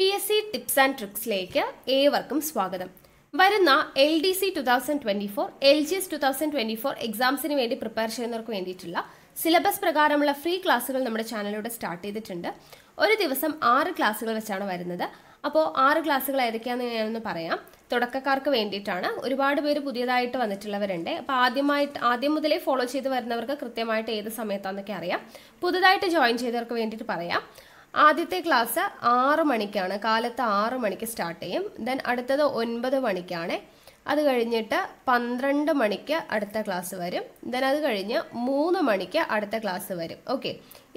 P S C tips and ട്രിക്സിലേക്ക് ഏവർക്കും സ്വാഗതം വരുന്ന L D C two thousand twenty four L G S two thousand twenty four എക്സാംസിന് വേണ്ടി prepare ചെയ്യുന്നവർക്ക് വേണ്ടിയിട്ടുള്ള സിലബസ് പ്രകാരമുള്ള ഫ്രീ ക്ലാസ്സുകൾ നമ്മുടെ ചാനലിലൂടെ സ്റ്റാർട്ട് ചെയ്തിട്ടുണ്ട് ഒരു ദിവസം ആറ് ക്ലാസ്സുകൾ വെച്ചാണ് വരുന്നത് അപ്പോൾ ആറ് ക്ലാസ്സുകൾ ഏതൊക്കെയാണെന്ന് ഞാനൊന്ന് പറയാം തുടക്കക്കാർക്ക് വേണ്ടിയിട്ടാണ് ഒരുപാട് പേര് പുതിയതായിട്ട് വന്നിട്ടുള്ളവരുണ്ട് അപ്പോൾ ആദ്യമായിട്ട് ആദ്യം മുതലേ ഫോളോ ചെയ്ത് വരുന്നവർക്ക് കൃത്യമായിട്ട് ഏത് സമയത്താണെന്നൊക്കെ അറിയാം പുതുതായിട്ട് ജോയിൻ ചെയ്തവർക്ക് വേണ്ടിയിട്ട് പറയാം ആദ്യത്തെ ക്ലാസ് ആറ് മണിക്കാണ് കാലത്ത് ആറ് മണിക്ക് സ്റ്റാർട്ട് ചെയ്യും ദെൻ അടുത്തത് ഒൻപത് മണിക്കാണ് അത് കഴിഞ്ഞിട്ട് പന്ത്രണ്ട് മണിക്ക് അടുത്ത ക്ലാസ് വരും ദെൻ അത് കഴിഞ്ഞ് മൂന്ന് മണിക്ക് അടുത്ത ക്ലാസ് വരും ഓക്കെ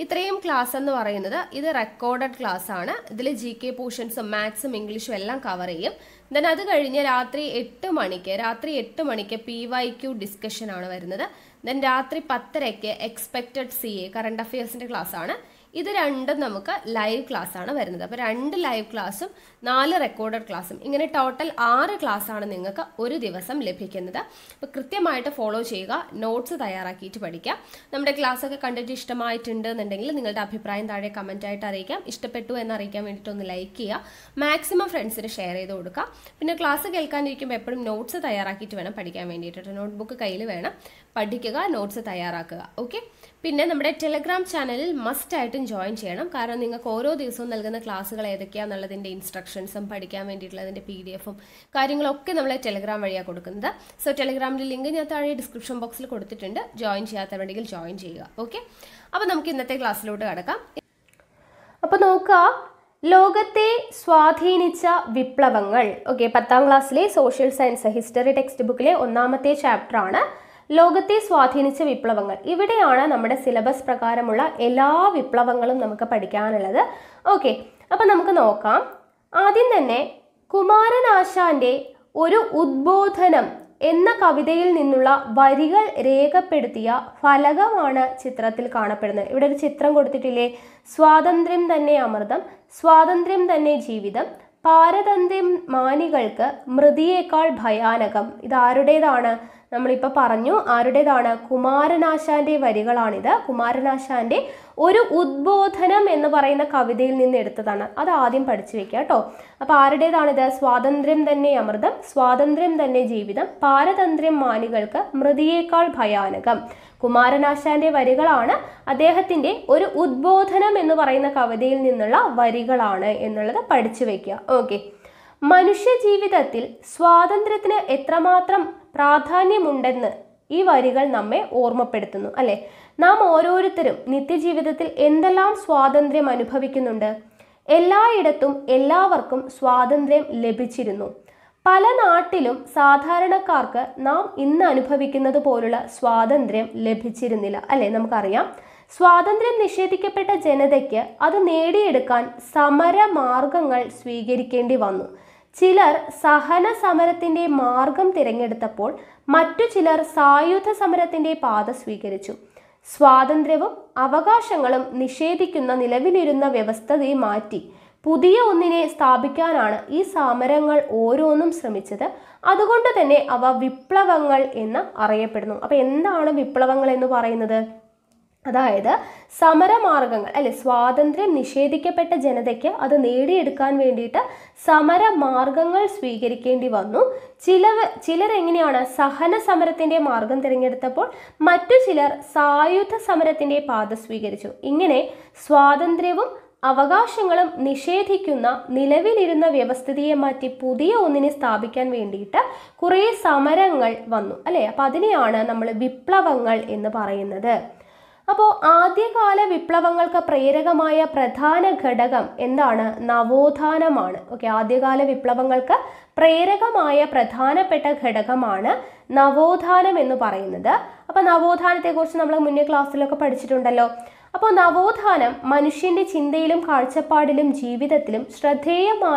ഇത്രയും ക്ലാസ് എന്ന് പറയുന്നത് ഇത് റെക്കോർഡഡ് ക്ലാസ് ആണ് ഇതിൽ ജി കെ പോർഷൻസും മാത്സും ഇംഗ്ലീഷും എല്ലാം കവർ ചെയ്യും ദെൻ അത് കഴിഞ്ഞ് രാത്രി എട്ട് മണിക്ക് രാത്രി എട്ട് മണിക്ക് പി വൈ ക്യു ഡിസ്കഷൻ ആണ് വരുന്നത് ദെൻ രാത്രി പത്തരയ്ക്ക് എക്സ്പെക്റ്റഡ് സി എ കറണ്ട് അഫയേഴ്സിന്റെ ക്ലാസ് ആണ് ഇത് രണ്ടും നമുക്ക് ലൈവ് ക്ലാസ് ആണ് വരുന്നത് അപ്പോൾ രണ്ട് ലൈവ് ക്ലാസ്സും നാല് റെക്കോർഡഡ് ക്ലാസ്സും ഇങ്ങനെ ടോട്ടൽ ആറ് ക്ലാസ് ആണ് നിങ്ങൾക്ക് ഒരു ദിവസം ലഭിക്കുന്നത് അപ്പോൾ കൃത്യമായിട്ട് ഫോളോ ചെയ്യുക നോട്ട്സ് തയ്യാറാക്കിയിട്ട് പഠിക്കുക നമ്മുടെ ക്ലാസ് ഒക്കെ കണ്ടിട്ട് ഇഷ്ടമായിട്ടുണ്ട് എന്നുണ്ടെങ്കിൽ നിങ്ങളുടെ അഭിപ്രായം താഴെ കമന്റ് ആയിട്ട് അറിയിക്കാം ഇഷ്ടപ്പെട്ടു എന്ന് അറിയിക്കാൻ വേണ്ടിയിട്ട് ഒന്ന് ലൈക്ക് ചെയ്യുക മാക്സിമം ഫ്രണ്ട്സിന് ഷെയർ ചെയ്ത് കൊടുക്കുക പിന്നെ ക്ലാസ് കേൾക്കാനിരിക്കുമ്പോൾ എപ്പോഴും നോട്ട്സ് തയ്യാറാക്കിയിട്ട് വേണം പഠിക്കാൻ വേണ്ടിയിട്ട് നോട്ട്ബുക്ക് കയ്യിൽ വേണം പഠിക്കുക നോട്ട്സ് തയ്യാറാക്കുക ഓക്കെ പിന്നെ നമ്മുടെ ടെലഗ്രാം ചാനലിൽ മസ്റ്റ് ആയിട്ടും ജോയിൻ ചെയ്യണം കാരണം നിങ്ങൾക്ക് ഓരോ ദിവസവും നൽകുന്ന ക്ലാസ്സുകൾ ഏതൊക്കെയാണെന്നുള്ളതിൻ്റെ ഇൻസ്ട്രക്ഷൻസും പഠിക്കാൻ വേണ്ടിയിട്ടുള്ളതിൻ്റെ പി ഡി എഫും കാര്യങ്ങളൊക്കെ നമ്മൾ ടെലഗ്രാം വഴിയാണ് കൊടുക്കുന്നത് സോ ടെലഗ്രാമിൻ്റെ ലിങ്ക് ഞാൻ താഴെ ഡിസ്ക്രിപ്ഷൻ ബോക്സിൽ കൊടുത്തിട്ടുണ്ട് ജോയിൻ ചെയ്യാത്തവരുണ്ടെങ്കിൽ ജോയിൻ ചെയ്യുക ഓക്കെ അപ്പോൾ നമുക്ക് ഇന്നത്തെ ക്ലാസ്സിലോട്ട് കടക്കാം അപ്പോൾ നോക്കുക ലോകത്തെ സ്വാധീനിച്ച വിപ്ലവങ്ങൾ ഓക്കെ പത്താം ക്ലാസ്സിലെ സോഷ്യൽ സയൻസ് ഹിസ്റ്ററി ടെക്സ്റ്റ് ബുക്കിലെ ഒന്നാമത്തെ ചാപ്റ്ററാണ് ആണ് ലോകത്തെ സ്വാധീനിച്ച വിപ്ലവങ്ങൾ ഇവിടെയാണ് നമ്മുടെ സിലബസ് പ്രകാരമുള്ള എല്ലാ വിപ്ലവങ്ങളും നമുക്ക് പഠിക്കാനുള്ളത് ഓക്കെ അപ്പൊ നമുക്ക് നോക്കാം ആദ്യം തന്നെ കുമാരനാശാന്റെ ഒരു ഉദ്ബോധനം എന്ന കവിതയിൽ നിന്നുള്ള വരികൾ രേഖപ്പെടുത്തിയ ഫലകമാണ് ചിത്രത്തിൽ കാണപ്പെടുന്നത് ഇവിടെ ഒരു ചിത്രം കൊടുത്തിട്ടില്ലേ സ്വാതന്ത്ര്യം തന്നെ അമൃതം സ്വാതന്ത്ര്യം തന്നെ ജീവിതം പാരതന്ത്യം മാനികൾക്ക് മൃതിയേക്കാൾ ഭയാനകം ഇതാരുടേതാണ് നമ്മളിപ്പോൾ പറഞ്ഞു ആരുടേതാണ് കുമാരനാശാന്റെ വരികളാണിത് കുമാരനാശാന്റെ ഒരു ഉദ്ബോധനം എന്ന് പറയുന്ന കവിതയിൽ നിന്ന് എടുത്തതാണ് അത് ആദ്യം പഠിച്ചു വെക്കുക കേട്ടോ അപ്പോൾ ആരുടേതാണിത് സ്വാതന്ത്ര്യം തന്നെ അമൃതം സ്വാതന്ത്ര്യം തന്നെ ജീവിതം പാരതന്ത്ര്യം മാനികൾക്ക് മൃതിയേക്കാൾ ഭയാനകം കുമാരനാശാന്റെ വരികളാണ് അദ്ദേഹത്തിന്റെ ഒരു ഉദ്ബോധനം എന്ന് പറയുന്ന കവിതയിൽ നിന്നുള്ള വരികളാണ് എന്നുള്ളത് പഠിച്ചു വെക്കുക ഓക്കെ മനുഷ്യ ജീവിതത്തിൽ സ്വാതന്ത്ര്യത്തിന് എത്രമാത്രം പ്രാധാന്യമുണ്ടെന്ന് ഈ വരികൾ നമ്മെ ഓർമ്മപ്പെടുത്തുന്നു അല്ലെ നാം ഓരോരുത്തരും നിത്യജീവിതത്തിൽ എന്തെല്ലാം സ്വാതന്ത്ര്യം അനുഭവിക്കുന്നുണ്ട് എല്ലായിടത്തും എല്ലാവർക്കും സ്വാതന്ത്ര്യം ലഭിച്ചിരുന്നു പല നാട്ടിലും സാധാരണക്കാർക്ക് നാം ഇന്ന് അനുഭവിക്കുന്നത് പോലുള്ള സ്വാതന്ത്ര്യം ലഭിച്ചിരുന്നില്ല അല്ലേ നമുക്കറിയാം സ്വാതന്ത്ര്യം നിഷേധിക്കപ്പെട്ട ജനതയ്ക്ക് അത് നേടിയെടുക്കാൻ സമര മാർഗങ്ങൾ സ്വീകരിക്കേണ്ടി വന്നു ചിലർ സഹന സമരത്തിൻ്റെ മാർഗം തിരഞ്ഞെടുത്തപ്പോൾ മറ്റു ചിലർ സായുധ സമരത്തിൻ്റെ പാത സ്വീകരിച്ചു സ്വാതന്ത്ര്യവും അവകാശങ്ങളും നിഷേധിക്കുന്ന നിലവിലിരുന്ന വ്യവസ്ഥതയെ മാറ്റി പുതിയ ഒന്നിനെ സ്ഥാപിക്കാനാണ് ഈ സമരങ്ങൾ ഓരോന്നും ശ്രമിച്ചത് അതുകൊണ്ട് തന്നെ അവ വിപ്ലവങ്ങൾ എന്ന് അറിയപ്പെടുന്നു അപ്പോൾ എന്താണ് വിപ്ലവങ്ങൾ എന്ന് പറയുന്നത് അതായത് സമരമാർഗങ്ങൾ അല്ലെ സ്വാതന്ത്ര്യം നിഷേധിക്കപ്പെട്ട ജനതയ്ക്ക് അത് നേടിയെടുക്കാൻ വേണ്ടിയിട്ട് സമരമാർഗങ്ങൾ സ്വീകരിക്കേണ്ടി വന്നു ചില ചിലരെങ്ങനെയാണ് സഹന സമരത്തിൻ്റെ മാർഗം തിരഞ്ഞെടുത്തപ്പോൾ മറ്റു ചിലർ സായുധ സമരത്തിൻ്റെ പാത സ്വീകരിച്ചു ഇങ്ങനെ സ്വാതന്ത്ര്യവും അവകാശങ്ങളും നിഷേധിക്കുന്ന നിലവിലിരുന്ന വ്യവസ്ഥിതിയെ മാറ്റി പുതിയ ഒന്നിനെ സ്ഥാപിക്കാൻ വേണ്ടിയിട്ട് കുറേ സമരങ്ങൾ വന്നു അല്ലേ അപ്പം അതിനെയാണ് നമ്മൾ വിപ്ലവങ്ങൾ എന്ന് പറയുന്നത് അപ്പോൾ ആദ്യകാല വിപ്ലവങ്ങൾക്ക് പ്രേരകമായ പ്രധാന ഘടകം എന്താണ് നവോത്ഥാനമാണ് ഓക്കെ ആദ്യകാല വിപ്ലവങ്ങൾക്ക് പ്രേരകമായ പ്രധാനപ്പെട്ട ഘടകമാണ് നവോത്ഥാനം എന്ന് പറയുന്നത് അപ്പോൾ നവോത്ഥാനത്തെക്കുറിച്ച് നമ്മൾ മുന്നേ ക്ലാസ്സിലൊക്കെ പഠിച്ചിട്ടുണ്ടല്ലോ അപ്പോൾ നവോത്ഥാനം മനുഷ്യൻ്റെ ചിന്തയിലും കാഴ്ചപ്പാടിലും ജീവിതത്തിലും ശ്രദ്ധേയമാ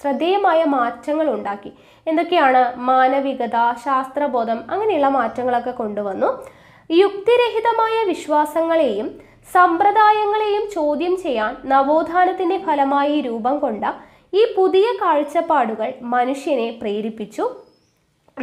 ശ്രദ്ധേയമായ മാറ്റങ്ങൾ ഉണ്ടാക്കി എന്തൊക്കെയാണ് മാനവികത ശാസ്ത്രബോധം അങ്ങനെയുള്ള മാറ്റങ്ങളൊക്കെ കൊണ്ടുവന്നു യുക്തിരഹിതമായ വിശ്വാസങ്ങളെയും സമ്പ്രദായങ്ങളെയും ചോദ്യം ചെയ്യാൻ നവോത്ഥാനത്തിന്റെ ഫലമായി രൂപം കൊണ്ട ഈ പുതിയ കാഴ്ചപ്പാടുകൾ മനുഷ്യനെ പ്രേരിപ്പിച്ചു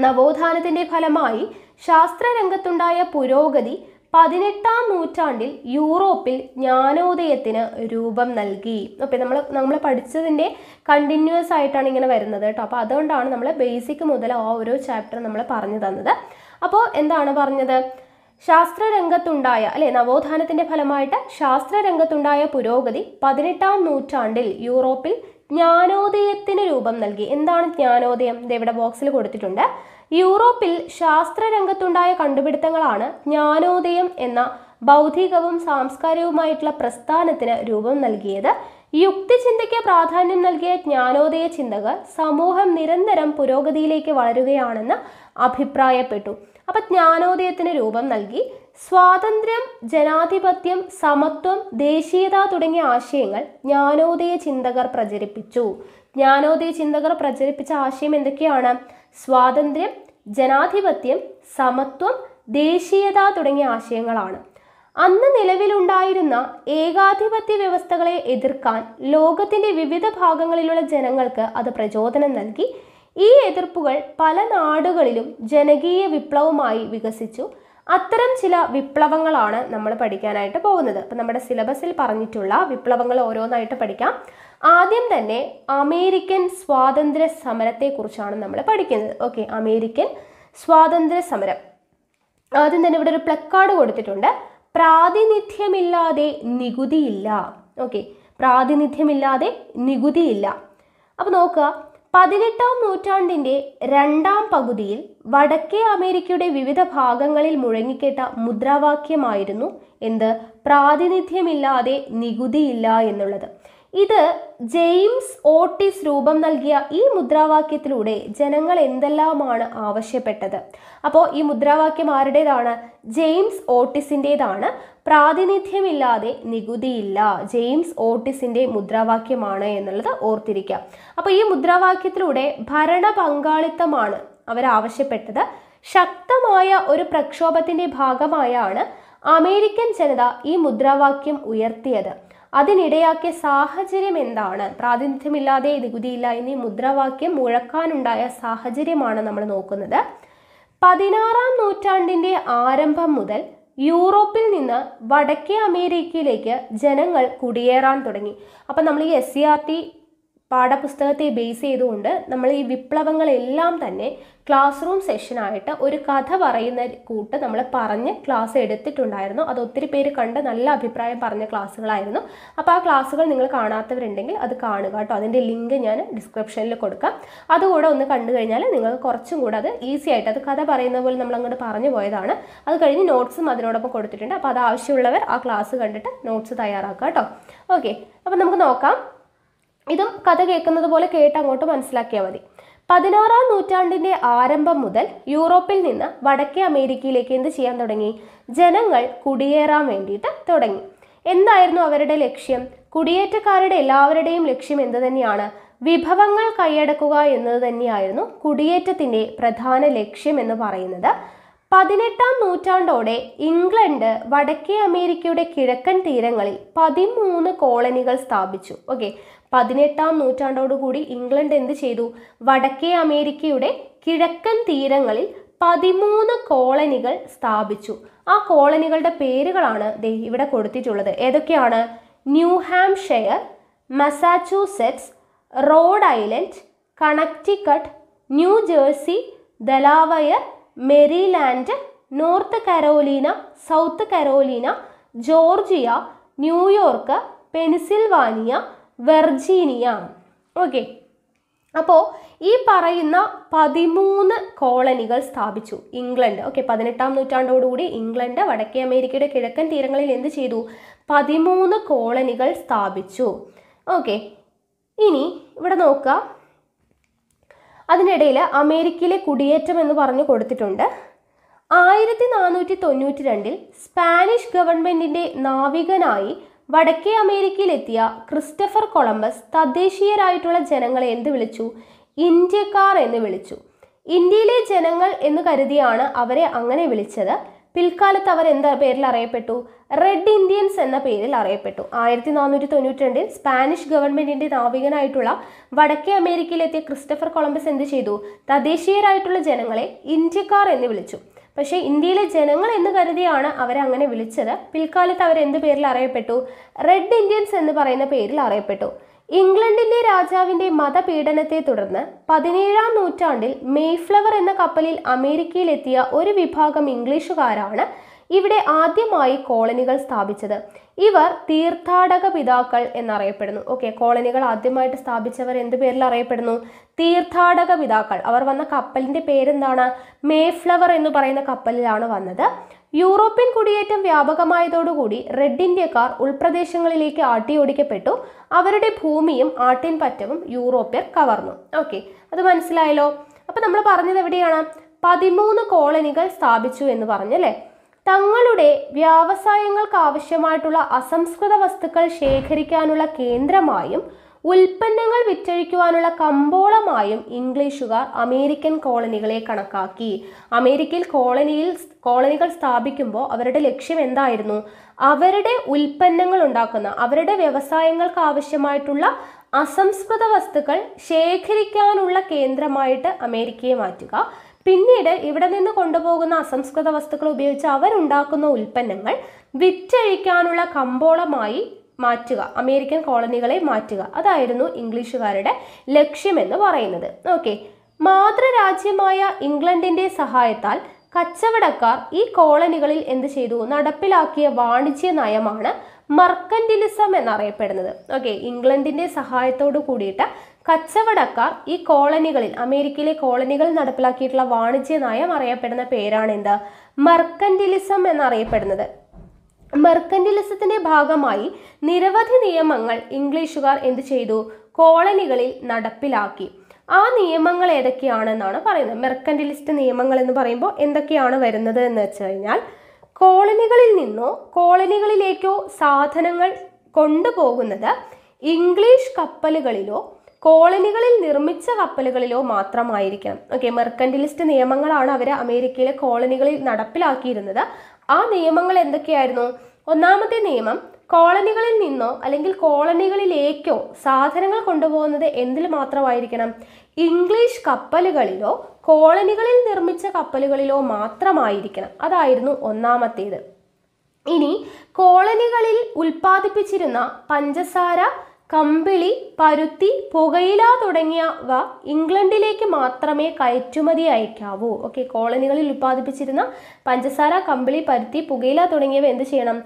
നവോത്ഥാനത്തിന്റെ ഫലമായി ശാസ്ത്രരംഗത്തുണ്ടായ പുരോഗതി പതിനെട്ടാം നൂറ്റാണ്ടിൽ യൂറോപ്പിൽ ജ്ഞാനോദയത്തിന് രൂപം നൽകി അപ്പം നമ്മൾ നമ്മൾ പഠിച്ചതിൻ്റെ കണ്ടിന്യൂസ് ആയിട്ടാണ് ഇങ്ങനെ വരുന്നത് കേട്ടോ അപ്പോൾ അതുകൊണ്ടാണ് നമ്മൾ ബേസിക് മുതൽ ആ ഓരോ ചാപ്റ്റർ നമ്മൾ പറഞ്ഞു തന്നത് അപ്പോൾ എന്താണ് പറഞ്ഞത് ശാസ്ത്രരംഗത്തുണ്ടായ അല്ലെ നവോത്ഥാനത്തിന്റെ ഫലമായിട്ട് ശാസ്ത്രരംഗത്തുണ്ടായ പുരോഗതി പതിനെട്ടാം നൂറ്റാണ്ടിൽ യൂറോപ്പിൽ ജ്ഞാനോദയത്തിന് രൂപം നൽകി എന്താണ് ജ്ഞാനോദയം ഇത് ഇവിടെ ബോക്സിൽ കൊടുത്തിട്ടുണ്ട് യൂറോപ്പിൽ ശാസ്ത്രരംഗത്തുണ്ടായ കണ്ടുപിടുത്തങ്ങളാണ് ജ്ഞാനോദയം എന്ന ബൗദ്ധികവും സാംസ്കാരികവുമായിട്ടുള്ള പ്രസ്ഥാനത്തിന് രൂപം നൽകിയത് യുക്തിചിന്തയ്ക്ക് പ്രാധാന്യം നൽകിയ ജ്ഞാനോദയ ചിന്തകൾ സമൂഹം നിരന്തരം പുരോഗതിയിലേക്ക് വളരുകയാണെന്ന് അഭിപ്രായപ്പെട്ടു അപ്പൊ ജ്ഞാനോദയത്തിന് രൂപം നൽകി സ്വാതന്ത്ര്യം ജനാധിപത്യം സമത്വം ദേശീയത തുടങ്ങിയ ആശയങ്ങൾ ജ്ഞാനോദയ ചിന്തകർ പ്രചരിപ്പിച്ചു ജ്ഞാനോദയ ചിന്തകർ പ്രചരിപ്പിച്ച ആശയം എന്തൊക്കെയാണ് സ്വാതന്ത്ര്യം ജനാധിപത്യം സമത്വം ദേശീയത തുടങ്ങിയ ആശയങ്ങളാണ് അന്ന് നിലവിലുണ്ടായിരുന്ന ഏകാധിപത്യ വ്യവസ്ഥകളെ എതിർക്കാൻ ലോകത്തിന്റെ വിവിധ ഭാഗങ്ങളിലുള്ള ജനങ്ങൾക്ക് അത് പ്രചോദനം നൽകി ഈ എതിർപ്പുകൾ പല നാടുകളിലും ജനകീയ വിപ്ലവമായി വികസിച്ചു അത്തരം ചില വിപ്ലവങ്ങളാണ് നമ്മൾ പഠിക്കാനായിട്ട് പോകുന്നത് അപ്പം നമ്മുടെ സിലബസിൽ പറഞ്ഞിട്ടുള്ള വിപ്ലവങ്ങൾ ഓരോന്നായിട്ട് പഠിക്കാം ആദ്യം തന്നെ അമേരിക്കൻ സ്വാതന്ത്ര്യ സമരത്തെക്കുറിച്ചാണ് നമ്മൾ പഠിക്കുന്നത് ഓക്കെ അമേരിക്കൻ സ്വാതന്ത്ര്യ സമരം ആദ്യം തന്നെ ഇവിടെ ഒരു പ്ലക്കാർഡ് കൊടുത്തിട്ടുണ്ട് പ്രാതിനിധ്യമില്ലാതെ നികുതിയില്ല ഓക്കെ പ്രാതിനിധ്യമില്ലാതെ നികുതിയില്ല അപ്പോൾ നോക്കുക പതിനെട്ടാം നൂറ്റാണ്ടിൻ്റെ രണ്ടാം പകുതിയിൽ വടക്കേ അമേരിക്കയുടെ വിവിധ ഭാഗങ്ങളിൽ മുഴങ്ങിക്കേട്ട മുദ്രാവാക്യമായിരുന്നു എന്ത് പ്രാതിനിധ്യമില്ലാതെ നികുതിയില്ല എന്നുള്ളത് ഇത് ജെയിംസ് ഓട്ടിസ് രൂപം നൽകിയ ഈ മുദ്രാവാക്യത്തിലൂടെ ജനങ്ങൾ എന്തെല്ലാമാണ് ആവശ്യപ്പെട്ടത് അപ്പോൾ ഈ മുദ്രാവാക്യം ആരുടേതാണ് ജെയിംസ് ഓട്ടിസിൻ്റെതാണ് പ്രാതിനിധ്യമില്ലാതെ നികുതിയില്ല ജെയിംസ് ഓട്ടിസിൻ്റെ മുദ്രാവാക്യമാണ് എന്നുള്ളത് ഓർത്തിരിക്കുക അപ്പോൾ ഈ മുദ്രാവാക്യത്തിലൂടെ ഭരണ പങ്കാളിത്തമാണ് അവരാവശ്യപ്പെട്ടത് ശക്തമായ ഒരു പ്രക്ഷോഭത്തിൻ്റെ ഭാഗമായാണ് അമേരിക്കൻ ജനത ഈ മുദ്രാവാക്യം ഉയർത്തിയത് അതിനിടയാക്കിയ സാഹചര്യം എന്താണ് പ്രാതിനിധ്യമില്ലാതെ നികുതിയില്ല എന്നീ മുദ്രാവാക്യം മുഴക്കാനുണ്ടായ സാഹചര്യമാണ് നമ്മൾ നോക്കുന്നത് പതിനാറാം നൂറ്റാണ്ടിൻ്റെ ആരംഭം മുതൽ യൂറോപ്പിൽ നിന്ന് വടക്കേ അമേരിക്കയിലേക്ക് ജനങ്ങൾ കുടിയേറാൻ തുടങ്ങി അപ്പം നമ്മൾ ഈ എസ് സി ആർ ടി പാഠപുസ്തകത്തെ ബേസ് ചെയ്തുകൊണ്ട് നമ്മൾ ഈ വിപ്ലവങ്ങളെല്ലാം തന്നെ ക്ലാസ് റൂം സെഷനായിട്ട് ഒരു കഥ പറയുന്ന കൂട്ട് നമ്മൾ പറഞ്ഞ് ക്ലാസ് എടുത്തിട്ടുണ്ടായിരുന്നു അത് ഒത്തിരി പേര് കണ്ട് നല്ല അഭിപ്രായം പറഞ്ഞ ക്ലാസ്സുകളായിരുന്നു അപ്പോൾ ആ ക്ലാസ്സുകൾ നിങ്ങൾ കാണാത്തവരുണ്ടെങ്കിൽ അത് കാണുക കേട്ടോ അതിൻ്റെ ലിങ്ക് ഞാൻ ഡിസ്ക്രിപ്ഷനിൽ കൊടുക്കാം അതുകൂടെ ഒന്ന് കണ്ടു കഴിഞ്ഞാൽ നിങ്ങൾക്ക് കുറച്ചും കൂടെ അത് ഈസി ആയിട്ട് അത് കഥ പറയുന്ന പോലെ നമ്മൾ അങ്ങോട്ട് പറഞ്ഞു പോയതാണ് അത് കഴിഞ്ഞ് നോട്ട്സും അതിനോടൊപ്പം കൊടുത്തിട്ടുണ്ട് അപ്പോൾ അത് ആവശ്യമുള്ളവർ ആ ക്ലാസ് കണ്ടിട്ട് നോട്ട്സ് തയ്യാറാക്കുക കേട്ടോ ഓക്കെ അപ്പോൾ നമുക്ക് നോക്കാം ഇതും കഥ കേൾക്കുന്നത് പോലെ കേട്ട് അങ്ങോട്ട് മനസ്സിലാക്കിയാൽ മതി പതിനാറാം നൂറ്റാണ്ടിന്റെ ആരംഭം മുതൽ യൂറോപ്പിൽ നിന്ന് വടക്കേ അമേരിക്കയിലേക്ക് എന്ത് ചെയ്യാൻ തുടങ്ങി ജനങ്ങൾ കുടിയേറാൻ വേണ്ടിയിട്ട് തുടങ്ങി എന്തായിരുന്നു അവരുടെ ലക്ഷ്യം കുടിയേറ്റക്കാരുടെ എല്ലാവരുടെയും ലക്ഷ്യം എന്ത് തന്നെയാണ് വിഭവങ്ങൾ കൈയടക്കുക എന്നത് തന്നെയായിരുന്നു കുടിയേറ്റത്തിന്റെ പ്രധാന ലക്ഷ്യം എന്ന് പറയുന്നത് പതിനെട്ടാം നൂറ്റാണ്ടോടെ ഇംഗ്ലണ്ട് വടക്കേ അമേരിക്കയുടെ കിഴക്കൻ തീരങ്ങളിൽ പതിമൂന്ന് കോളനികൾ സ്ഥാപിച്ചു ഓക്കെ പതിനെട്ടാം നൂറ്റാണ്ടോടുകൂടി ഇംഗ്ലണ്ട് എന്ത് ചെയ്തു വടക്കേ അമേരിക്കയുടെ കിഴക്കൻ തീരങ്ങളിൽ പതിമൂന്ന് കോളനികൾ സ്ഥാപിച്ചു ആ കോളനികളുടെ പേരുകളാണ് ദേ ഇവിടെ കൊടുത്തിട്ടുള്ളത് ഏതൊക്കെയാണ് New Hampshire Massachusetts Rhode Island Connecticut New Jersey Delaware Maryland North Carolina South Carolina Georgia New York Pennsylvania Virginia okay അപ്പോൾ ഈ പറയുന്ന പതിമൂന്ന് കോളനികൾ സ്ഥാപിച്ചു ഇംഗ്ലണ്ട് ഓക്കെ പതിനെട്ടാം നൂറ്റാണ്ടോടുകൂടി ഇംഗ്ലണ്ട് വടക്കേ അമേരിക്കയുടെ കിഴക്കൻ തീരങ്ങളിൽ എന്ത് ചെയ്തു പതിമൂന്ന് കോളനികൾ സ്ഥാപിച്ചു ഓക്കെ ഇനി ഇവിടെ നോക്കുക അതിനിടയിൽ അമേരിക്കയിലെ കുടിയേറ്റം എന്ന് പറഞ്ഞു കൊടുത്തിട്ടുണ്ട് ആയിരത്തി നാനൂറ്റി തൊണ്ണൂറ്റി രണ്ടിൽ സ്പാനിഷ് ഗവൺമെൻറ്റിൻ്റെ നാവികനായി വടക്കേ അമേരിക്കയിലെത്തിയ ക്രിസ്റ്റഫർ കൊളംബസ് തദ്ദേശീയരായിട്ടുള്ള ജനങ്ങളെ എന്ത് വിളിച്ചു ഇന്ത്യക്കാർ എന്ന് വിളിച്ചു ഇന്ത്യയിലെ ജനങ്ങൾ എന്ന് കരുതിയാണ് അവരെ അങ്ങനെ വിളിച്ചത് പിൽക്കാലത്ത് അവർ എന്താ പേരിൽ അറിയപ്പെട്ടു റെഡ് ഇന്ത്യൻസ് എന്ന പേരിൽ അറിയപ്പെട്ടു ആയിരത്തി നാനൂറ്റി തൊണ്ണൂറ്റി രണ്ടിൽ സ്പാനിഷ് ഗവൺമെന്റിന്റെ നാവികനായിട്ടുള്ള വടക്കേ അമേരിക്കയിലെത്തിയ ക്രിസ്റ്റഫർ കൊളംബസ് എന്ത് ചെയ്തു തദ്ദേശീയരായിട്ടുള്ള ജനങ്ങളെ ഇന്ത്യക്കാർ എന്ന് വിളിച്ചു പക്ഷേ ഇന്ത്യയിലെ ജനങ്ങൾ എന്ന് കരുതിയാണ് അവരെ അങ്ങനെ വിളിച്ചത് പിൽക്കാലത്ത് അവരെന്ത് പേരിൽ അറിയപ്പെട്ടു റെഡ് ഇന്ത്യൻസ് എന്ന് പറയുന്ന പേരിൽ അറിയപ്പെട്ടു ഇംഗ്ലണ്ടിന്റെ രാജാവിന്റെ മതപീഡനത്തെ തുടർന്ന് പതിനേഴാം നൂറ്റാണ്ടിൽ മെയ്ഫ്ലവർ എന്ന കപ്പലിൽ അമേരിക്കയിലെത്തിയ ഒരു വിഭാഗം ഇംഗ്ലീഷുകാരാണ് ഇവിടെ ആദ്യമായി കോളനികൾ സ്ഥാപിച്ചത് ഇവർ തീർത്ഥാടക പിതാക്കൾ എന്നറിയപ്പെടുന്നു ഓക്കെ കോളനികൾ ആദ്യമായിട്ട് സ്ഥാപിച്ചവർ എന്ത് പേരിൽ അറിയപ്പെടുന്നു തീർത്ഥാടക പിതാക്കൾ അവർ വന്ന കപ്പലിൻ്റെ പേരെന്താണ് മേഫ്ലവർ എന്ന് പറയുന്ന കപ്പലിലാണ് വന്നത് യൂറോപ്യൻ കുടിയേറ്റം വ്യാപകമായതോടുകൂടി റെഡ് ഇന്ത്യക്കാർ ഉൾപ്രദേശങ്ങളിലേക്ക് ആട്ടിയോടിക്കപ്പെട്ടു അവരുടെ ഭൂമിയും ആട്ടിൻ പറ്റവും യൂറോപ്യർ കവർന്നു ഓക്കെ അത് മനസ്സിലായല്ലോ അപ്പൊ നമ്മൾ പറഞ്ഞത് എവിടെയാണ് പതിമൂന്ന് കോളനികൾ സ്ഥാപിച്ചു എന്ന് പറഞ്ഞല്ലേ തങ്ങളുടെ ആവശ്യമായിട്ടുള്ള അസംസ്കൃത വസ്തുക്കൾ ശേഖരിക്കാനുള്ള കേന്ദ്രമായും ഉൽപ്പന്നങ്ങൾ വിറ്റഴിക്കുവാനുള്ള കമ്പോളമായും ഇംഗ്ലീഷുകാർ അമേരിക്കൻ കോളനികളെ കണക്കാക്കി അമേരിക്കയിൽ കോളനിയിൽ കോളനികൾ സ്ഥാപിക്കുമ്പോൾ അവരുടെ ലക്ഷ്യം എന്തായിരുന്നു അവരുടെ ഉൽപ്പന്നങ്ങൾ ഉണ്ടാക്കുന്ന അവരുടെ വ്യവസായങ്ങൾക്ക് ആവശ്യമായിട്ടുള്ള അസംസ്കൃത വസ്തുക്കൾ ശേഖരിക്കാനുള്ള കേന്ദ്രമായിട്ട് അമേരിക്കയെ മാറ്റുക പിന്നീട് ഇവിടെ നിന്ന് കൊണ്ടുപോകുന്ന അസംസ്കൃത വസ്തുക്കൾ ഉപയോഗിച്ച് അവരുണ്ടാക്കുന്ന ഉൽപ്പന്നങ്ങൾ വിറ്റഴിക്കാനുള്ള കമ്പോളമായി മാറ്റുക അമേരിക്കൻ കോളനികളെ മാറ്റുക അതായിരുന്നു ഇംഗ്ലീഷുകാരുടെ ലക്ഷ്യമെന്ന് പറയുന്നത് ഓക്കെ മാതൃരാജ്യമായ ഇംഗ്ലണ്ടിന്റെ സഹായത്താൽ കച്ചവടക്കാർ ഈ കോളനികളിൽ എന്ത് ചെയ്തു നടപ്പിലാക്കിയ വാണിജ്യ നയമാണ് മർക്കൻഡിലിസം എന്നറിയപ്പെടുന്നത് ഓക്കെ ഇംഗ്ലണ്ടിന്റെ സഹായത്തോട് കൂടിയിട്ട് കച്ചവടക്കാർ ഈ കോളനികളിൽ അമേരിക്കയിലെ കോളനികൾ നടപ്പിലാക്കിയിട്ടുള്ള വാണിജ്യ നയം അറിയപ്പെടുന്ന പേരാണ് എന്ത് മർക്കൻഡിലിസം എന്നറിയപ്പെടുന്നത് മെർക്കൻഡിലിസത്തിന്റെ ഭാഗമായി നിരവധി നിയമങ്ങൾ ഇംഗ്ലീഷുകാർ എന്ത് ചെയ്തു കോളനികളിൽ നടപ്പിലാക്കി ആ നിയമങ്ങൾ ഏതൊക്കെയാണെന്നാണ് പറയുന്നത് മെർക്കൻഡിലിസ്റ്റ് നിയമങ്ങൾ എന്ന് പറയുമ്പോൾ എന്തൊക്കെയാണ് വരുന്നത് എന്ന് വെച്ച് കഴിഞ്ഞാൽ കോളനികളിൽ നിന്നോ കോളനികളിലേക്കോ സാധനങ്ങൾ കൊണ്ടുപോകുന്നത് ഇംഗ്ലീഷ് കപ്പലുകളിലോ കോളനികളിൽ നിർമ്മിച്ച കപ്പലുകളിലോ മാത്രമായിരിക്കണം ഓക്കെ മെർക്കൻഡിലിസ്റ്റ് നിയമങ്ങളാണ് അവർ അമേരിക്കയിലെ കോളനികളിൽ നടപ്പിലാക്കിയിരുന്നത് ആ നിയമങ്ങൾ എന്തൊക്കെയായിരുന്നു ഒന്നാമത്തെ നിയമം കോളനികളിൽ നിന്നോ അല്ലെങ്കിൽ കോളനികളിലേക്കോ സാധനങ്ങൾ കൊണ്ടുപോകുന്നത് എന്തിൽ മാത്രമായിരിക്കണം ഇംഗ്ലീഷ് കപ്പലുകളിലോ കോളനികളിൽ നിർമ്മിച്ച കപ്പലുകളിലോ മാത്രമായിരിക്കണം അതായിരുന്നു ഒന്നാമത്തേത് ഇനി കോളനികളിൽ ഉൽപ്പാദിപ്പിച്ചിരുന്ന പഞ്ചസാര കമ്പിളി പരുത്തി പുകയില തുടങ്ങിയവ ഇംഗ്ലണ്ടിലേക്ക് മാത്രമേ കയറ്റുമതി അയക്കാവൂ ഓക്കെ കോളനികളിൽ ഉൽപ്പാദിപ്പിച്ചിരുന്ന പഞ്ചസാര കമ്പിളി പരുത്തി പുകയില തുടങ്ങിയവ എന്ത് ചെയ്യണം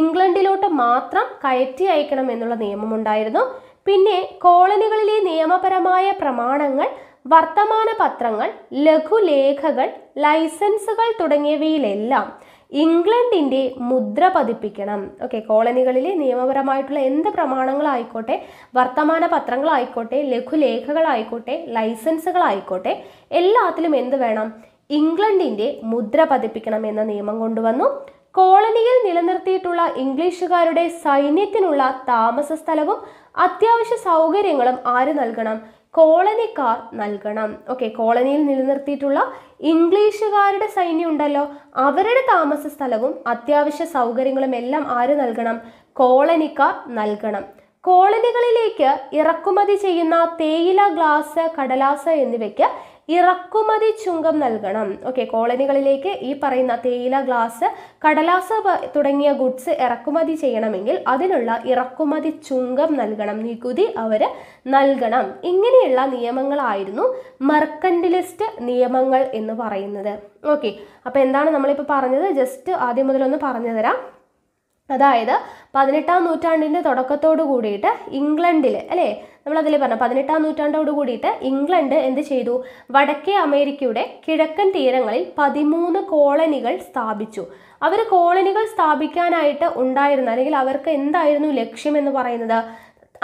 ഇംഗ്ലണ്ടിലോട്ട് മാത്രം കയറ്റി അയക്കണം എന്നുള്ള നിയമമുണ്ടായിരുന്നു പിന്നെ കോളനികളിലെ നിയമപരമായ പ്രമാണങ്ങൾ വർത്തമാന പത്രങ്ങൾ ലഘുലേഖകൾ ലൈസൻസുകൾ തുടങ്ങിയവയിലെല്ലാം ഇംഗ്ലണ്ടിൻ്റെ മുദ്ര പതിപ്പിക്കണം ഓക്കെ കോളനികളിലെ നിയമപരമായിട്ടുള്ള എന്ത് പ്രമാണങ്ങളായിക്കോട്ടെ വർത്തമാന പത്രങ്ങളായിക്കോട്ടെ ലഘുലേഖകളായിക്കോട്ടെ ലൈസൻസുകളായിക്കോട്ടെ എല്ലാത്തിലും എന്ത് വേണം ഇംഗ്ലണ്ടിൻ്റെ മുദ്ര പതിപ്പിക്കണം എന്ന നിയമം കൊണ്ടുവന്നു കോളനിയിൽ നിലനിർത്തിയിട്ടുള്ള ഇംഗ്ലീഷുകാരുടെ സൈന്യത്തിനുള്ള താമസ സ്ഥലവും അത്യാവശ്യ സൗകര്യങ്ങളും ആര് നൽകണം കോളനിക്കാർ നൽകണം ഓക്കെ കോളനിയിൽ നിലനിർത്തിയിട്ടുള്ള ഇംഗ്ലീഷുകാരുടെ സൈന്യം ഉണ്ടല്ലോ അവരുടെ താമസ സ്ഥലവും അത്യാവശ്യ സൗകര്യങ്ങളും എല്ലാം ആര് നൽകണം കോളനിക്കാർ നൽകണം കോളനികളിലേക്ക് ഇറക്കുമതി ചെയ്യുന്ന തേയില ഗ്ലാസ് കടലാസ് എന്നിവയ്ക്ക് ഇറക്കുമതി ചുങ്കം നൽകണം ഓക്കെ കോളനികളിലേക്ക് ഈ പറയുന്ന തേയില ഗ്ലാസ് കടലാസ തുടങ്ങിയ ഗുഡ്സ് ഇറക്കുമതി ചെയ്യണമെങ്കിൽ അതിനുള്ള ഇറക്കുമതി ചുങ്കം നൽകണം നികുതി അവർ നൽകണം ഇങ്ങനെയുള്ള നിയമങ്ങളായിരുന്നു മർക്കൻഡലിസ്റ്റ് നിയമങ്ങൾ എന്ന് പറയുന്നത് ഓക്കെ അപ്പോൾ എന്താണ് നമ്മളിപ്പോൾ പറഞ്ഞത് ജസ്റ്റ് ആദ്യം മുതലൊന്ന് പറഞ്ഞു തരാം അതായത് പതിനെട്ടാം നൂറ്റാണ്ടിൻ്റെ തുടക്കത്തോട് കൂടിയിട്ട് ഇംഗ്ലണ്ടിൽ അല്ലേ നമ്മളതിൽ പറഞ്ഞു പതിനെട്ടാം നൂറ്റാണ്ടോട് കൂടിയിട്ട് ഇംഗ്ലണ്ട് എന്ത് ചെയ്തു വടക്കേ അമേരിക്കയുടെ കിഴക്കൻ തീരങ്ങളിൽ പതിമൂന്ന് കോളനികൾ സ്ഥാപിച്ചു അവർ കോളനികൾ സ്ഥാപിക്കാനായിട്ട് ഉണ്ടായിരുന്ന അല്ലെങ്കിൽ അവർക്ക് എന്തായിരുന്നു ലക്ഷ്യം എന്ന് പറയുന്നത്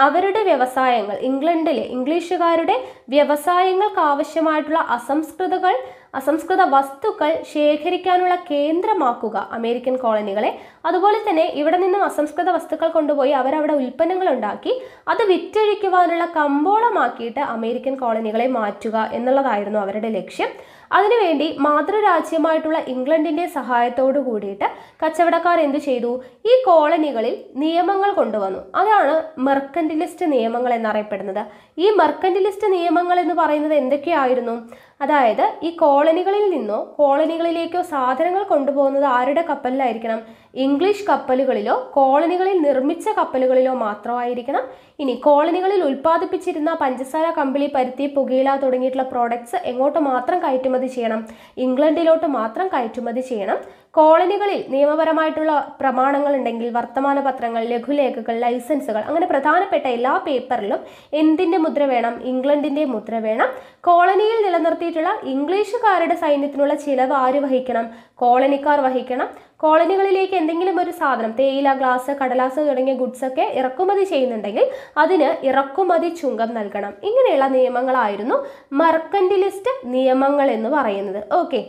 അവരുടെ വ്യവസായങ്ങൾ ഇംഗ്ലണ്ടിലെ ഇംഗ്ലീഷുകാരുടെ വ്യവസായങ്ങൾക്ക് ആവശ്യമായിട്ടുള്ള അസംസ്കൃതകൾ അസംസ്കൃത വസ്തുക്കൾ ശേഖരിക്കാനുള്ള കേന്ദ്രമാക്കുക അമേരിക്കൻ കോളനികളെ അതുപോലെ തന്നെ ഇവിടെ നിന്നും അസംസ്കൃത വസ്തുക്കൾ കൊണ്ടുപോയി അവരവിടെ ഉൽപ്പന്നങ്ങൾ ഉണ്ടാക്കി അത് വിറ്റഴിക്കുവാനുള്ള കമ്പോളമാക്കിയിട്ട് അമേരിക്കൻ കോളനികളെ മാറ്റുക എന്നുള്ളതായിരുന്നു അവരുടെ ലക്ഷ്യം അതിനുവേണ്ടി മാതൃരാജ്യമായിട്ടുള്ള ഇംഗ്ലണ്ടിന്റെ സഹായത്തോടു കൂടിയിട്ട് കച്ചവടക്കാർ എന്ത് ചെയ്തു ഈ കോളനികളിൽ നിയമങ്ങൾ കൊണ്ടുവന്നു അതാണ് മെർക്കൻഡിലിസ്റ്റ് നിയമങ്ങൾ എന്നറിയപ്പെടുന്നത് ഈ മെർക്കൻഡിലിസ്റ്റ് നിയമങ്ങൾ എന്ന് പറയുന്നത് എന്തൊക്കെയായിരുന്നു അതായത് ഈ കോളനികളിൽ നിന്നോ കോളനികളിലേക്കോ സാധനങ്ങൾ കൊണ്ടുപോകുന്നത് ആരുടെ കപ്പലിലായിരിക്കണം ഇംഗ്ലീഷ് കപ്പലുകളിലോ കോളനികളിൽ നിർമ്മിച്ച കപ്പലുകളിലോ മാത്രമായിരിക്കണം ഇനി കോളനികളിൽ ഉൽപ്പാദിപ്പിച്ചിരുന്ന പഞ്ചസാര കമ്പിളി പരുത്തി പുകയില തുടങ്ങിയിട്ടുള്ള പ്രോഡക്ട്സ് എങ്ങോട്ട് മാത്രം കയറ്റുമതി ചെയ്യണം ഇംഗ്ലണ്ടിലോട്ട് മാത്രം കയറ്റുമതി ചെയ്യണം കോളനികളിൽ നിയമപരമായിട്ടുള്ള പ്രമാണങ്ങൾ ഉണ്ടെങ്കിൽ വർത്തമാന പത്രങ്ങൾ ലഘുലേഖകൾ ലൈസൻസുകൾ അങ്ങനെ പ്രധാനപ്പെട്ട എല്ലാ പേപ്പറിലും എന്തിൻ്റെ മുദ്ര വേണം ഇംഗ്ലണ്ടിൻ്റെ മുദ്ര വേണം കോളനിയിൽ നിലനിർത്തിയിട്ടുള്ള ഇംഗ്ലീഷുകാരുടെ സൈന്യത്തിനുള്ള ചിലവ് ആര് വഹിക്കണം കോളനിക്കാർ വഹിക്കണം കോളനികളിലേക്ക് എന്തെങ്കിലും ഒരു സാധനം തേയില ഗ്ലാസ് കടലാസ് തുടങ്ങിയ ഗുഡ്സ് ഒക്കെ ഇറക്കുമതി ചെയ്യുന്നുണ്ടെങ്കിൽ അതിന് ഇറക്കുമതി ചുങ്കം നൽകണം ഇങ്ങനെയുള്ള നിയമങ്ങളായിരുന്നു മർക്കൻഡിലിസ്റ്റ് നിയമങ്ങൾ എന്ന് പറയുന്നത് ഓക്കെ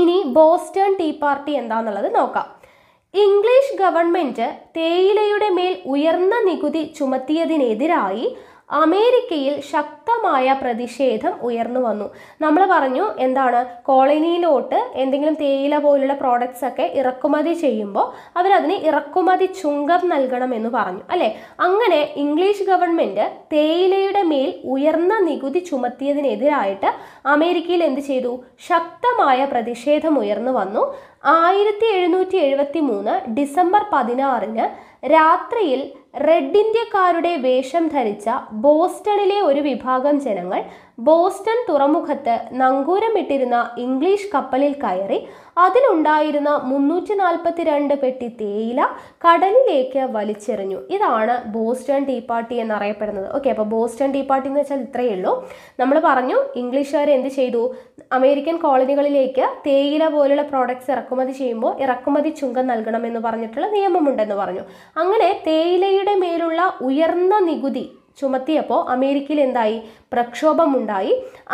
ഇനി ബോസ്റ്റൺ ടീ പാർട്ടി എന്താണെന്നുള്ളത് നോക്കാം ഇംഗ്ലീഷ് ഗവൺമെൻറ് തേയിലയുടെ മേൽ ഉയർന്ന നികുതി ചുമത്തിയതിനെതിരായി അമേരിക്കയിൽ ശക്തമായ പ്രതിഷേധം ഉയർന്നു വന്നു നമ്മൾ പറഞ്ഞു എന്താണ് കോളനിയിലോട്ട് എന്തെങ്കിലും തേയില പോലുള്ള പ്രോഡക്ട്സ് ഒക്കെ ഇറക്കുമതി ചെയ്യുമ്പോൾ അവരതിന് ഇറക്കുമതി ചുങ്കം എന്ന് പറഞ്ഞു അല്ലെ അങ്ങനെ ഇംഗ്ലീഷ് ഗവൺമെന്റ് തേയിലയുടെ മേൽ ഉയർന്ന നികുതി ചുമത്തിയതിനെതിരായിട്ട് അമേരിക്കയിൽ എന്ത് ചെയ്തു ശക്തമായ പ്രതിഷേധം ഉയർന്നു വന്നു ആയിരത്തി എഴുന്നൂറ്റി എഴുപത്തി മൂന്ന് ഡിസംബർ പതിനാറിന് രാത്രിയിൽ റെഡ് ഇന്ത്യക്കാരുടെ വേഷം ധരിച്ച ബോസ്റ്റണിലെ ഒരു വിഭാഗം ജനങ്ങൾ ബോസ്റ്റൺ തുറമുഖത്ത് നങ്കൂരമിട്ടിരുന്ന ഇംഗ്ലീഷ് കപ്പലിൽ കയറി അതിലുണ്ടായിരുന്ന മുന്നൂറ്റി രണ്ട് പെട്ടി തേയില കടലിലേക്ക് വലിച്ചെറിഞ്ഞു ഇതാണ് ബോസ്റ്റൺ ടീ പാർട്ടി എന്നറിയപ്പെടുന്നത് ഓക്കെ അപ്പോൾ ബോസ്റ്റൺ ടീ പാർട്ടി എന്ന് വെച്ചാൽ ഇത്രയേ ഉള്ളൂ നമ്മൾ പറഞ്ഞു ഇംഗ്ലീഷുകാർ എന്ത് ചെയ്തു അമേരിക്കൻ കോളനികളിലേക്ക് തേയില പോലുള്ള പ്രോഡക്ട്സ് ഇറക്കുമതി ചെയ്യുമ്പോൾ ഇറക്കുമതി ചുങ്കം നൽകണമെന്ന് പറഞ്ഞിട്ടുള്ള നിയമമുണ്ടെന്ന് പറഞ്ഞു അങ്ങനെ തേയിലയുടെ മേലുള്ള ഉയർന്ന നികുതി ചുമത്തിയപ്പോൾ അമേരിക്കയിൽ എന്തായി പ്രക്ഷോഭമുണ്ടായി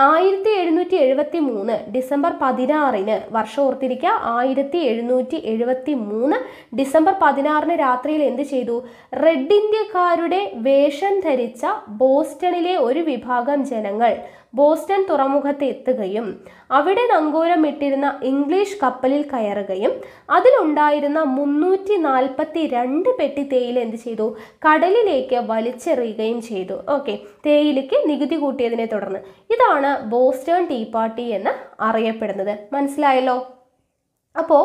ആയിരത്തി എഴുന്നൂറ്റി എഴുപത്തി മൂന്ന് ഡിസംബർ പതിനാറിന് വർഷം ഓർത്തിരിക്കുക ആയിരത്തി എഴുന്നൂറ്റി എഴുപത്തി മൂന്ന് ഡിസംബർ പതിനാറിന് രാത്രിയിൽ എന്ത് ചെയ്തു റെഡ് ഇന്ത്യക്കാരുടെ വേഷം ധരിച്ച ബോസ്റ്റണിലെ ഒരു വിഭാഗം ജനങ്ങൾ ബോസ്റ്റൺ തുറമുഖത്ത് എത്തുകയും അവിടെ നങ്കൂരമിട്ടിരുന്ന ഇംഗ്ലീഷ് കപ്പലിൽ കയറുകയും അതിലുണ്ടായിരുന്ന മുന്നൂറ്റി നാൽപ്പത്തി രണ്ട് പെട്ടി തേയില എന്ത് ചെയ്തു കടലിലേക്ക് വലിച്ചെറിയുകയും ചെയ്തു ഓക്കെ തേയിലയ്ക്ക് നികുതി കൂട്ടിയതിനെ തുടർന്ന് ഇതാണ് ബോസ്റ്റേൺ ടീ പാർട്ടി എന്ന് അറിയപ്പെടുന്നത് മനസ്സിലായല്ലോ അപ്പോൾ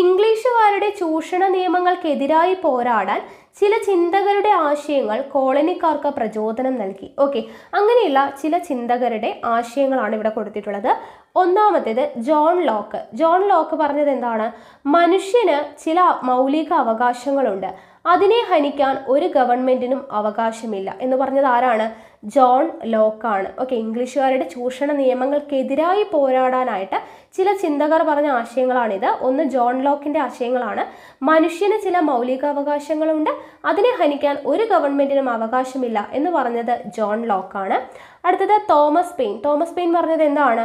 ഇംഗ്ലീഷുകാരുടെ ചൂഷണ നിയമങ്ങൾക്കെതിരായി പോരാടാൻ ചില ചിന്തകരുടെ ആശയങ്ങൾ കോളനിക്കാർക്ക് പ്രചോദനം നൽകി ഓക്കെ അങ്ങനെയുള്ള ചില ചിന്തകരുടെ ആശയങ്ങളാണ് ഇവിടെ കൊടുത്തിട്ടുള്ളത് ഒന്നാമത്തേത് ജോൺ ലോക്ക് ജോൺ ലോക്ക് പറഞ്ഞത് എന്താണ് മനുഷ്യന് ചില മൗലിക അവകാശങ്ങളുണ്ട് അതിനെ ഹനിക്കാൻ ഒരു ഗവൺമെന്റിനും അവകാശമില്ല എന്ന് പറഞ്ഞത് ആരാണ് ജോൺ ലോക്കാണ് ഓക്കെ ഇംഗ്ലീഷുകാരുടെ ചൂഷണ നിയമങ്ങൾക്കെതിരായി പോരാടാനായിട്ട് ചില ചിന്തകർ പറഞ്ഞ ആശയങ്ങളാണിത് ഒന്ന് ജോൺ ലോക്കിന്റെ ആശയങ്ങളാണ് മനുഷ്യന് ചില മൗലികാവകാശങ്ങളുണ്ട് അതിനെ ഹനിക്കാൻ ഒരു ഗവൺമെന്റിനും അവകാശമില്ല എന്ന് പറഞ്ഞത് ജോൺ ലോക്കാണ് അടുത്തത് തോമസ് പെയിൻ തോമസ് പെയിൻ പറഞ്ഞത് എന്താണ്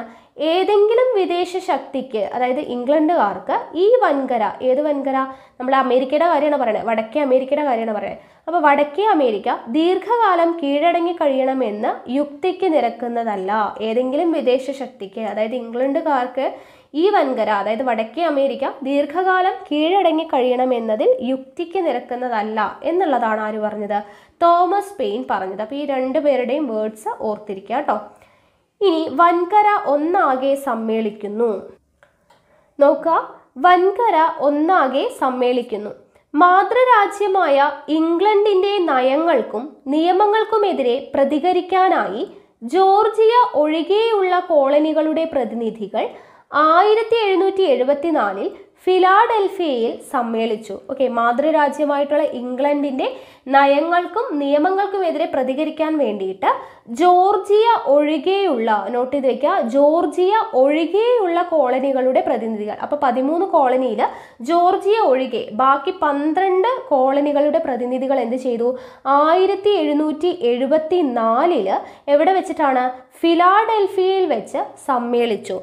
ഏതെങ്കിലും വിദേശ ശക്തിക്ക് അതായത് ഇംഗ്ലണ്ടുകാർക്ക് ഈ വൻകര ഏത് വൻകര നമ്മൾ അമേരിക്കയുടെ കാര്യമാണ് പറയുന്നത് വടക്കേ അമേരിക്കയുടെ കാര്യമാണ് പറയുന്നത് അപ്പോൾ വടക്കേ അമേരിക്ക ദീർഘകാലം കീഴടങ്ങി കഴിയണമെന്ന് യുക്തിക്ക് നിരക്കുന്നതല്ല ഏതെങ്കിലും വിദേശ ശക്തിക്ക് അതായത് ഇംഗ്ലണ്ടുകാർക്ക് ഈ വൻകര അതായത് വടക്കേ അമേരിക്ക ദീർഘകാലം കീഴടങ്ങി കഴിയണമെന്നതിൽ യുക്തിക്ക് നിരക്കുന്നതല്ല എന്നുള്ളതാണ് ആര് പറഞ്ഞത് തോമസ് പെയിൻ പറഞ്ഞത് അപ്പോൾ ഈ രണ്ട് പേരുടെയും വേർഡ്സ് ഓർത്തിരിക്കുക കേട്ടോ ഇനി വൻകര ഒന്നാകെ സമ്മേളിക്കുന്നു നോക്കുക വൻകര ഒന്നാകെ സമ്മേളിക്കുന്നു മാതൃരാജ്യമായ ഇംഗ്ലണ്ടിന്റെ നയങ്ങൾക്കും നിയമങ്ങൾക്കുമെതിരെ പ്രതികരിക്കാനായി ജോർജിയ ഒഴികെയുള്ള കോളനികളുടെ പ്രതിനിധികൾ ആയിരത്തി എഴുന്നൂറ്റി എഴുപത്തിനാലിൽ ഫിലാഡൽഫിയയിൽ സമ്മേളിച്ചു ഓക്കെ മാതൃരാജ്യമായിട്ടുള്ള ഇംഗ്ലണ്ടിൻ്റെ നയങ്ങൾക്കും നിയമങ്ങൾക്കുമെതിരെ പ്രതികരിക്കാൻ വേണ്ടിയിട്ട് ജോർജിയ ഒഴികെയുള്ള നോട്ട് ചെയ്ത് വെക്കുക ജോർജിയ ഒഴികെയുള്ള കോളനികളുടെ പ്രതിനിധികൾ അപ്പോൾ പതിമൂന്ന് കോളനിയിൽ ജോർജിയ ഒഴികെ ബാക്കി പന്ത്രണ്ട് കോളനികളുടെ പ്രതിനിധികൾ എന്ത് ചെയ്തു ആയിരത്തി എഴുന്നൂറ്റി എഴുപത്തി നാലില് എവിടെ വെച്ചിട്ടാണ് ഫിലാഡൽഫിയയിൽ വെച്ച് സമ്മേളിച്ചു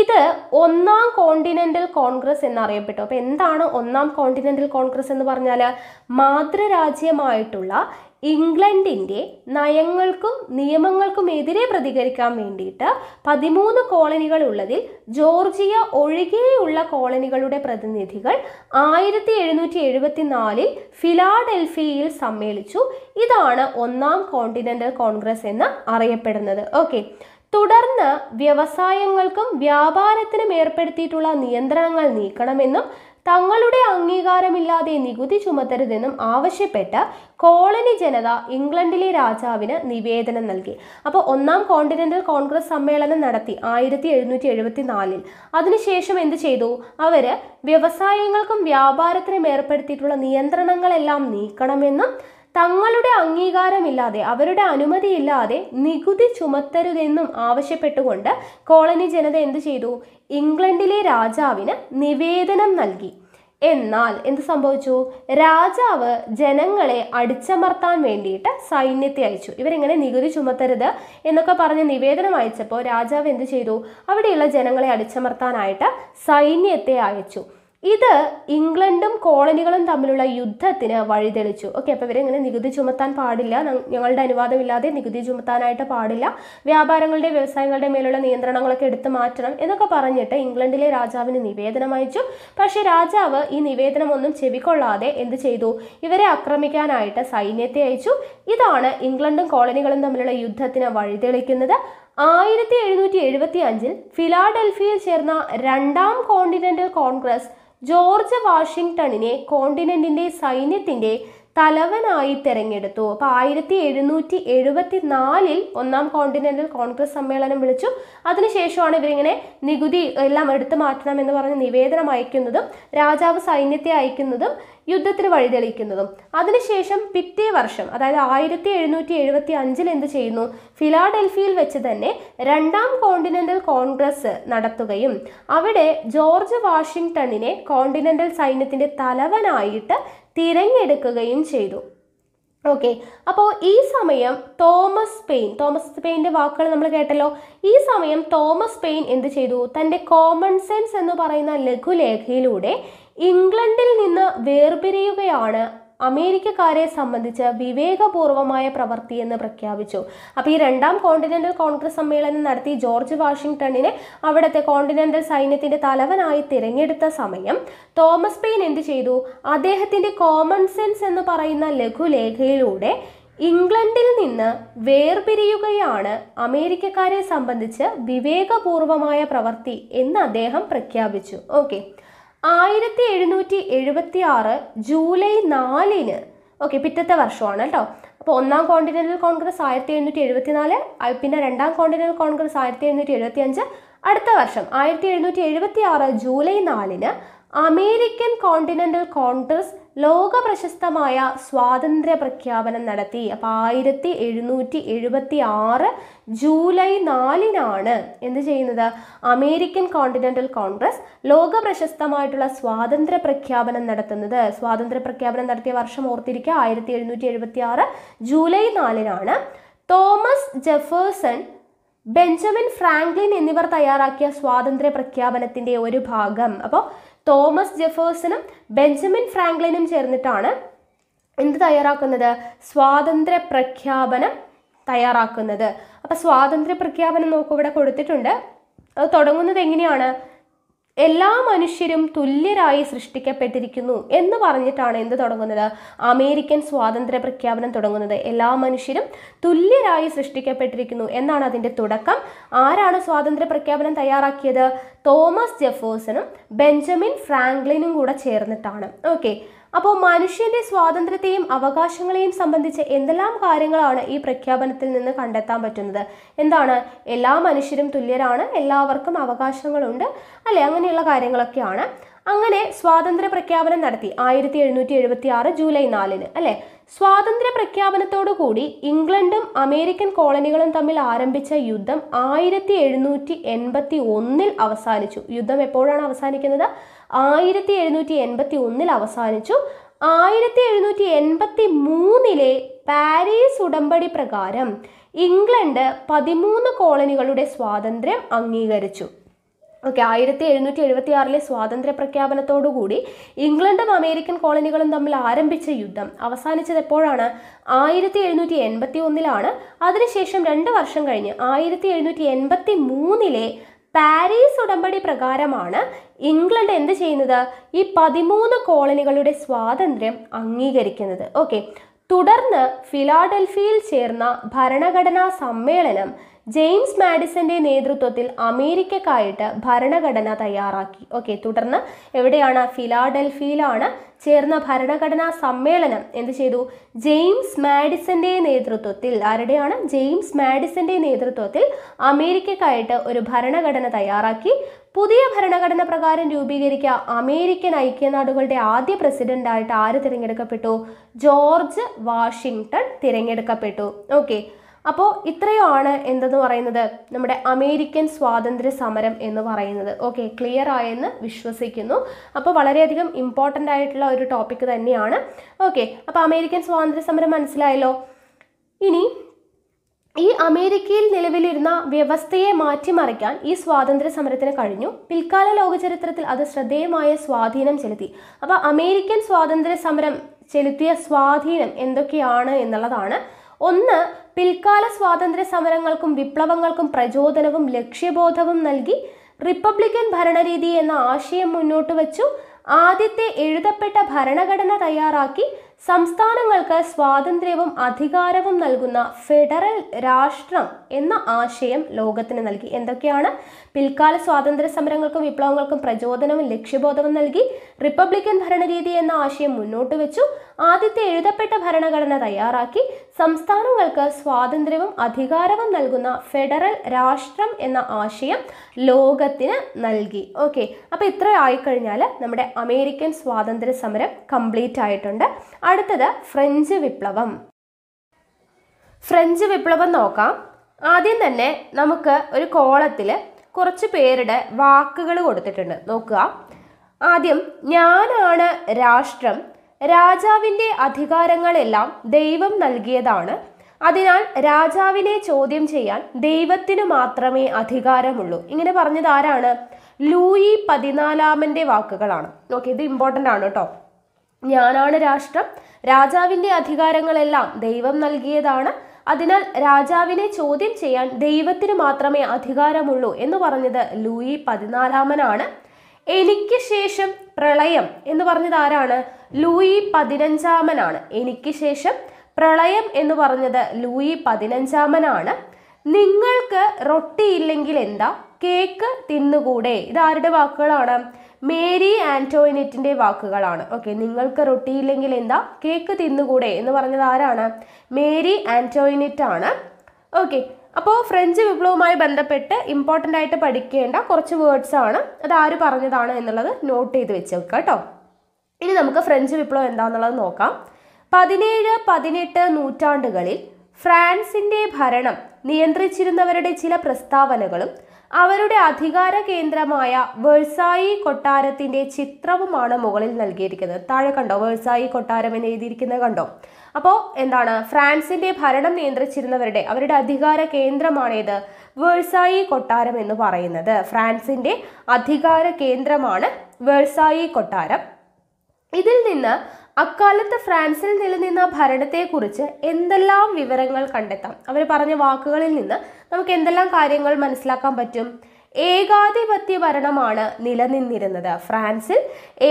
ഇത് ഒന്നാം കോണ്ടിനെന്റൽ കോൺഗ്രസ് എന്നറിയപ്പെട്ടു അപ്പോൾ എന്താണ് ഒന്നാം കോണ്ടിനെന്റൽ കോൺഗ്രസ് എന്ന് പറഞ്ഞാൽ മാതൃരാജ്യമായിട്ടുള്ള ഇംഗ്ലണ്ടിൻ്റെ നയങ്ങൾക്കും നിയമങ്ങൾക്കും എതിരെ പ്രതികരിക്കാൻ വേണ്ടിയിട്ട് പതിമൂന്ന് കോളനികൾ ഉള്ളതിൽ ജോർജിയ ഒഴികെയുള്ള കോളനികളുടെ പ്രതിനിധികൾ ആയിരത്തി എഴുന്നൂറ്റി എഴുപത്തി നാലിൽ ഫിലാഡൽഫിയയിൽ സമ്മേളിച്ചു ഇതാണ് ഒന്നാം കോണ്ടിനെൻ്റൽ കോൺഗ്രസ് എന്ന് അറിയപ്പെടുന്നത് ഓക്കെ തുടർന്ന് വ്യവസായങ്ങൾക്കും വ്യാപാരത്തിനും ഏർപ്പെടുത്തിയിട്ടുള്ള നിയന്ത്രണങ്ങൾ നീക്കണമെന്നും തങ്ങളുടെ അംഗീകാരമില്ലാതെ നികുതി ചുമത്തരുതെന്നും ആവശ്യപ്പെട്ട് കോളനി ജനത ഇംഗ്ലണ്ടിലെ രാജാവിന് നിവേദനം നൽകി അപ്പോൾ ഒന്നാം കോണ്ടിനെന്റൽ കോൺഗ്രസ് സമ്മേളനം നടത്തി ആയിരത്തി എഴുന്നൂറ്റി എഴുപത്തി നാലിൽ അതിനുശേഷം എന്ത് ചെയ്തു അവർ വ്യവസായങ്ങൾക്കും വ്യാപാരത്തിനും ഏർപ്പെടുത്തിയിട്ടുള്ള നിയന്ത്രണങ്ങളെല്ലാം നീക്കണമെന്നും തങ്ങളുടെ അംഗീകാരമില്ലാതെ അവരുടെ അനുമതിയില്ലാതെ നികുതി ചുമത്തരുതെന്നും ആവശ്യപ്പെട്ടുകൊണ്ട് കോളനി ജനത എന്തു ചെയ്തു ഇംഗ്ലണ്ടിലെ രാജാവിന് നിവേദനം നൽകി എന്നാൽ എന്ത് സംഭവിച്ചു രാജാവ് ജനങ്ങളെ അടിച്ചമർത്താൻ വേണ്ടിയിട്ട് സൈന്യത്തെ അയച്ചു ഇവരെങ്ങനെ നികുതി ചുമത്തരുത് എന്നൊക്കെ പറഞ്ഞ് നിവേദനം അയച്ചപ്പോൾ രാജാവ് എന്ത് ചെയ്തു അവിടെയുള്ള ജനങ്ങളെ അടിച്ചമർത്താനായിട്ട് സൈന്യത്തെ അയച്ചു ഇത് ഇംഗ്ലണ്ടും കോളനികളും തമ്മിലുള്ള യുദ്ധത്തിന് വഴിതെളിച്ചു ഓക്കെ അപ്പോൾ ഇവരിങ്ങനെ നികുതി ചുമത്താൻ പാടില്ല ഞങ്ങളുടെ അനുവാദമില്ലാതെ നികുതി ചുമത്താനായിട്ട് പാടില്ല വ്യാപാരങ്ങളുടെ വ്യവസായങ്ങളുടെ മേലുള്ള നിയന്ത്രണങ്ങളൊക്കെ എടുത്തു മാറ്റണം എന്നൊക്കെ പറഞ്ഞിട്ട് ഇംഗ്ലണ്ടിലെ രാജാവിന് നിവേദനം അയച്ചു പക്ഷേ രാജാവ് ഈ നിവേദനം ഒന്നും ചെവിക്കൊള്ളാതെ എന്ത് ചെയ്തു ഇവരെ ആക്രമിക്കാനായിട്ട് സൈന്യത്തെ അയച്ചു ഇതാണ് ഇംഗ്ലണ്ടും കോളനികളും തമ്മിലുള്ള യുദ്ധത്തിന് വഴിതെളിക്കുന്നത് ആയിരത്തി എഴുന്നൂറ്റി എഴുപത്തി അഞ്ചിൽ ഫിലാഡൽഫിയയിൽ ചേർന്ന രണ്ടാം കോണ്ടിനെന്റൽ കോൺഗ്രസ് ജോർജ് വാഷിംഗ്ടണിനെ കോണ്ടിനെന്റിന്റെ സൈന്യത്തിന്റെ തലവനായി തെരഞ്ഞെടുത്തു അപ്പോൾ ആയിരത്തി എഴുന്നൂറ്റി എഴുപത്തി നാലിൽ ഒന്നാം കോണ്ടിനെന്റൽ കോൺഗ്രസ് സമ്മേളനം വിളിച്ചു അതിനുശേഷമാണ് ഇവരിങ്ങനെ നികുതി എല്ലാം എടുത്തു മാറ്റണം എന്ന് പറഞ്ഞ് നിവേദനം അയക്കുന്നതും രാജാവ് സൈന്യത്തെ അയക്കുന്നതും യുദ്ധത്തിന് വഴിതെളിക്കുന്നതും അതിനുശേഷം പിറ്റേ വർഷം അതായത് ആയിരത്തി എഴുന്നൂറ്റി എഴുപത്തി അഞ്ചിൽ എന്ത് ചെയ്യുന്നു ഫിലാഡൽഫിയിൽ വെച്ച് തന്നെ രണ്ടാം കോണ്ടിനെന്റൽ കോൺഗ്രസ് നടത്തുകയും അവിടെ ജോർജ് വാഷിംഗ്ടണിനെ കോണ്ടിനെന്റൽ സൈന്യത്തിന്റെ തലവനായിട്ട് തിരഞ്ഞെടുക്കുകയും ചെയ്തു ഓക്കെ അപ്പോൾ ഈ സമയം തോമസ് പെയിൻ തോമസ് പെയിൻ്റെ വാക്കുകൾ നമ്മൾ കേട്ടല്ലോ ഈ സമയം തോമസ് പെയിൻ എന്ത് ചെയ്തു തൻ്റെ കോമൺ സെൻസ് എന്ന് പറയുന്ന ലഘുലേഖയിലൂടെ ഇംഗ്ലണ്ടിൽ നിന്ന് വേർപിരിയുകയാണ് അമേരിക്കക്കാരെ സംബന്ധിച്ച് വിവേകപൂർവമായ പ്രവൃത്തി എന്ന് പ്രഖ്യാപിച്ചു അപ്പോൾ ഈ രണ്ടാം കോണ്ടിനെന്റൽ കോൺഗ്രസ് സമ്മേളനം നടത്തി ജോർജ് വാഷിംഗ്ടണിനെ അവിടുത്തെ കോണ്ടിനെന്റൽ സൈന്യത്തിന്റെ തലവനായി തിരഞ്ഞെടുത്ത സമയം തോമസ് പെയിൻ എന്ത് ചെയ്തു അദ്ദേഹത്തിന്റെ കോമൺ സെൻസ് എന്ന് പറയുന്ന ലഘുലേഖയിലൂടെ ഇംഗ്ലണ്ടിൽ നിന്ന് വേർപിരിയുകയാണ് അമേരിക്കക്കാരെ സംബന്ധിച്ച് വിവേകപൂർവമായ പ്രവൃത്തി എന്ന് അദ്ദേഹം പ്രഖ്യാപിച്ചു ഓക്കെ ആയിരത്തി എഴുന്നൂറ്റി എഴുപത്തി ആറ് ജൂലൈ നാലിന് ഓക്കെ പിറ്റത്തെ വർഷമാണ് കേട്ടോ അപ്പോൾ ഒന്നാം കോണ്ടിനെൻ്റൽ കോൺഗ്രസ് ആയിരത്തി എഴുന്നൂറ്റി എഴുപത്തി എഴുപത്തിനാല് പിന്നെ രണ്ടാം കോണ്ടിനെൻ്റൽ കോൺഗ്രസ് ആയിരത്തി എഴുന്നൂറ്റി എഴുപത്തി അഞ്ച് അടുത്ത വർഷം ആയിരത്തി എഴുന്നൂറ്റി എഴുപത്തി ആറ് ജൂലൈ നാലിന് അമേരിക്കൻ കോണ്ടിനെന്റൽ കോൺഗ്രസ് ലോക പ്രശസ്തമായ സ്വാതന്ത്ര്യ പ്രഖ്യാപനം നടത്തി അപ്പൊ ആയിരത്തി എഴുന്നൂറ്റി എഴുപത്തി ആറ് ജൂലൈ നാലിനാണ് എന്ത് ചെയ്യുന്നത് അമേരിക്കൻ കോണ്ടിനെന്റൽ കോൺഗ്രസ് ലോക പ്രശസ്തമായിട്ടുള്ള സ്വാതന്ത്ര്യ പ്രഖ്യാപനം നടത്തുന്നത് സ്വാതന്ത്ര്യ പ്രഖ്യാപനം നടത്തിയ വർഷം ഓർത്തിരിക്കുക ആയിരത്തി എഴുന്നൂറ്റി എഴുപത്തി ആറ് ജൂലൈ നാലിനാണ് തോമസ് ജെഫേഴ്സൺ ബെഞ്ചമിൻ ഫ്രാങ്ക്ലിൻ എന്നിവർ തയ്യാറാക്കിയ സ്വാതന്ത്ര്യ പ്രഖ്യാപനത്തിന്റെ ഒരു ഭാഗം അപ്പോൾ തോമസ് ജെഫേഴ്സണും ബെഞ്ചമിൻ ഫ്രാങ്ക്ലിനും ചേർന്നിട്ടാണ് എന്ത് തയ്യാറാക്കുന്നത് സ്വാതന്ത്ര്യ പ്രഖ്യാപനം തയ്യാറാക്കുന്നത് അപ്പോൾ സ്വാതന്ത്ര്യ പ്രഖ്യാപനം നോക്കൂ ഇവിടെ കൊടുത്തിട്ടുണ്ട് അത് തുടങ്ങുന്നത് എങ്ങനെയാണ് എല്ലാ മനുഷ്യരും തുല്യരായി സൃഷ്ടിക്കപ്പെട്ടിരിക്കുന്നു എന്ന് പറഞ്ഞിട്ടാണ് എന്ത് തുടങ്ങുന്നത് അമേരിക്കൻ സ്വാതന്ത്ര്യ പ്രഖ്യാപനം തുടങ്ങുന്നത് എല്ലാ മനുഷ്യരും തുല്യരായി സൃഷ്ടിക്കപ്പെട്ടിരിക്കുന്നു എന്നാണ് അതിൻ്റെ തുടക്കം ആരാണ് സ്വാതന്ത്ര്യ പ്രഖ്യാപനം തയ്യാറാക്കിയത് തോമസ് ജെഫേഴ്സണും ബെഞ്ചമിൻ ഫ്രാങ്ക്ലിനും കൂടെ ചേർന്നിട്ടാണ് ഓക്കെ അപ്പോൾ മനുഷ്യന്റെ സ്വാതന്ത്ര്യത്തെയും അവകാശങ്ങളെയും സംബന്ധിച്ച് എന്തെല്ലാം കാര്യങ്ങളാണ് ഈ പ്രഖ്യാപനത്തിൽ നിന്ന് കണ്ടെത്താൻ പറ്റുന്നത് എന്താണ് എല്ലാ മനുഷ്യരും തുല്യരാണ് എല്ലാവർക്കും അവകാശങ്ങളുണ്ട് അല്ലെ അങ്ങനെയുള്ള കാര്യങ്ങളൊക്കെയാണ് അങ്ങനെ സ്വാതന്ത്ര്യ പ്രഖ്യാപനം നടത്തി ആയിരത്തി എഴുന്നൂറ്റി എഴുപത്തി ആറ് ജൂലൈ നാലിന് അല്ലെ സ്വാതന്ത്ര്യ പ്രഖ്യാപനത്തോടുകൂടി ഇംഗ്ലണ്ടും അമേരിക്കൻ കോളനികളും തമ്മിൽ ആരംഭിച്ച യുദ്ധം ആയിരത്തി എഴുന്നൂറ്റി എൺപത്തി ഒന്നിൽ അവസാനിച്ചു യുദ്ധം എപ്പോഴാണ് അവസാനിക്കുന്നത് ആയിരത്തി എഴുന്നൂറ്റി എൺപത്തി ഒന്നിൽ അവസാനിച്ചു ആയിരത്തി എഴുന്നൂറ്റി എൺപത്തി മൂന്നിലെ പാരീസ് ഉടമ്പടി പ്രകാരം ഇംഗ്ലണ്ട് പതിമൂന്ന് കോളനികളുടെ സ്വാതന്ത്ര്യം അംഗീകരിച്ചു ഓക്കെ ആയിരത്തി എഴുന്നൂറ്റി എഴുപത്തി ആറിലെ സ്വാതന്ത്ര്യ പ്രഖ്യാപനത്തോടുകൂടി ഇംഗ്ലണ്ടും അമേരിക്കൻ കോളനികളും തമ്മിൽ ആരംഭിച്ച യുദ്ധം അവസാനിച്ചത് എപ്പോഴാണ് ആയിരത്തി എഴുന്നൂറ്റി എൺപത്തി ഒന്നിലാണ് അതിനുശേഷം രണ്ട് വർഷം കഴിഞ്ഞ് ആയിരത്തി എഴുന്നൂറ്റി എൺപത്തി മൂന്നിലെ പാരീസ് ഉടമ്പടി പ്രകാരമാണ് ഇംഗ്ലണ്ട് എന്ത് ചെയ്യുന്നത് ഈ പതിമൂന്ന് കോളനികളുടെ സ്വാതന്ത്ര്യം അംഗീകരിക്കുന്നത് ഓക്കെ തുടർന്ന് ഫിലാഡൽഫിയിൽ ചേർന്ന ഭരണഘടനാ സമ്മേളനം ജെയിംസ് മാഡിസന്റെ നേതൃത്വത്തിൽ അമേരിക്കക്കായിട്ട് ഭരണഘടന തയ്യാറാക്കി ഓക്കെ തുടർന്ന് എവിടെയാണ് ഫിലാഡൽഫിയിലാണ് ചേർന്ന ഭരണഘടനാ സമ്മേളനം എന്ത് ചെയ്തു ജെയിംസ് മാഡിസന്റെ നേതൃത്വത്തിൽ ആരുടെയാണ് ജെയിംസ് മാഡിസന്റെ നേതൃത്വത്തിൽ അമേരിക്കക്കായിട്ട് ഒരു ഭരണഘടന തയ്യാറാക്കി പുതിയ ഭരണഘടന പ്രകാരം രൂപീകരിക്കുക അമേരിക്കൻ ഐക്യനാടുകളുടെ ആദ്യ പ്രസിഡന്റായിട്ട് ആര് തിരഞ്ഞെടുക്കപ്പെട്ടു ജോർജ് വാഷിങ്ടൺ തിരഞ്ഞെടുക്കപ്പെട്ടു ഓക്കെ അപ്പോൾ ഇത്രയുമാണ് എന്തെന്ന് പറയുന്നത് നമ്മുടെ അമേരിക്കൻ സ്വാതന്ത്ര്യ സമരം എന്ന് പറയുന്നത് ഓക്കെ ക്ലിയർ ആയെന്ന് വിശ്വസിക്കുന്നു അപ്പോൾ വളരെയധികം ഇമ്പോർട്ടൻ്റ് ആയിട്ടുള്ള ഒരു ടോപ്പിക്ക് തന്നെയാണ് ഓക്കെ അപ്പോൾ അമേരിക്കൻ സ്വാതന്ത്ര്യ സമരം മനസ്സിലായല്ലോ ഇനി ഈ അമേരിക്കയിൽ നിലവിലിരുന്ന വ്യവസ്ഥയെ മാറ്റിമറിക്കാൻ ഈ സ്വാതന്ത്ര്യ സമരത്തിന് കഴിഞ്ഞു പിൽക്കാല ലോകചരിത്രത്തിൽ അത് ശ്രദ്ധേയമായ സ്വാധീനം ചെലുത്തി അപ്പോൾ അമേരിക്കൻ സ്വാതന്ത്ര്യ സമരം ചെലുത്തിയ സ്വാധീനം എന്തൊക്കെയാണ് എന്നുള്ളതാണ് ഒന്ന് പിൽക്കാല സ്വാതന്ത്ര്യ സമരങ്ങൾക്കും വിപ്ലവങ്ങൾക്കും പ്രചോദനവും ലക്ഷ്യബോധവും നൽകി റിപ്പബ്ലിക്കൻ ഭരണരീതി എന്ന ആശയം മുന്നോട്ട് വച്ചു ആദ്യത്തെ എഴുതപ്പെട്ട ഭരണഘടന തയ്യാറാക്കി സംസ്ഥാനങ്ങൾക്ക് സ്വാതന്ത്ര്യവും അധികാരവും നൽകുന്ന ഫെഡറൽ രാഷ്ട്രം എന്ന ആശയം ലോകത്തിന് നൽകി എന്തൊക്കെയാണ് പിൽക്കാല സ്വാതന്ത്ര്യ സമരങ്ങൾക്കും വിപ്ലവങ്ങൾക്കും പ്രചോദനവും ലക്ഷ്യബോധവും നൽകി റിപ്പബ്ലിക്കൻ ഭരണരീതി എന്ന ആശയം മുന്നോട്ട് വെച്ചു ആദ്യത്തെ എഴുതപ്പെട്ട ഭരണഘടന തയ്യാറാക്കി സംസ്ഥാനങ്ങൾക്ക് സ്വാതന്ത്ര്യവും അധികാരവും നൽകുന്ന ഫെഡറൽ രാഷ്ട്രം എന്ന ആശയം ലോകത്തിന് നൽകി ഓക്കെ അപ്പോൾ ഇത്ര ആയിക്കഴിഞ്ഞാൽ നമ്മുടെ അമേരിക്കൻ സ്വാതന്ത്ര്യ സമരം കംപ്ലീറ്റ് ആയിട്ടുണ്ട് അടുത്തത് ഫ്രഞ്ച് വിപ്ലവം ഫ്രഞ്ച് വിപ്ലവം നോക്കാം ആദ്യം തന്നെ നമുക്ക് ഒരു കോളത്തിൽ കുറച്ച് പേരുടെ വാക്കുകൾ കൊടുത്തിട്ടുണ്ട് നോക്കുക ആദ്യം ഞാനാണ് രാഷ്ട്രം രാജാവിൻ്റെ അധികാരങ്ങളെല്ലാം ദൈവം നൽകിയതാണ് അതിനാൽ രാജാവിനെ ചോദ്യം ചെയ്യാൻ ദൈവത്തിന് മാത്രമേ അധികാരമുള്ളൂ ഇങ്ങനെ പറഞ്ഞത് ആരാണ് ലൂയി പതിനാലാമൻ്റെ വാക്കുകളാണ് ഓക്കെ ഇത് ഇമ്പോർട്ടൻ്റ് ആണ് കേട്ടോ ഞാനാണ് രാഷ്ട്രം രാജാവിൻ്റെ അധികാരങ്ങളെല്ലാം ദൈവം നൽകിയതാണ് അതിനാൽ രാജാവിനെ ചോദ്യം ചെയ്യാൻ ദൈവത്തിന് മാത്രമേ അധികാരമുള്ളൂ എന്ന് പറഞ്ഞത് ലൂയി പതിനാലാമനാണ് എനിക്ക് ശേഷം പ്രളയം എന്ന് പറഞ്ഞത് ആരാണ് ലൂയി പതിനഞ്ചാമനാണ് എനിക്ക് ശേഷം പ്രളയം എന്ന് പറഞ്ഞത് ലൂയി പതിനഞ്ചാമനാണ് നിങ്ങൾക്ക് റൊട്ടിയില്ലെങ്കിൽ എന്താ കേക്ക് തിന്നുകൂടെ ഇതാരുടെ വാക്കുകളാണ് മേരി ആൻറ്റോയിനറ്റിൻ്റെ വാക്കുകളാണ് ഓക്കെ നിങ്ങൾക്ക് റൊട്ടിയില്ലെങ്കിൽ എന്താ കേക്ക് തിന്നുകൂടെ എന്ന് പറഞ്ഞത് ആരാണ് മേരി ആൻറ്റോയിനറ്റ് ആണ് ഓക്കെ അപ്പോൾ ഫ്രഞ്ച് വിപ്ലവവുമായി ബന്ധപ്പെട്ട് ഇമ്പോർട്ടൻ്റ് ആയിട്ട് പഠിക്കേണ്ട കുറച്ച് വേർഡ്സ് ആണ് അത് ആര് പറഞ്ഞതാണ് എന്നുള്ളത് നോട്ട് ചെയ്ത് വെച്ചേക്കുക കേട്ടോ ഇനി നമുക്ക് ഫ്രഞ്ച് വിപ്ലവം എന്താണെന്നുള്ളത് നോക്കാം പതിനേഴ് പതിനെട്ട് നൂറ്റാണ്ടുകളിൽ ഫ്രാൻസിൻ്റെ ഭരണം നിയന്ത്രിച്ചിരുന്നവരുടെ ചില പ്രസ്താവനകളും അവരുടെ അധികാര കേന്ദ്രമായ വേഴ്സായി കൊട്ടാരത്തിന്റെ ചിത്രവുമാണ് മുകളിൽ നൽകിയിരിക്കുന്നത് താഴെ കണ്ടോ വേഴ്സായി കൊട്ടാരം എന്ന് എഴുതിയിരിക്കുന്നത് കണ്ടോ അപ്പോൾ എന്താണ് ഫ്രാൻസിൻ്റെ ഭരണം നിയന്ത്രിച്ചിരുന്നവരുടെ അവരുടെ അധികാര കേന്ദ്രമാണേത് വേഴ്സായി കൊട്ടാരം എന്ന് പറയുന്നത് ഫ്രാൻസിൻ്റെ അധികാര കേന്ദ്രമാണ് വേഴ്സായി കൊട്ടാരം ഇതിൽ നിന്ന് അക്കാലത്ത് ഫ്രാൻസിൽ നിലനിന്ന ഭരണത്തെക്കുറിച്ച് എന്തെല്ലാം വിവരങ്ങൾ കണ്ടെത്താം അവർ പറഞ്ഞ വാക്കുകളിൽ നിന്ന് നമുക്ക് എന്തെല്ലാം കാര്യങ്ങൾ മനസ്സിലാക്കാൻ പറ്റും ഏകാധിപത്യ ഭരണമാണ് നിലനിന്നിരുന്നത് ഫ്രാൻസിൽ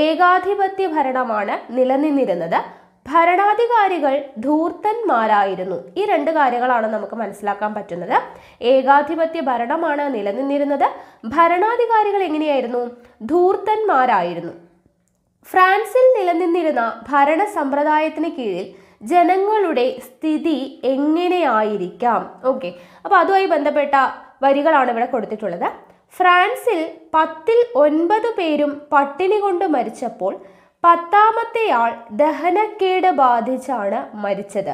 ഏകാധിപത്യ ഭരണമാണ് നിലനിന്നിരുന്നത് ഭരണാധികാരികൾ ധൂർത്തന്മാരായിരുന്നു ഈ രണ്ട് കാര്യങ്ങളാണ് നമുക്ക് മനസ്സിലാക്കാൻ പറ്റുന്നത് ഏകാധിപത്യ ഭരണമാണ് നിലനിന്നിരുന്നത് ഭരണാധികാരികൾ എങ്ങനെയായിരുന്നു ധൂർത്തന്മാരായിരുന്നു ഫ്രാൻസിൽ നിലനിന്നിരുന്ന ഭരണ സമ്പ്രദായത്തിന് കീഴിൽ ജനങ്ങളുടെ സ്ഥിതി എങ്ങനെയായിരിക്കാം ഓക്കെ അപ്പോൾ അതുമായി ബന്ധപ്പെട്ട വരികളാണ് ഇവിടെ കൊടുത്തിട്ടുള്ളത് ഫ്രാൻസിൽ പത്തിൽ ഒൻപത് പേരും പട്ടിണി കൊണ്ട് മരിച്ചപ്പോൾ പത്താമത്തെയാൾ ദഹനക്കേട് ബാധിച്ചാണ് മരിച്ചത്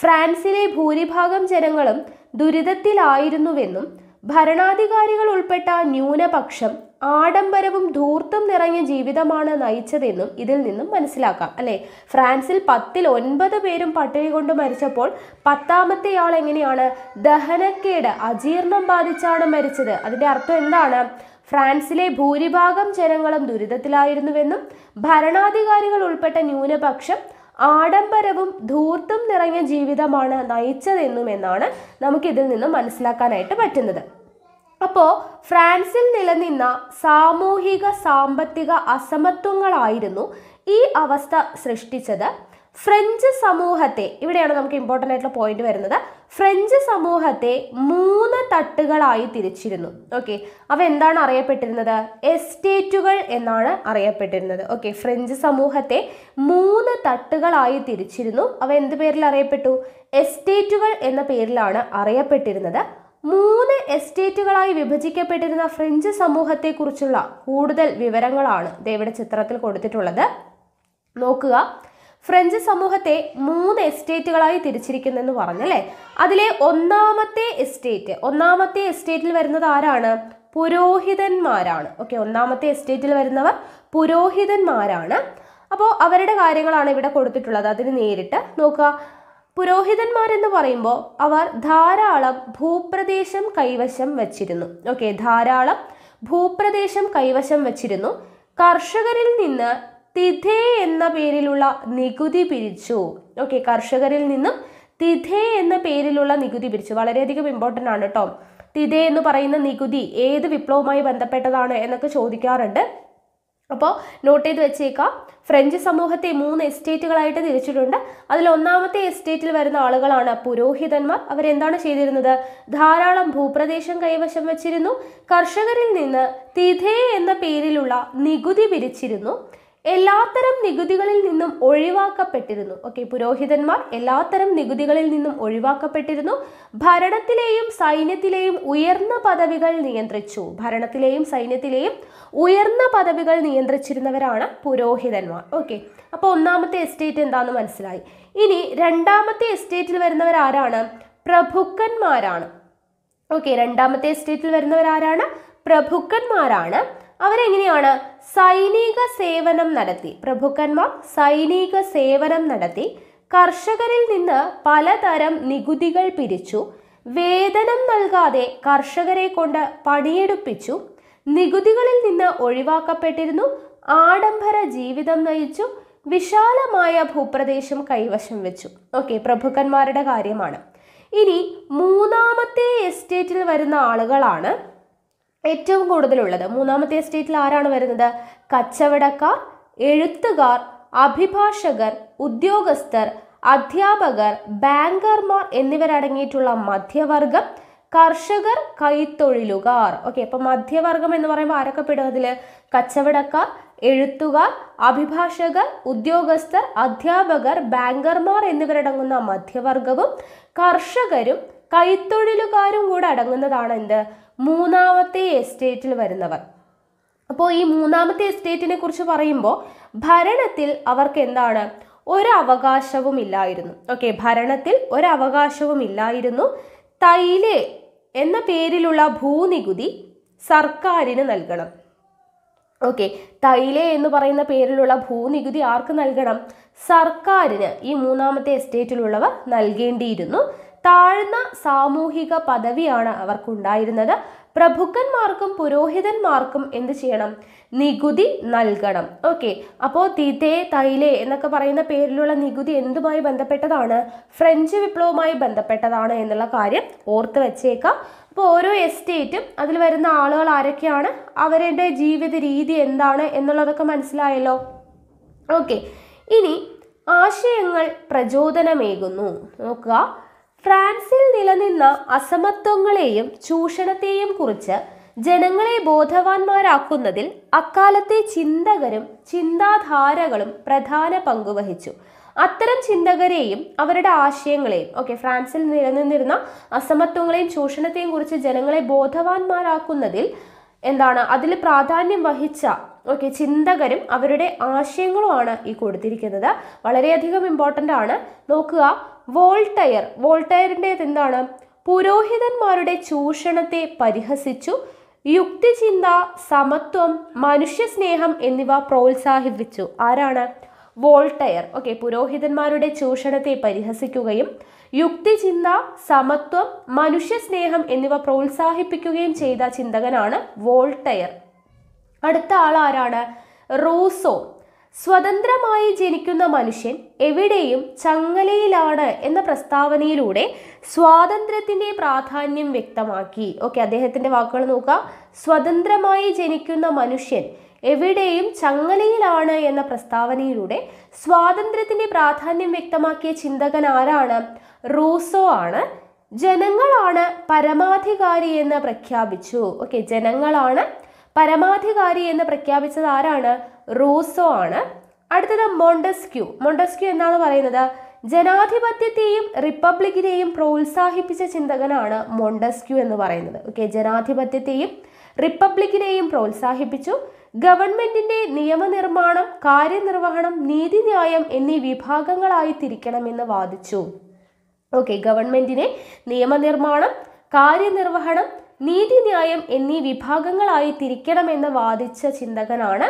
ഫ്രാൻസിലെ ഭൂരിഭാഗം ജനങ്ങളും ദുരിതത്തിലായിരുന്നുവെന്നും ഭരണാധികാരികൾ ഉൾപ്പെട്ട ന്യൂനപക്ഷം ആഡംബരവും ധൂർത്തും നിറഞ്ഞ ജീവിതമാണ് നയിച്ചതെന്നും ഇതിൽ നിന്നും മനസ്സിലാക്കാം അല്ലേ ഫ്രാൻസിൽ പത്തിൽ ഒൻപത് പേരും പട്ടിണി കൊണ്ട് മരിച്ചപ്പോൾ പത്താമത്തെയാൾ എങ്ങനെയാണ് ദഹനക്കേട് അജീർണം ബാധിച്ചാണ് മരിച്ചത് അതിൻ്റെ അർത്ഥം എന്താണ് ഫ്രാൻസിലെ ഭൂരിഭാഗം ജനങ്ങളും ദുരിതത്തിലായിരുന്നുവെന്നും ഭരണാധികാരികൾ ഉൾപ്പെട്ട ന്യൂനപക്ഷം ആഡംബരവും ധൂർത്തും നിറഞ്ഞ ജീവിതമാണ് നയിച്ചതെന്നും എന്നാണ് നമുക്കിതിൽ നിന്നും മനസ്സിലാക്കാനായിട്ട് പറ്റുന്നത് അപ്പോൾ ഫ്രാൻസിൽ നിലനിന്ന സാമൂഹിക സാമ്പത്തിക അസമത്വങ്ങളായിരുന്നു ഈ അവസ്ഥ സൃഷ്ടിച്ചത് ഫ്രഞ്ച് സമൂഹത്തെ ഇവിടെയാണ് നമുക്ക് ഇമ്പോർട്ടൻ്റ് ആയിട്ടുള്ള പോയിന്റ് വരുന്നത് ഫ്രഞ്ച് സമൂഹത്തെ മൂന്ന് തട്ടുകളായി തിരിച്ചിരുന്നു ഓക്കെ അവ എന്താണ് അറിയപ്പെട്ടിരുന്നത് എസ്റ്റേറ്റുകൾ എന്നാണ് അറിയപ്പെട്ടിരുന്നത് ഓക്കെ ഫ്രഞ്ച് സമൂഹത്തെ മൂന്ന് തട്ടുകളായി തിരിച്ചിരുന്നു അവ എന്ത് പേരിൽ അറിയപ്പെട്ടു എസ്റ്റേറ്റുകൾ എന്ന പേരിലാണ് അറിയപ്പെട്ടിരുന്നത് മൂന്ന് എസ്റ്റേറ്റുകളായി വിഭജിക്കപ്പെട്ടിരുന്ന ഫ്രഞ്ച് സമൂഹത്തെക്കുറിച്ചുള്ള കൂടുതൽ വിവരങ്ങളാണ് ദേ ചിത്രത്തിൽ കൊടുത്തിട്ടുള്ളത് നോക്കുക ഫ്രഞ്ച് സമൂഹത്തെ മൂന്ന് എസ്റ്റേറ്റുകളായി തിരിച്ചിരിക്കുന്നെന്ന് പറഞ്ഞല്ലേ അതിലെ ഒന്നാമത്തെ എസ്റ്റേറ്റ് ഒന്നാമത്തെ എസ്റ്റേറ്റിൽ വരുന്നത് ആരാണ് പുരോഹിതന്മാരാണ് ഓക്കെ ഒന്നാമത്തെ എസ്റ്റേറ്റിൽ വരുന്നവർ പുരോഹിതന്മാരാണ് അപ്പോൾ അവരുടെ കാര്യങ്ങളാണ് ഇവിടെ കൊടുത്തിട്ടുള്ളത് അതിന് നേരിട്ട് നോക്കുക പുരോഹിതന്മാരെന്ന് പറയുമ്പോൾ അവർ ധാരാളം ഭൂപ്രദേശം കൈവശം വച്ചിരുന്നു ഓക്കെ ധാരാളം ഭൂപ്രദേശം കൈവശം വച്ചിരുന്നു കർഷകരിൽ നിന്ന് തിഥേ എന്ന പേരിലുള്ള നികുതി പിരിച്ചു ഓക്കെ കർഷകരിൽ നിന്നും തിഥേ എന്ന പേരിലുള്ള നികുതി പിരിച്ചു വളരെയധികം ഇമ്പോർട്ടൻ്റ് ആണ് കേട്ടോ തിഥേ എന്ന് പറയുന്ന നികുതി ഏത് വിപ്ലവവുമായി ബന്ധപ്പെട്ടതാണ് എന്നൊക്കെ ചോദിക്കാറുണ്ട് അപ്പോൾ നോട്ട് ചെയ്ത് വെച്ചേക്കാം ഫ്രഞ്ച് സമൂഹത്തെ മൂന്ന് എസ്റ്റേറ്റുകളായിട്ട് തിരിച്ചിട്ടുണ്ട് അതിൽ ഒന്നാമത്തെ എസ്റ്റേറ്റിൽ വരുന്ന ആളുകളാണ് പുരോഹിതന്മാർ അവരെന്താണ് ചെയ്തിരുന്നത് ധാരാളം ഭൂപ്രദേശം കൈവശം വച്ചിരുന്നു കർഷകരിൽ നിന്ന് തിഥേ എന്ന പേരിലുള്ള നികുതി പിരിച്ചിരുന്നു എല്ലാത്തരം നികുതികളിൽ നിന്നും ഒഴിവാക്കപ്പെട്ടിരുന്നു ഓക്കെ പുരോഹിതന്മാർ എല്ലാത്തരം നികുതികളിൽ നിന്നും ഒഴിവാക്കപ്പെട്ടിരുന്നു ഭരണത്തിലെയും സൈന്യത്തിലെയും ഉയർന്ന പദവികൾ നിയന്ത്രിച്ചു ഭരണത്തിലെയും സൈന്യത്തിലെയും ഉയർന്ന പദവികൾ നിയന്ത്രിച്ചിരുന്നവരാണ് പുരോഹിതന്മാർ ഓക്കെ അപ്പോൾ ഒന്നാമത്തെ എസ്റ്റേറ്റ് എന്താണെന്ന് മനസ്സിലായി ഇനി രണ്ടാമത്തെ എസ്റ്റേറ്റിൽ വരുന്നവരാരാണ് പ്രഭുക്കന്മാരാണ് ഓക്കെ രണ്ടാമത്തെ എസ്റ്റേറ്റിൽ വരുന്നവരാരാണ് പ്രഭുക്കന്മാരാണ് അവരെങ്ങനെയാണ് സൈനിക സേവനം നടത്തി പ്രഭുക്കന്മാർ സൈനിക സേവനം നടത്തി കർഷകരിൽ നിന്ന് പലതരം നികുതികൾ പിരിച്ചു വേതനം നൽകാതെ കർഷകരെ കൊണ്ട് പണിയെടുപ്പിച്ചു നികുതികളിൽ നിന്ന് ഒഴിവാക്കപ്പെട്ടിരുന്നു ആഡംബര ജീവിതം നയിച്ചു വിശാലമായ ഭൂപ്രദേശം കൈവശം വെച്ചു ഓക്കെ പ്രഭുക്കന്മാരുടെ കാര്യമാണ് ഇനി മൂന്നാമത്തെ എസ്റ്റേറ്റിൽ വരുന്ന ആളുകളാണ് ഏറ്റവും കൂടുതലുള്ളത് മൂന്നാമത്തെ സ്റ്റേറ്റിൽ ആരാണ് വരുന്നത് കച്ചവടക്കാർ എഴുത്തുകാർ അഭിഭാഷകർ ഉദ്യോഗസ്ഥർ അധ്യാപകർ ബാങ്കർമാർ എന്നിവരടങ്ങിയിട്ടുള്ള മധ്യവർഗം കർഷകർ കൈത്തൊഴിലുകാർ ഓക്കെ അപ്പൊ മധ്യവർഗം എന്ന് പറയുമ്പോൾ ആരൊക്കെ പെടും അതിൽ കച്ചവടക്കാർ എഴുത്തുകാർ അഭിഭാഷകർ ഉദ്യോഗസ്ഥർ അധ്യാപകർ ബാങ്കർമാർ എന്നിവരടങ്ങുന്ന മധ്യവർഗവും കർഷകരും കൈത്തൊഴിലുകാരും കൂടെ അടങ്ങുന്നതാണ് എന്ത് മൂന്നാമത്തെ എസ്റ്റേറ്റിൽ വരുന്നവർ അപ്പോൾ ഈ മൂന്നാമത്തെ എസ്റ്റേറ്റിനെ കുറിച്ച് പറയുമ്പോൾ ഭരണത്തിൽ അവർക്ക് എന്താണ് ഒരവകാശവും ഇല്ലായിരുന്നു ഓക്കെ ഭരണത്തിൽ ഒരവകാശവും ഇല്ലായിരുന്നു തൈല് എന്ന പേരിലുള്ള ഭൂനികുതി സർക്കാരിന് നൽകണം ഓക്കെ തൈല എന്ന് പറയുന്ന പേരിലുള്ള ഭൂനികുതി ആർക്ക് നൽകണം സർക്കാരിന് ഈ മൂന്നാമത്തെ എസ്റ്റേറ്റിലുള്ളവർ നൽകേണ്ടിയിരുന്നു താഴ്ന്ന സാമൂഹിക പദവിയാണ് അവർക്കുണ്ടായിരുന്നത് പ്രഭുക്കന്മാർക്കും പുരോഹിതന്മാർക്കും എന്ത് ചെയ്യണം നികുതി നൽകണം ഓക്കെ അപ്പോൾ തിതേ തൈലെ എന്നൊക്കെ പറയുന്ന പേരിലുള്ള നികുതി എന്തുമായി ബന്ധപ്പെട്ടതാണ് ഫ്രഞ്ച് വിപ്ലവവുമായി ബന്ധപ്പെട്ടതാണ് എന്നുള്ള കാര്യം ഓർത്ത് വെച്ചേക്കാം അപ്പോൾ ഓരോ എസ്റ്റേറ്റും അതിൽ വരുന്ന ആളുകൾ ആരൊക്കെയാണ് അവരുടെ ജീവിത രീതി എന്താണ് എന്നുള്ളതൊക്കെ മനസ്സിലായല്ലോ ഓക്കെ ഇനി ആശയങ്ങൾ പ്രചോദനമേകുന്നു നോക്കുക ഫ്രാൻസിൽ നിലനിന്ന അസമത്വങ്ങളെയും ചൂഷണത്തെയും കുറിച്ച് ജനങ്ങളെ ബോധവാന്മാരാക്കുന്നതിൽ അക്കാലത്തെ ചിന്തകരും ചിന്താധാരകളും പ്രധാന പങ്കുവഹിച്ചു അത്തരം ചിന്തകരെയും അവരുടെ ആശയങ്ങളെയും ഓക്കെ ഫ്രാൻസിൽ നിലനിന്നിരുന്ന അസമത്വങ്ങളെയും ചൂഷണത്തെയും കുറിച്ച് ജനങ്ങളെ ബോധവാന്മാരാക്കുന്നതിൽ എന്താണ് അതിൽ പ്രാധാന്യം വഹിച്ച ഓക്കെ ചിന്തകരും അവരുടെ ആശയങ്ങളുമാണ് ഈ കൊടുത്തിരിക്കുന്നത് വളരെയധികം ഇമ്പോർട്ടൻ്റ് ആണ് നോക്കുക വോൾട്ടയർ വോൾട്ടയറിൻ്റെ എന്താണ് പുരോഹിതന്മാരുടെ ചൂഷണത്തെ പരിഹസിച്ചു യുക്തിചിന്ത സമത്വം മനുഷ്യസ്നേഹം എന്നിവ പ്രോത്സാഹിപ്പിച്ചു ആരാണ് വോൾട്ടയർ ഓക്കെ പുരോഹിതന്മാരുടെ ചൂഷണത്തെ പരിഹസിക്കുകയും യുക്തിചിന്ത സമത്വം മനുഷ്യസ്നേഹം എന്നിവ പ്രോത്സാഹിപ്പിക്കുകയും ചെയ്ത ചിന്തകനാണ് വോൾട്ടയർ അടുത്ത ആൾ ആരാണ് റൂസോ സ്വതന്ത്രമായി ജനിക്കുന്ന മനുഷ്യൻ എവിടെയും ചങ്ങലയിലാണ് എന്ന പ്രസ്താവനയിലൂടെ സ്വാതന്ത്ര്യത്തിൻ്റെ പ്രാധാന്യം വ്യക്തമാക്കി ഓക്കെ അദ്ദേഹത്തിൻ്റെ വാക്കുകൾ നോക്കാം സ്വതന്ത്രമായി ജനിക്കുന്ന മനുഷ്യൻ എവിടെയും ചങ്ങലയിലാണ് എന്ന പ്രസ്താവനയിലൂടെ സ്വാതന്ത്ര്യത്തിൻ്റെ പ്രാധാന്യം വ്യക്തമാക്കിയ ചിന്തകൻ ആരാണ് റൂസോ ആണ് ജനങ്ങളാണ് പരമാധികാരി എന്ന് പ്രഖ്യാപിച്ചു ഓക്കെ ജനങ്ങളാണ് പരമാധികാരി എന്ന് പ്രഖ്യാപിച്ചത് ആരാണ് റൂസോ ആണ് അടുത്തത് മൊണ്ടസ്ക്യൂ മൊണ്ടസ്ക്യൂ എന്നാണ് പറയുന്നത് ജനാധിപത്യത്തെയും റിപ്പബ്ലിക്കിനെയും പ്രോത്സാഹിപ്പിച്ച ചിന്തകനാണ് മൊണ്ടസ്ക്യൂ എന്ന് പറയുന്നത് ഓക്കെ ജനാധിപത്യത്തെയും റിപ്പബ്ലിക്കിനെയും പ്രോത്സാഹിപ്പിച്ചു ഗവൺമെന്റിന്റെ നിയമനിർമ്മാണം കാര്യനിർവഹണം നീതിന്യായം എന്നീ വിഭാഗങ്ങളായി തിരിക്കണമെന്ന് വാദിച്ചു ഓക്കെ ഗവൺമെന്റിനെ നിയമനിർമ്മാണം കാര്യനിർവഹണം നീതിന്യായം എന്നീ വിഭാഗങ്ങളായി തിരിക്കണമെന്ന് വാദിച്ച ചിന്തകനാണ്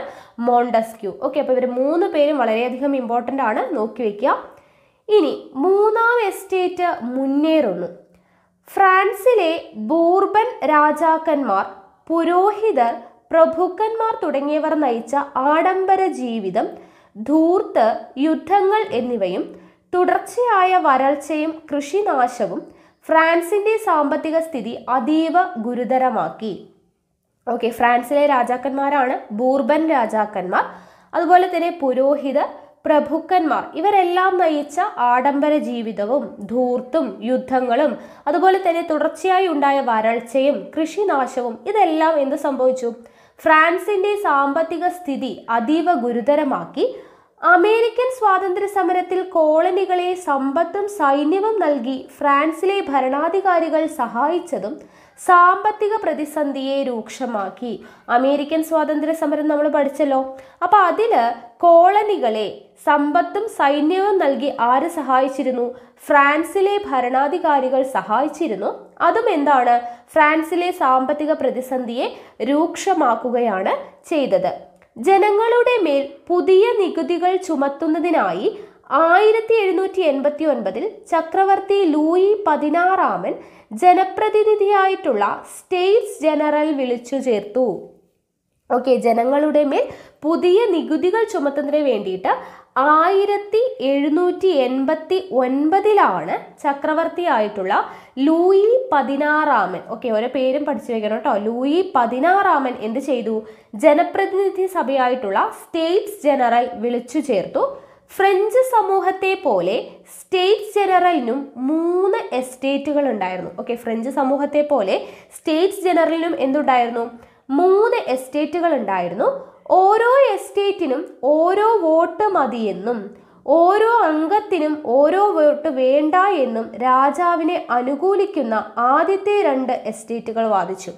മോണ്ടസ്ക്യൂ ഓക്കെ അപ്പോൾ ഇവർ മൂന്ന് പേരും വളരെയധികം ഇമ്പോർട്ടൻ്റ് ആണ് നോക്കി വയ്ക്കുക ഇനി മൂന്നാം എസ്റ്റേറ്റ് മുന്നേറുന്നു ഫ്രാൻസിലെ ബൂർബൻ രാജാക്കന്മാർ പുരോഹിതർ പ്രഭുക്കന്മാർ തുടങ്ങിയവർ നയിച്ച ആഡംബര ജീവിതം ധൂർത്ത് യുദ്ധങ്ങൾ എന്നിവയും തുടർച്ചയായ വരൾച്ചയും കൃഷിനാശവും ഫ്രാൻസിന്റെ സാമ്പത്തിക സ്ഥിതി അതീവ ഗുരുതരമാക്കി ഓക്കെ ഫ്രാൻസിലെ രാജാക്കന്മാരാണ് ബൂർബൻ രാജാക്കന്മാർ അതുപോലെ തന്നെ പുരോഹിത പ്രഭുക്കന്മാർ ഇവരെല്ലാം നയിച്ച ആഡംബര ജീവിതവും ധൂർത്തും യുദ്ധങ്ങളും അതുപോലെ തന്നെ തുടർച്ചയായി ഉണ്ടായ വരൾച്ചയും കൃഷിനാശവും ഇതെല്ലാം എന്ത് സംഭവിച്ചു ഫ്രാൻസിന്റെ സാമ്പത്തിക സ്ഥിതി അതീവ ഗുരുതരമാക്കി അമേരിക്കൻ സ്വാതന്ത്ര്യ സമരത്തിൽ കോളനികളെ സമ്പത്തും സൈന്യവും നൽകി ഫ്രാൻസിലെ ഭരണാധികാരികൾ സഹായിച്ചതും സാമ്പത്തിക പ്രതിസന്ധിയെ രൂക്ഷമാക്കി അമേരിക്കൻ സ്വാതന്ത്ര്യ സമരം നമ്മൾ പഠിച്ചല്ലോ അപ്പൊ അതില് കോളനികളെ സമ്പത്തും സൈന്യവും നൽകി ആര് സഹായിച്ചിരുന്നു ഫ്രാൻസിലെ ഭരണാധികാരികൾ സഹായിച്ചിരുന്നു അതും എന്താണ് ഫ്രാൻസിലെ സാമ്പത്തിക പ്രതിസന്ധിയെ രൂക്ഷമാക്കുകയാണ് ചെയ്തത് ജനങ്ങളുടെ മേൽ പുതിയ നികുതികൾ ചുമത്തുന്നതിനായി ആയിരത്തി എഴുന്നൂറ്റി എൺപത്തി ഒൻപതിൽ ചക്രവർത്തി ലൂയി പതിനാറാമൻ ജനപ്രതിനിധിയായിട്ടുള്ള സ്റ്റേറ്റ്സ് ജനറൽ വിളിച്ചു ചേർത്തു ഓക്കെ ജനങ്ങളുടെ മേൽ പുതിയ നികുതികൾ ചുമത്തുന്നതിന് വേണ്ടിയിട്ട് ആയിരത്തി എഴുന്നൂറ്റി എൺപത്തി ഒൻപതിലാണ് ചക്രവർത്തിയായിട്ടുള്ള ലൂയി പതിനാറാമൻ ഓക്കെ ഓരോ പേരും പഠിച്ചു വെക്കണം കേട്ടോ ലൂയി പതിനാറാമൻ എന്ത് ചെയ്തു ജനപ്രതിനിധി സഭയായിട്ടുള്ള സ്റ്റേറ്റ്സ് ജനറൽ വിളിച്ചു ചേർത്തു ഫ്രഞ്ച് സമൂഹത്തെ പോലെ സ്റ്റേറ്റ്സ് ജനറലിനും മൂന്ന് എസ്റ്റേറ്റുകൾ ഉണ്ടായിരുന്നു ഓക്കെ ഫ്രഞ്ച് സമൂഹത്തെ പോലെ സ്റ്റേറ്റ്സ് ജനറലിനും എന്തുണ്ടായിരുന്നു മൂന്ന് എസ്റ്റേറ്റുകൾ ഉണ്ടായിരുന്നു ഓരോ എസ്റ്റേറ്റിനും ഓരോ വോട്ട് മതിയെന്നും ഓരോ അംഗത്തിനും ഓരോ വോട്ട് വേണ്ട എന്നും രാജാവിനെ അനുകൂലിക്കുന്ന ആദ്യത്തെ രണ്ട് എസ്റ്റേറ്റുകൾ വാദിച്ചു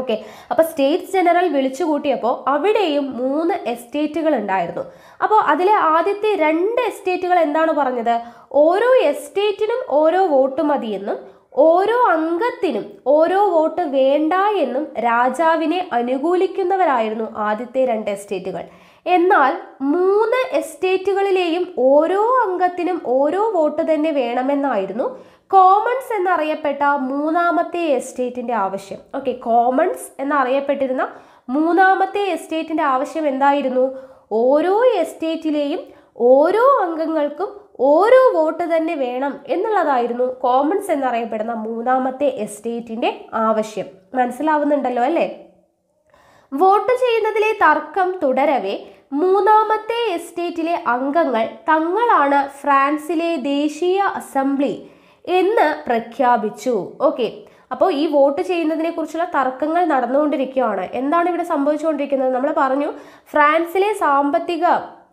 ഓക്കെ അപ്പോൾ സ്റ്റേറ്റ്സ് ജനറൽ വിളിച്ചു കൂട്ടിയപ്പോൾ അവിടെയും മൂന്ന് എസ്റ്റേറ്റുകൾ ഉണ്ടായിരുന്നു അപ്പോൾ അതിലെ ആദ്യത്തെ രണ്ട് എസ്റ്റേറ്റുകൾ എന്താണ് പറഞ്ഞത് ഓരോ എസ്റ്റേറ്റിനും ഓരോ വോട്ട് മതിയെന്നും ഓരോ അംഗത്തിനും ഓരോ വോട്ട് വേണ്ട എന്നും രാജാവിനെ അനുകൂലിക്കുന്നവരായിരുന്നു ആദ്യത്തെ രണ്ട് എസ്റ്റേറ്റുകൾ എന്നാൽ മൂന്ന് എസ്റ്റേറ്റുകളിലെയും ഓരോ അംഗത്തിനും ഓരോ വോട്ട് തന്നെ വേണമെന്നായിരുന്നു കോമൺസ് എന്നറിയപ്പെട്ട മൂന്നാമത്തെ എസ്റ്റേറ്റിൻ്റെ ആവശ്യം ഓക്കെ കോമൺസ് എന്നറിയപ്പെട്ടിരുന്ന മൂന്നാമത്തെ എസ്റ്റേറ്റിൻ്റെ ആവശ്യം എന്തായിരുന്നു ഓരോ എസ്റ്റേറ്റിലെയും ഓരോ അംഗങ്ങൾക്കും ഓരോ വോട്ട് തന്നെ വേണം എന്നുള്ളതായിരുന്നു കോമൺസ് എന്നറിയപ്പെടുന്ന മൂന്നാമത്തെ എസ്റ്റേറ്റിൻ്റെ ആവശ്യം മനസ്സിലാവുന്നുണ്ടല്ലോ അല്ലേ വോട്ട് ചെയ്യുന്നതിലെ തർക്കം തുടരവേ മൂന്നാമത്തെ എസ്റ്റേറ്റിലെ അംഗങ്ങൾ തങ്ങളാണ് ഫ്രാൻസിലെ ദേശീയ അസംബ്ലി എന്ന് പ്രഖ്യാപിച്ചു ഓക്കെ അപ്പോൾ ഈ വോട്ട് ചെയ്യുന്നതിനെ കുറിച്ചുള്ള തർക്കങ്ങൾ നടന്നുകൊണ്ടിരിക്കുകയാണ് എന്താണ് ഇവിടെ സംഭവിച്ചുകൊണ്ടിരിക്കുന്നത് നമ്മൾ പറഞ്ഞു ഫ്രാൻസിലെ സാമ്പത്തിക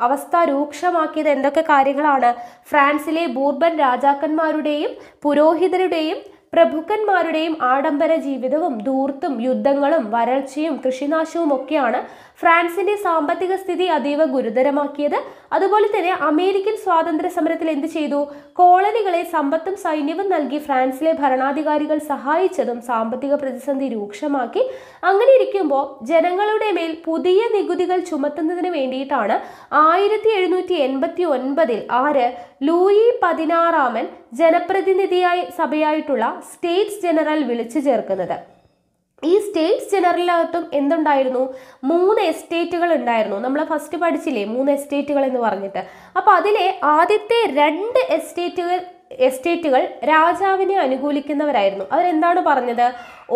അവസ്ഥ രൂക്ഷമാക്കിയത് എന്തൊക്കെ കാര്യങ്ങളാണ് ഫ്രാൻസിലെ ബൂർബൻ രാജാക്കന്മാരുടെയും പുരോഹിതരുടെയും പ്രഭുക്കന്മാരുടെയും ആഡംബര ജീവിതവും ധൂർത്തും യുദ്ധങ്ങളും വരൾച്ചയും കൃഷിനാശവും ഒക്കെയാണ് ഫ്രാൻസിന്റെ സാമ്പത്തിക സ്ഥിതി അതീവ ഗുരുതരമാക്കിയത് അതുപോലെ തന്നെ അമേരിക്കൻ സ്വാതന്ത്ര്യ സമരത്തിൽ എന്ത് ചെയ്തു കോളനികളെ സമ്പത്തും സൈന്യവും നൽകി ഫ്രാൻസിലെ ഭരണാധികാരികൾ സഹായിച്ചതും സാമ്പത്തിക പ്രതിസന്ധി രൂക്ഷമാക്കി അങ്ങനെ ഇരിക്കുമ്പോൾ ജനങ്ങളുടെ മേൽ പുതിയ നികുതികൾ ചുമത്തുന്നതിന് വേണ്ടിയിട്ടാണ് ആയിരത്തി എഴുന്നൂറ്റി എൺപത്തി ഒൻപതിൽ ആര് ലൂയി പതിനാറാമൻ ജനപ്രതിനിധിയായി സഭയായിട്ടുള്ള സ്റ്റേറ്റ്സ് ജനറൽ വിളിച്ചു ചേർക്കുന്നത് ഈ സ്റ്റേറ്റ്സ് ജനറലിനകത്തും എന്തുണ്ടായിരുന്നു മൂന്ന് എസ്റ്റേറ്റുകൾ ഉണ്ടായിരുന്നു നമ്മൾ ഫസ്റ്റ് പഠിച്ചില്ലേ മൂന്ന് എസ്റ്റേറ്റുകൾ എന്ന് പറഞ്ഞിട്ട് അപ്പോൾ അതിലെ ആദ്യത്തെ രണ്ട് എസ്റ്റേറ്റുകൾ എസ്റ്റേറ്റുകൾ രാജാവിനെ അനുകൂലിക്കുന്നവരായിരുന്നു അവരെന്താണ് പറഞ്ഞത്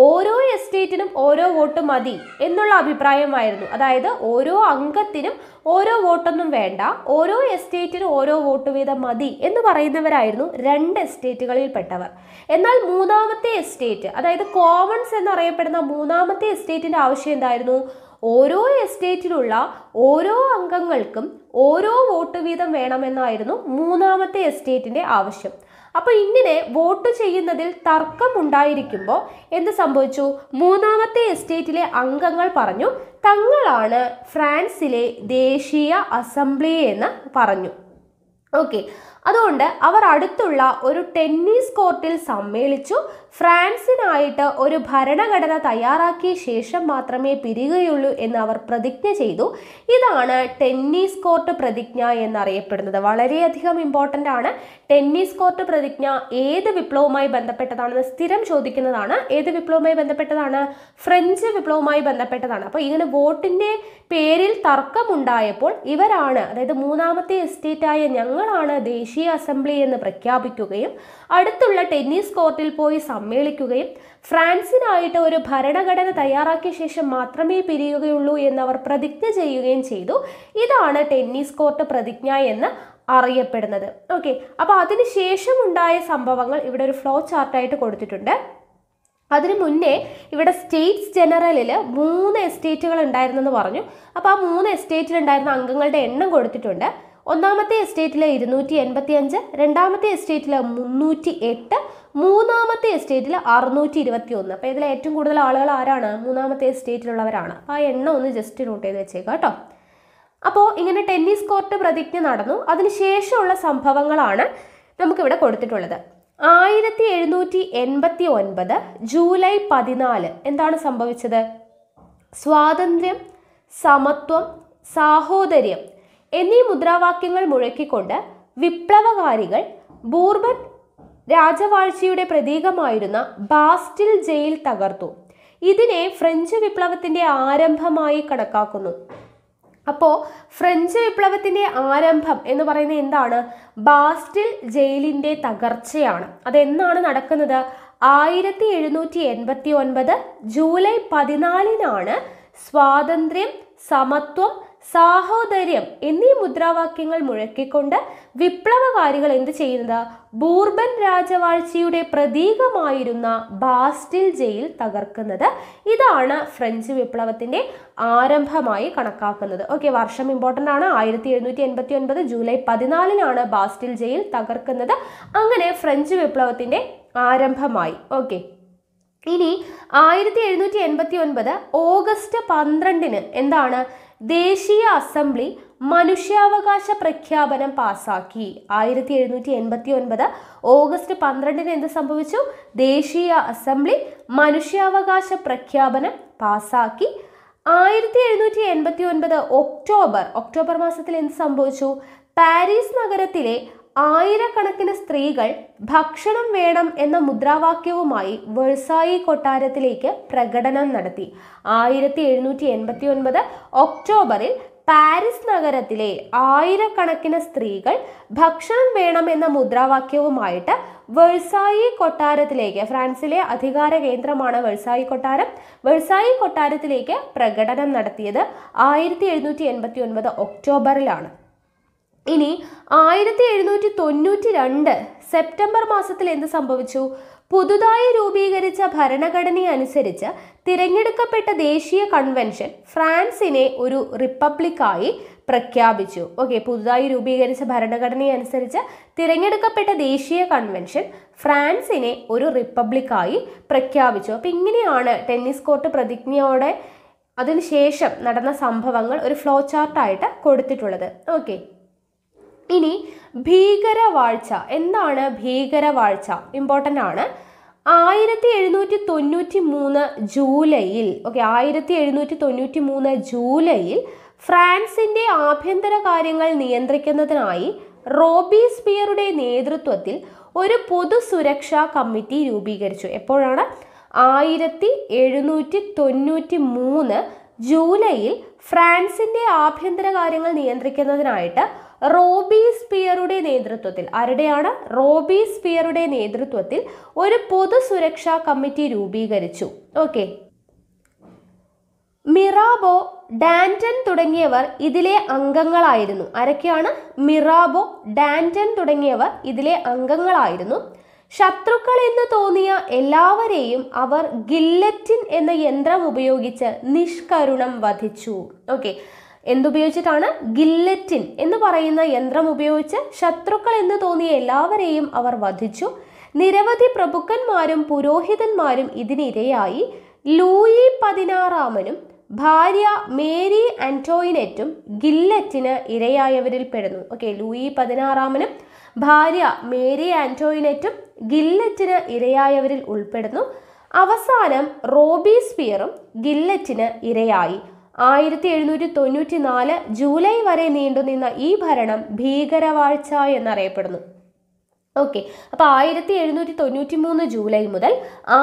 ഓരോ എസ്റ്റേറ്റിനും ഓരോ വോട്ട് മതി എന്നുള്ള അഭിപ്രായമായിരുന്നു അതായത് ഓരോ അംഗത്തിനും ഓരോ വോട്ടൊന്നും വേണ്ട ഓരോ എസ്റ്റേറ്റിനും ഓരോ വോട്ട് വീതം മതി എന്ന് പറയുന്നവരായിരുന്നു രണ്ട് എസ്റ്റേറ്റുകളിൽ പെട്ടവർ എന്നാൽ മൂന്നാമത്തെ എസ്റ്റേറ്റ് അതായത് കോമൺസ് എന്നറിയപ്പെടുന്ന മൂന്നാമത്തെ എസ്റ്റേറ്റിൻ്റെ ആവശ്യം എന്തായിരുന്നു ഓരോ എസ്റ്റേറ്റിലുള്ള ഓരോ അംഗങ്ങൾക്കും ഓരോ വോട്ട് വീതം വേണമെന്നായിരുന്നു മൂന്നാമത്തെ എസ്റ്റേറ്റിന്റെ ആവശ്യം അപ്പോൾ ഇങ്ങനെ വോട്ട് ചെയ്യുന്നതിൽ തർക്കം ഉണ്ടായിരിക്കുമ്പോൾ എന്ത് സംഭവിച്ചു മൂന്നാമത്തെ എസ്റ്റേറ്റിലെ അംഗങ്ങൾ പറഞ്ഞു തങ്ങളാണ് ഫ്രാൻസിലെ ദേശീയ അസംബ്ലി എന്ന് പറഞ്ഞു ഓക്കെ അതുകൊണ്ട് അവർ അടുത്തുള്ള ഒരു ടെന്നീസ് കോർട്ടിൽ സമ്മേളിച്ചു ഫ്രാൻസിനായിട്ട് ഒരു ഭരണഘടന തയ്യാറാക്കിയ ശേഷം മാത്രമേ പിരിയുകയുള്ളൂ എന്ന് അവർ പ്രതിജ്ഞ ചെയ്തു ഇതാണ് ടെന്നീസ് കോർട്ട് പ്രതിജ്ഞ എന്നറിയപ്പെടുന്നത് വളരെയധികം ഇമ്പോർട്ടൻ്റ് ആണ് ടെന്നീസ് കോർട്ട് പ്രതിജ്ഞ ഏത് വിപ്ലവവുമായി ബന്ധപ്പെട്ടതാണെന്ന് സ്ഥിരം ചോദിക്കുന്നതാണ് ഏത് വിപ്ലവവുമായി ബന്ധപ്പെട്ടതാണ് ഫ്രഞ്ച് വിപ്ലവവുമായി ബന്ധപ്പെട്ടതാണ് അപ്പോൾ ഇങ്ങനെ വോട്ടിൻ്റെ പേരിൽ തർക്കമുണ്ടായപ്പോൾ ഇവരാണ് അതായത് മൂന്നാമത്തെ എസ്റ്റേറ്റായ ഞങ്ങളാണ് ദേശീയ ദേശീയ അസംബ്ലി എന്ന് പ്രഖ്യാപിക്കുകയും അടുത്തുള്ള ടെന്നീസ് കോർട്ടിൽ പോയി സമ്മേളിക്കുകയും ഫ്രാൻസിനായിട്ട് ഒരു ഭരണഘടന തയ്യാറാക്കിയ ശേഷം മാത്രമേ പിരിയുകയുള്ളൂ എന്നവർ പ്രതിജ്ഞ ചെയ്യുകയും ചെയ്തു ഇതാണ് ടെന്നീസ് കോർട്ട് പ്രതിജ്ഞ എന്ന് അറിയപ്പെടുന്നത് ഓക്കെ അപ്പോൾ അതിനുശേഷം ഉണ്ടായ സംഭവങ്ങൾ ഇവിടെ ഒരു ഫ്ലോ ചാർട്ടായിട്ട് കൊടുത്തിട്ടുണ്ട് അതിനു മുന്നേ ഇവിടെ സ്റ്റേറ്റ്സ് ജനറലിൽ മൂന്ന് എസ്റ്റേറ്റുകൾ ഉണ്ടായിരുന്നെന്ന് പറഞ്ഞു അപ്പോൾ ആ മൂന്ന് എസ്റ്റേറ്റിലുണ്ടായിരുന്ന അംഗങ്ങളുടെ എണ്ണം കൊടുത്തിട്ടുണ്ട് ഒന്നാമത്തെ എസ്റ്റേറ്റിലെ ഇരുന്നൂറ്റി എൺപത്തി അഞ്ച് രണ്ടാമത്തെ എസ്റ്റേറ്റിലെ മുന്നൂറ്റി എട്ട് മൂന്നാമത്തെ എസ്റ്റേറ്റിൽ അറുന്നൂറ്റി ഇരുപത്തി ഒന്ന് അപ്പോൾ ഇതിൽ ഏറ്റവും കൂടുതൽ ആളുകൾ ആരാണ് മൂന്നാമത്തെ എസ്റ്റേറ്റിലുള്ളവരാണ് അപ്പോൾ ആ എണ്ണം ഒന്ന് ജസ്റ്റ് നോട്ട് ചെയ്ത് വെച്ചേക്കാം കേട്ടോ അപ്പോൾ ഇങ്ങനെ ടെന്നീസ് കോർട്ട് പ്രതിജ്ഞ നടന്നു അതിനുശേഷമുള്ള സംഭവങ്ങളാണ് നമുക്കിവിടെ കൊടുത്തിട്ടുള്ളത് ആയിരത്തി എഴുന്നൂറ്റി എൺപത്തി ഒൻപത് ജൂലൈ പതിനാല് എന്താണ് സംഭവിച്ചത് സ്വാതന്ത്ര്യം സമത്വം സാഹോദര്യം എന്നീ മുദ്രാവാക്യങ്ങൾ മുഴക്കിക്കൊണ്ട് വിപ്ലവകാരികൾ ബൂർബൻ രാജവാഴ്ചയുടെ പ്രതീകമായിരുന്ന ബാസ്റ്റിൽ ജയിൽ തകർത്തു ഇതിനെ ഫ്രഞ്ച് വിപ്ലവത്തിന്റെ ആരംഭമായി കണക്കാക്കുന്നു അപ്പോൾ ഫ്രഞ്ച് വിപ്ലവത്തിന്റെ ആരംഭം എന്ന് പറയുന്നത് എന്താണ് ബാസ്റ്റിൽ ജയിലിന്റെ തകർച്ചയാണ് അതെന്നാണ് നടക്കുന്നത് ആയിരത്തി എഴുന്നൂറ്റി എൺപത്തി ഒൻപത് ജൂലൈ പതിനാലിനാണ് സ്വാതന്ത്ര്യം സമത്വം സാഹോദര്യം എന്നീ മുദ്രാവാക്യങ്ങൾ മുഴക്കിക്കൊണ്ട് വിപ്ലവകാരികൾ എന്ത് ചെയ്യുന്നത് ബൂർബൻ രാജവാഴ്ചയുടെ പ്രതീകമായിരുന്ന ബാസ്റ്റിൽ ജയിൽ തകർക്കുന്നത് ഇതാണ് ഫ്രഞ്ച് വിപ്ലവത്തിന്റെ ആരംഭമായി കണക്കാക്കുന്നത് ഓക്കെ വർഷം ഇമ്പോർട്ടൻ്റ് ആണ് ആയിരത്തി എഴുന്നൂറ്റി എൺപത്തി ഒൻപത് ജൂലൈ പതിനാലിനാണ് ബാസ്റ്റിൽ ജയിൽ തകർക്കുന്നത് അങ്ങനെ ഫ്രഞ്ച് വിപ്ലവത്തിന്റെ ആരംഭമായി ഓക്കെ ഇനി ആയിരത്തി എഴുന്നൂറ്റി എൺപത്തി ഒൻപത് ഓഗസ്റ്റ് പന്ത്രണ്ടിന് എന്താണ് ദേശീയ അസംബ്ലി മനുഷ്യാവകാശ പ്രഖ്യാപനം പാസാക്കി ആയിരത്തി എഴുന്നൂറ്റി എൺപത്തി ഒൻപത് ഓഗസ്റ്റ് പന്ത്രണ്ടിന് എന്ത് സംഭവിച്ചു ദേശീയ അസംബ്ലി മനുഷ്യാവകാശ പ്രഖ്യാപനം പാസാക്കി ആയിരത്തി എഴുന്നൂറ്റി എൺപത്തി ഒൻപത് ഒക്ടോബർ ഒക്ടോബർ മാസത്തിൽ എന്ത് സംഭവിച്ചു പാരീസ് നഗരത്തിലെ ആയിരക്കണക്കിന് സ്ത്രീകൾ ഭക്ഷണം വേണം എന്ന മുദ്രാവാക്യവുമായി വെഴ്സായി കൊട്ടാരത്തിലേക്ക് പ്രകടനം നടത്തി ആയിരത്തി എഴുന്നൂറ്റി എൺപത്തി ഒൻപത് ഒക്ടോബറിൽ പാരീസ് നഗരത്തിലെ ആയിരക്കണക്കിന് സ്ത്രീകൾ ഭക്ഷണം വേണം എന്ന മുദ്രാവാക്യവുമായിട്ട് വെഴ്സായി കൊട്ടാരത്തിലേക്ക് ഫ്രാൻസിലെ അധികാര കേന്ദ്രമാണ് വെഴ്സായി കൊട്ടാരം വെഴ്സായി കൊട്ടാരത്തിലേക്ക് പ്രകടനം നടത്തിയത് ആയിരത്തി എഴുന്നൂറ്റി എൺപത്തി ഒൻപത് ഒക്ടോബറിലാണ് ഇനി ആയിരത്തി എഴുന്നൂറ്റി തൊണ്ണൂറ്റി രണ്ട് സെപ്റ്റംബർ മാസത്തിൽ എന്ത് സംഭവിച്ചു പുതുതായി രൂപീകരിച്ച ഭരണഘടനയനുസരിച്ച് തിരഞ്ഞെടുക്കപ്പെട്ട ദേശീയ കൺവെൻഷൻ ഫ്രാൻസിനെ ഒരു റിപ്പബ്ലിക്കായി പ്രഖ്യാപിച്ചു ഓക്കെ പുതുതായി രൂപീകരിച്ച ഭരണഘടനയനുസരിച്ച് തിരഞ്ഞെടുക്കപ്പെട്ട ദേശീയ കൺവെൻഷൻ ഫ്രാൻസിനെ ഒരു റിപ്പബ്ലിക്കായി പ്രഖ്യാപിച്ചു അപ്പം ഇങ്ങനെയാണ് ടെന്നീസ് കോർട്ട് പ്രതിജ്ഞയോടെ അതിനുശേഷം നടന്ന സംഭവങ്ങൾ ഒരു ഫ്ലോ ചാർട്ടായിട്ട് കൊടുത്തിട്ടുള്ളത് ഓക്കെ ഇനി ഭീകരവാഴ്ച എന്താണ് ഭീകരവാഴ്ച ഇമ്പോർട്ടൻ്റ് ആണ് ആയിരത്തി എഴുന്നൂറ്റി തൊണ്ണൂറ്റി മൂന്ന് ജൂലൈയിൽ ഓക്കെ ആയിരത്തി എഴുന്നൂറ്റി തൊണ്ണൂറ്റി മൂന്ന് ജൂലൈയിൽ ഫ്രാൻസിൻ്റെ ആഭ്യന്തര കാര്യങ്ങൾ നിയന്ത്രിക്കുന്നതിനായി റോബിസ്പിയറുടെ നേതൃത്വത്തിൽ ഒരു പൊതുസുരക്ഷാ കമ്മിറ്റി രൂപീകരിച്ചു എപ്പോഴാണ് ആയിരത്തി എഴുന്നൂറ്റി തൊണ്ണൂറ്റി മൂന്ന് ജൂലൈയിൽ ഫ്രാൻസിൻ്റെ ആഭ്യന്തര കാര്യങ്ങൾ നിയന്ത്രിക്കുന്നതിനായിട്ട് റോബി സ്പിയറുടെ നേതൃത്വത്തിൽ ആരുടെയാണ് റോബി സ്പിയറുടെ നേതൃത്വത്തിൽ ഒരു പൊതു സുരക്ഷാ കമ്മിറ്റി രൂപീകരിച്ചു ഓക്കെ മിറാബോ ഡാൻറ്റൻ തുടങ്ങിയവർ ഇതിലെ അംഗങ്ങളായിരുന്നു ആരൊക്കെയാണ് മിറാബോ ഡാൻറ്റൻ തുടങ്ങിയവർ ഇതിലെ അംഗങ്ങളായിരുന്നു ശത്രുക്കൾ എന്ന് തോന്നിയ എല്ലാവരെയും അവർ ഗില്ലറ്റിൻ എന്ന യന്ത്രം ഉപയോഗിച്ച് നിഷ്കരുണം വധിച്ചു ഓക്കെ എന്തുപയോഗിച്ചിട്ടാണ് ഗില്ലറ്റിൻ എന്ന് പറയുന്ന യന്ത്രം ഉപയോഗിച്ച് ശത്രുക്കൾ എന്ന് തോന്നിയ എല്ലാവരെയും അവർ വധിച്ചു നിരവധി പ്രഭുക്കന്മാരും പുരോഹിതന്മാരും ഇതിനിരയായി ലൂയി പതിനാറാമനും ഭാര്യ മേരി ആൻറ്റോയിനറ്റും ഗില്ലറ്റിന് ഇരയായവരിൽ പെടുന്നു ഓക്കെ ലൂയി പതിനാറാമനും ഭാര്യ മേരി ആൻറ്റോയിനറ്റും ഗില്ലറ്റിന് ഇരയായവരിൽ ഉൾപ്പെടുന്നു അവസാനം റോബി സ്പിയറും ഗില്ലറ്റിന് ഇരയായി ആയിരത്തി എഴുന്നൂറ്റി തൊണ്ണൂറ്റി നാല് ജൂലൈ വരെ നീണ്ടുനിന്ന ഈ ഭരണം ഭീകരവാഴ്ച എന്നറിയപ്പെടുന്നു ഓക്കെ അപ്പോൾ ആയിരത്തി എഴുന്നൂറ്റി തൊണ്ണൂറ്റി മൂന്ന് ജൂലൈ മുതൽ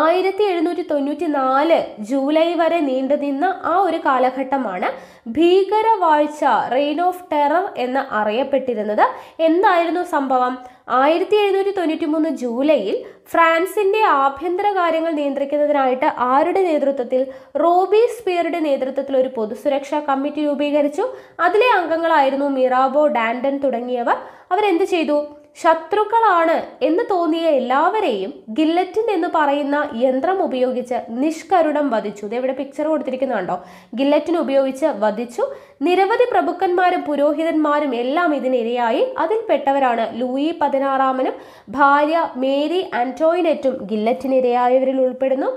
ആയിരത്തി എഴുന്നൂറ്റി തൊണ്ണൂറ്റി നാല് ജൂലൈ വരെ നീണ്ടു നിന്ന ആ ഒരു കാലഘട്ടമാണ് ഭീകരവാഴ്ച റെയിൻ ഓഫ് ടെറർ എന്ന് അറിയപ്പെട്ടിരുന്നത് എന്തായിരുന്നു സംഭവം ആയിരത്തി എഴുന്നൂറ്റി തൊണ്ണൂറ്റി മൂന്ന് ജൂലൈയിൽ ഫ്രാൻസിന്റെ ആഭ്യന്തര കാര്യങ്ങൾ നിയന്ത്രിക്കുന്നതിനായിട്ട് ആരുടെ നേതൃത്വത്തിൽ റോബി സ്പിയറുടെ നേതൃത്വത്തിൽ ഒരു പൊതുസുരക്ഷാ കമ്മിറ്റി രൂപീകരിച്ചു അതിലെ അംഗങ്ങളായിരുന്നു മിറാബോ ഡാൻഡൻ തുടങ്ങിയവർ അവരെന്ത് ചെയ്തു ശത്രുക്കളാണ് എന്ന് തോന്നിയ എല്ലാവരെയും ഗില്ലറ്റിൻ എന്ന് പറയുന്ന യന്ത്രം ഉപയോഗിച്ച് നിഷ്കരുടം വധിച്ചു ഇത് ഇവിടെ പിക്ചർ കൊടുത്തിരിക്കുന്നുണ്ടോ ഗില്ലറ്റിൻ ഉപയോഗിച്ച് വധിച്ചു നിരവധി പ്രഭുക്കന്മാരും പുരോഹിതന്മാരും എല്ലാം ഇതിനിരയായി അതിൽപ്പെട്ടവരാണ് ലൂയി പതിനാറാമനും ഭാര്യ മേരി ആന്റോയിനറ്റും ഗില്ലറ്റിനിരയായവരിൽ ഉൾപ്പെടുന്നു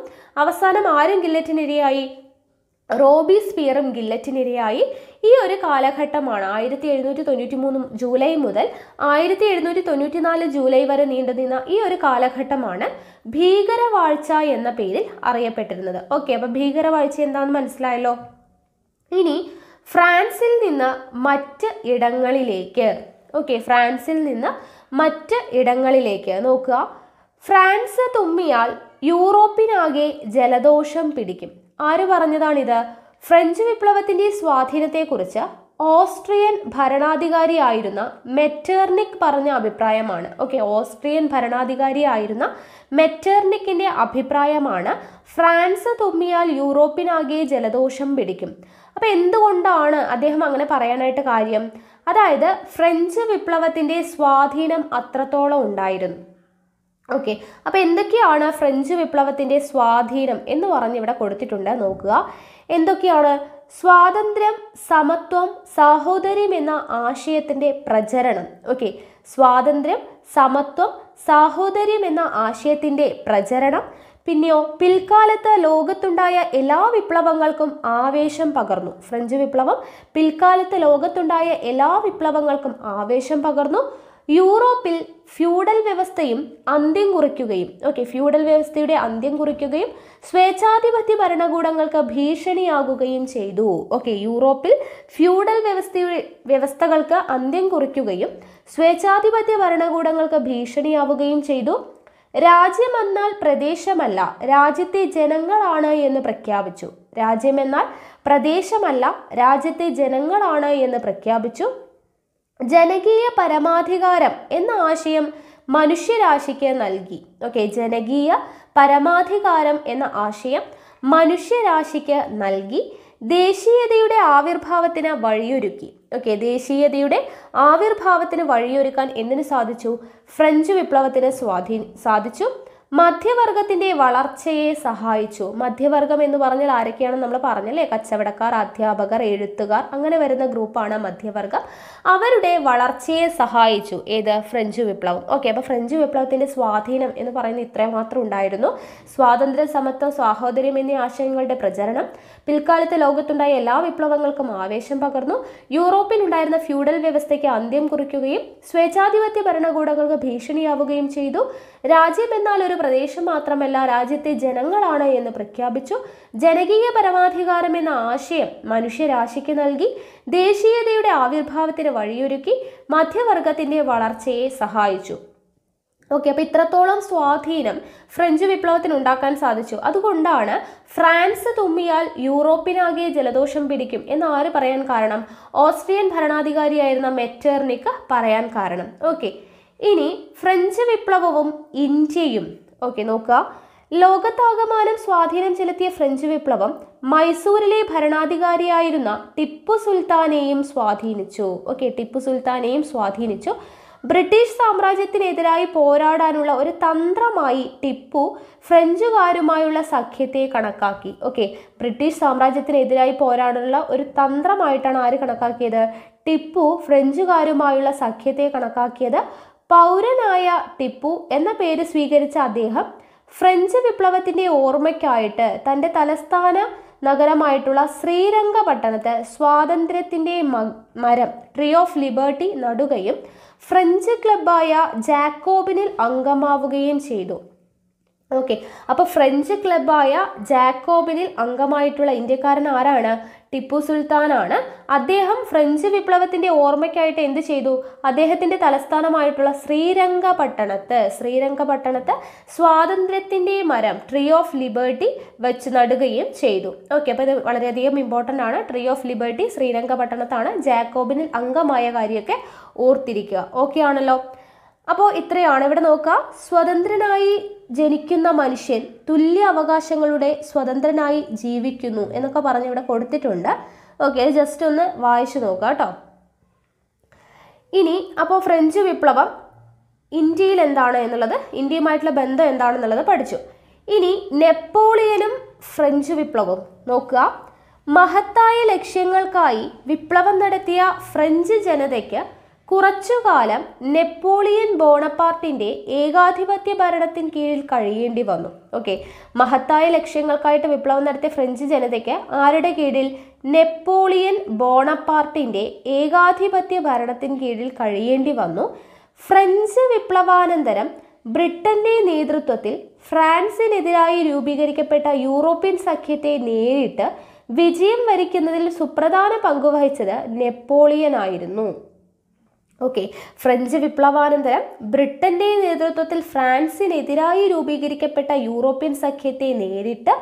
അവസാനം ആരും ഗില്ലറ്റിനിരയായി റോബി സ്പിയറും ഗില്ലറ്റിനിരയായി ഈ ഒരു കാലഘട്ടമാണ് ആയിരത്തി എഴുന്നൂറ്റി തൊണ്ണൂറ്റി മൂന്ന് ജൂലൈ മുതൽ ആയിരത്തി എഴുന്നൂറ്റി തൊണ്ണൂറ്റി നാല് ജൂലൈ വരെ നീണ്ടുനിന്ന ഈ ഒരു കാലഘട്ടമാണ് ഭീകരവാഴ്ച എന്ന പേരിൽ അറിയപ്പെട്ടിരുന്നത് ഓക്കെ അപ്പോൾ ഭീകരവാഴ്ച എന്താണെന്ന് മനസ്സിലായല്ലോ ഇനി ഫ്രാൻസിൽ നിന്ന് മറ്റ് ഇടങ്ങളിലേക്ക് ഓക്കെ ഫ്രാൻസിൽ നിന്ന് മറ്റ് ഇടങ്ങളിലേക്ക് നോക്കുക ഫ്രാൻസ് തുമ്മിയാൽ യൂറോപ്പിനാകെ ജലദോഷം പിടിക്കും ആര് പറഞ്ഞതാണിത് ഫ്രഞ്ച് വിപ്ലവത്തിന്റെ സ്വാധീനത്തെക്കുറിച്ച് ഓസ്ട്രിയൻ ഭരണാധികാരിയായിരുന്ന മെറ്റേർണിക് പറഞ്ഞ അഭിപ്രായമാണ് ഓക്കെ ഓസ്ട്രിയൻ ഭരണാധികാരിയായിരുന്ന മെറ്റേർണിക്കിന്റെ അഭിപ്രായമാണ് ഫ്രാൻസ് തുമ്മിയാൽ യൂറോപ്പിനാകെ ജലദോഷം പിടിക്കും അപ്പോൾ എന്തുകൊണ്ടാണ് അദ്ദേഹം അങ്ങനെ പറയാനായിട്ട് കാര്യം അതായത് ഫ്രഞ്ച് വിപ്ലവത്തിന്റെ സ്വാധീനം അത്രത്തോളം ഉണ്ടായിരുന്നു ഓക്കെ അപ്പോൾ എന്തൊക്കെയാണ് ഫ്രഞ്ച് വിപ്ലവത്തിൻ്റെ സ്വാധീനം എന്ന് ഇവിടെ കൊടുത്തിട്ടുണ്ട് നോക്കുക എന്തൊക്കെയാണ് സ്വാതന്ത്ര്യം സമത്വം സാഹോദര്യം എന്ന ആശയത്തിൻ്റെ പ്രചരണം ഓക്കെ സ്വാതന്ത്ര്യം സമത്വം സാഹോദര്യം എന്ന ആശയത്തിൻ്റെ പ്രചരണം പിന്നെയോ പിൽക്കാലത്ത് ലോകത്തുണ്ടായ എല്ലാ വിപ്ലവങ്ങൾക്കും ആവേശം പകർന്നു ഫ്രഞ്ച് വിപ്ലവം പിൽക്കാലത്ത് ലോകത്തുണ്ടായ എല്ലാ വിപ്ലവങ്ങൾക്കും ആവേശം പകർന്നു യൂറോപ്പിൽ ഫ്യൂഡൽ വ്യവസ്ഥയും അന്ത്യം കുറിക്കുകയും ഓക്കെ ഫ്യൂഡൽ വ്യവസ്ഥയുടെ അന്ത്യം കുറിക്കുകയും സ്വേച്ഛാധിപത്യ ഭരണകൂടങ്ങൾക്ക് ഭീഷണിയാകുകയും ചെയ്തു ഓക്കെ യൂറോപ്പിൽ ഫ്യൂഡൽ വ്യവസ്ഥയുടെ വ്യവസ്ഥകൾക്ക് അന്ത്യം കുറിക്കുകയും സ്വേച്ഛാധിപത്യ ഭരണകൂടങ്ങൾക്ക് ഭീഷണിയാവുകയും ചെയ്തു രാജ്യമെന്നാൽ പ്രദേശമല്ല രാജ്യത്തെ ജനങ്ങളാണ് എന്ന് പ്രഖ്യാപിച്ചു രാജ്യമെന്നാൽ പ്രദേശമല്ല രാജ്യത്തെ ജനങ്ങളാണ് എന്ന് പ്രഖ്യാപിച്ചു ജനകീയ പരമാധികാരം എന്ന ആശയം മനുഷ്യരാശിക്ക് നൽകി ഓക്കെ ജനകീയ പരമാധികാരം എന്ന ആശയം മനുഷ്യരാശിക്ക് നൽകി ദേശീയതയുടെ ആവിർഭാവത്തിന് വഴിയൊരുക്കി ഓക്കെ ദേശീയതയുടെ ആവിർഭാവത്തിന് വഴിയൊരുക്കാൻ എന്തിനു സാധിച്ചു ഫ്രഞ്ച് വിപ്ലവത്തിന് സ്വാധീ സാധിച്ചു മധ്യവർഗത്തിന്റെ വളർച്ചയെ സഹായിച്ചു മധ്യവർഗം എന്ന് പറഞ്ഞാൽ ആരൊക്കെയാണ് നമ്മൾ പറഞ്ഞല്ലേ കച്ചവടക്കാർ അധ്യാപകർ എഴുത്തുകാർ അങ്ങനെ വരുന്ന ഗ്രൂപ്പാണ് മധ്യവർഗം അവരുടെ വളർച്ചയെ സഹായിച്ചു ഏത് ഫ്രഞ്ച് വിപ്ലവം ഓക്കെ അപ്പോൾ ഫ്രഞ്ച് വിപ്ലവത്തിന്റെ സ്വാധീനം എന്ന് പറയുന്നത് ഇത്രയും മാത്രം ഉണ്ടായിരുന്നു സ്വാതന്ത്ര്യ സമത്വം സാഹോദര്യം എന്നീ ആശയങ്ങളുടെ പ്രചരണം പിൽക്കാലത്ത് ലോകത്തുണ്ടായ എല്ലാ വിപ്ലവങ്ങൾക്കും ആവേശം പകർന്നു യൂറോപ്പിൽ ഉണ്ടായിരുന്ന ഫ്യൂഡൽ വ്യവസ്ഥയ്ക്ക് അന്ത്യം കുറിക്കുകയും സ്വേച്ഛാധിപത്യ ഭരണകൂടങ്ങൾക്ക് ഭീഷണിയാവുകയും ചെയ്തു രാജ്യം എന്നാൽ ഒരു പ്രദേശം മാത്രമല്ല രാജ്യത്തെ ജനങ്ങളാണ് എന്ന് പ്രഖ്യാപിച്ചു ജനകീയ പരമാധികാരം എന്ന ആശയം മനുഷ്യരാശിക്ക് നൽകി ദേശീയതയുടെ ആവിർഭാവത്തിന് വഴിയൊരുക്കി മധ്യവർഗത്തിന്റെ വളർച്ചയെ സഹായിച്ചു ഓക്കെ അപ്പോൾ ഇത്രത്തോളം സ്വാധീനം ഫ്രഞ്ച് വിപ്ലവത്തിന് ഉണ്ടാക്കാൻ സാധിച്ചു അതുകൊണ്ടാണ് ഫ്രാൻസ് തുമ്മിയാൽ യൂറോപ്പിനാകെ ജലദോഷം പിടിക്കും എന്ന് ആര് പറയാൻ കാരണം ഓസ്ട്രിയൻ ഭരണാധികാരിയായിരുന്ന മെറ്റേർണിക്ക് പറയാൻ കാരണം ഓക്കെ ഇനി ഫ്രഞ്ച് വിപ്ലവവും ഇന്ത്യയും ഓക്കെ നോക്കുക ലോകത്താകമാനം സ്വാധീനം ചെലുത്തിയ ഫ്രഞ്ച് വിപ്ലവം മൈസൂരിലെ ഭരണാധികാരിയായിരുന്ന ടിപ്പു സുൽത്താനെയും സ്വാധീനിച്ചു ഓക്കെ ടിപ്പു സുൽത്താനെയും സ്വാധീനിച്ചു ബ്രിട്ടീഷ് സാമ്രാജ്യത്തിനെതിരായി പോരാടാനുള്ള ഒരു തന്ത്രമായി ടിപ്പു ഫ്രഞ്ചുകാരുമായുള്ള സഖ്യത്തെ കണക്കാക്കി ഓക്കെ ബ്രിട്ടീഷ് സാമ്രാജ്യത്തിനെതിരായി പോരാടാനുള്ള ഒരു തന്ത്രമായിട്ടാണ് ആര് കണക്കാക്കിയത് ടിപ്പു ഫ്രഞ്ചുകാരുമായുള്ള സഖ്യത്തെ കണക്കാക്കിയത് പൗരനായ ടിപ്പു എന്ന പേര് സ്വീകരിച്ച അദ്ദേഹം ഫ്രഞ്ച് വിപ്ലവത്തിന്റെ ഓർമ്മയ്ക്കായിട്ട് തന്റെ തലസ്ഥാന നഗരമായിട്ടുള്ള പട്ടണത്ത് സ്വാതന്ത്ര്യത്തിൻ്റെ മരം ട്രീ ഓഫ് ലിബർട്ടി നടുകയും ഫ്രഞ്ച് ക്ലബായ ജാക്കോബിനിൽ അംഗമാവുകയും ചെയ്തു ഓക്കെ അപ്പോൾ ഫ്രഞ്ച് ക്ലബായ ജാക്കോബിനിൽ അംഗമായിട്ടുള്ള ഇന്ത്യക്കാരൻ ആരാണ് ടിപ്പു സുൽത്താനാണ് അദ്ദേഹം ഫ്രഞ്ച് വിപ്ലവത്തിൻ്റെ ഓർമ്മയ്ക്കായിട്ട് എന്ത് ചെയ്തു അദ്ദേഹത്തിൻ്റെ തലസ്ഥാനമായിട്ടുള്ള ശ്രീരംഗപട്ടണത്ത് ശ്രീരംഗപട്ടണത്ത് സ്വാതന്ത്ര്യത്തിൻ്റെ മരം ട്രീ ഓഫ് ലിബേർട്ടി വെച്ച് നടുകയും ചെയ്തു ഓക്കെ അപ്പോൾ ഇത് വളരെയധികം ഇമ്പോർട്ടൻ്റ് ആണ് ട്രീ ഓഫ് ലിബർട്ടി ശ്രീരംഗപട്ടണത്താണ് ജാക്കോബിനിൽ അംഗമായ കാര്യമൊക്കെ ഓർത്തിരിക്കുക ഓക്കെ ആണല്ലോ അപ്പോൾ ഇത്രയാണ് ഇവിടെ നോക്കുക സ്വതന്ത്രനായി ജനിക്കുന്ന മനുഷ്യൻ തുല്യ അവകാശങ്ങളുടെ സ്വതന്ത്രനായി ജീവിക്കുന്നു എന്നൊക്കെ പറഞ്ഞ് ഇവിടെ കൊടുത്തിട്ടുണ്ട് ഓക്കെ ജസ്റ്റ് ഒന്ന് വായിച്ചു നോക്കാം കേട്ടോ ഇനി അപ്പോൾ ഫ്രഞ്ച് വിപ്ലവം ഇന്ത്യയിൽ എന്താണ് എന്നുള്ളത് ഇന്ത്യയുമായിട്ടുള്ള ബന്ധം എന്താണെന്നുള്ളത് പഠിച്ചു ഇനി നെപ്പോളിയനും ഫ്രഞ്ച് വിപ്ലവവും നോക്കുക മഹത്തായ ലക്ഷ്യങ്ങൾക്കായി വിപ്ലവം നടത്തിയ ഫ്രഞ്ച് ജനതയ്ക്ക് കുറച്ചുകാലം നെപ്പോളിയൻ ബോണപ്പാർട്ടിൻ്റെ ഏകാധിപത്യ ഭരണത്തിന് കീഴിൽ കഴിയേണ്ടി വന്നു ഓക്കെ മഹത്തായ ലക്ഷ്യങ്ങൾക്കായിട്ട് വിപ്ലവം നടത്തിയ ഫ്രഞ്ച് ജനതയ്ക്ക് ആരുടെ കീഴിൽ നെപ്പോളിയൻ ബോണപ്പാർട്ടിൻ്റെ ഏകാധിപത്യ ഭരണത്തിന് കീഴിൽ കഴിയേണ്ടി വന്നു ഫ്രഞ്ച് വിപ്ലവാനന്തരം ബ്രിട്ടന്റെ നേതൃത്വത്തിൽ ഫ്രാൻസിനെതിരായി രൂപീകരിക്കപ്പെട്ട യൂറോപ്യൻ സഖ്യത്തെ നേരിട്ട് വിജയം വരിക്കുന്നതിൽ സുപ്രധാന പങ്കുവഹിച്ചത് നെപ്പോളിയൻ ആയിരുന്നു ഓക്കെ ഫ്രഞ്ച് വിപ്ലവാനന്തരം ബ്രിട്ടന്റെ നേതൃത്വത്തിൽ ഫ്രാൻസിനെതിരായി രൂപീകരിക്കപ്പെട്ട യൂറോപ്യൻ സഖ്യത്തെ നേരിട്ട്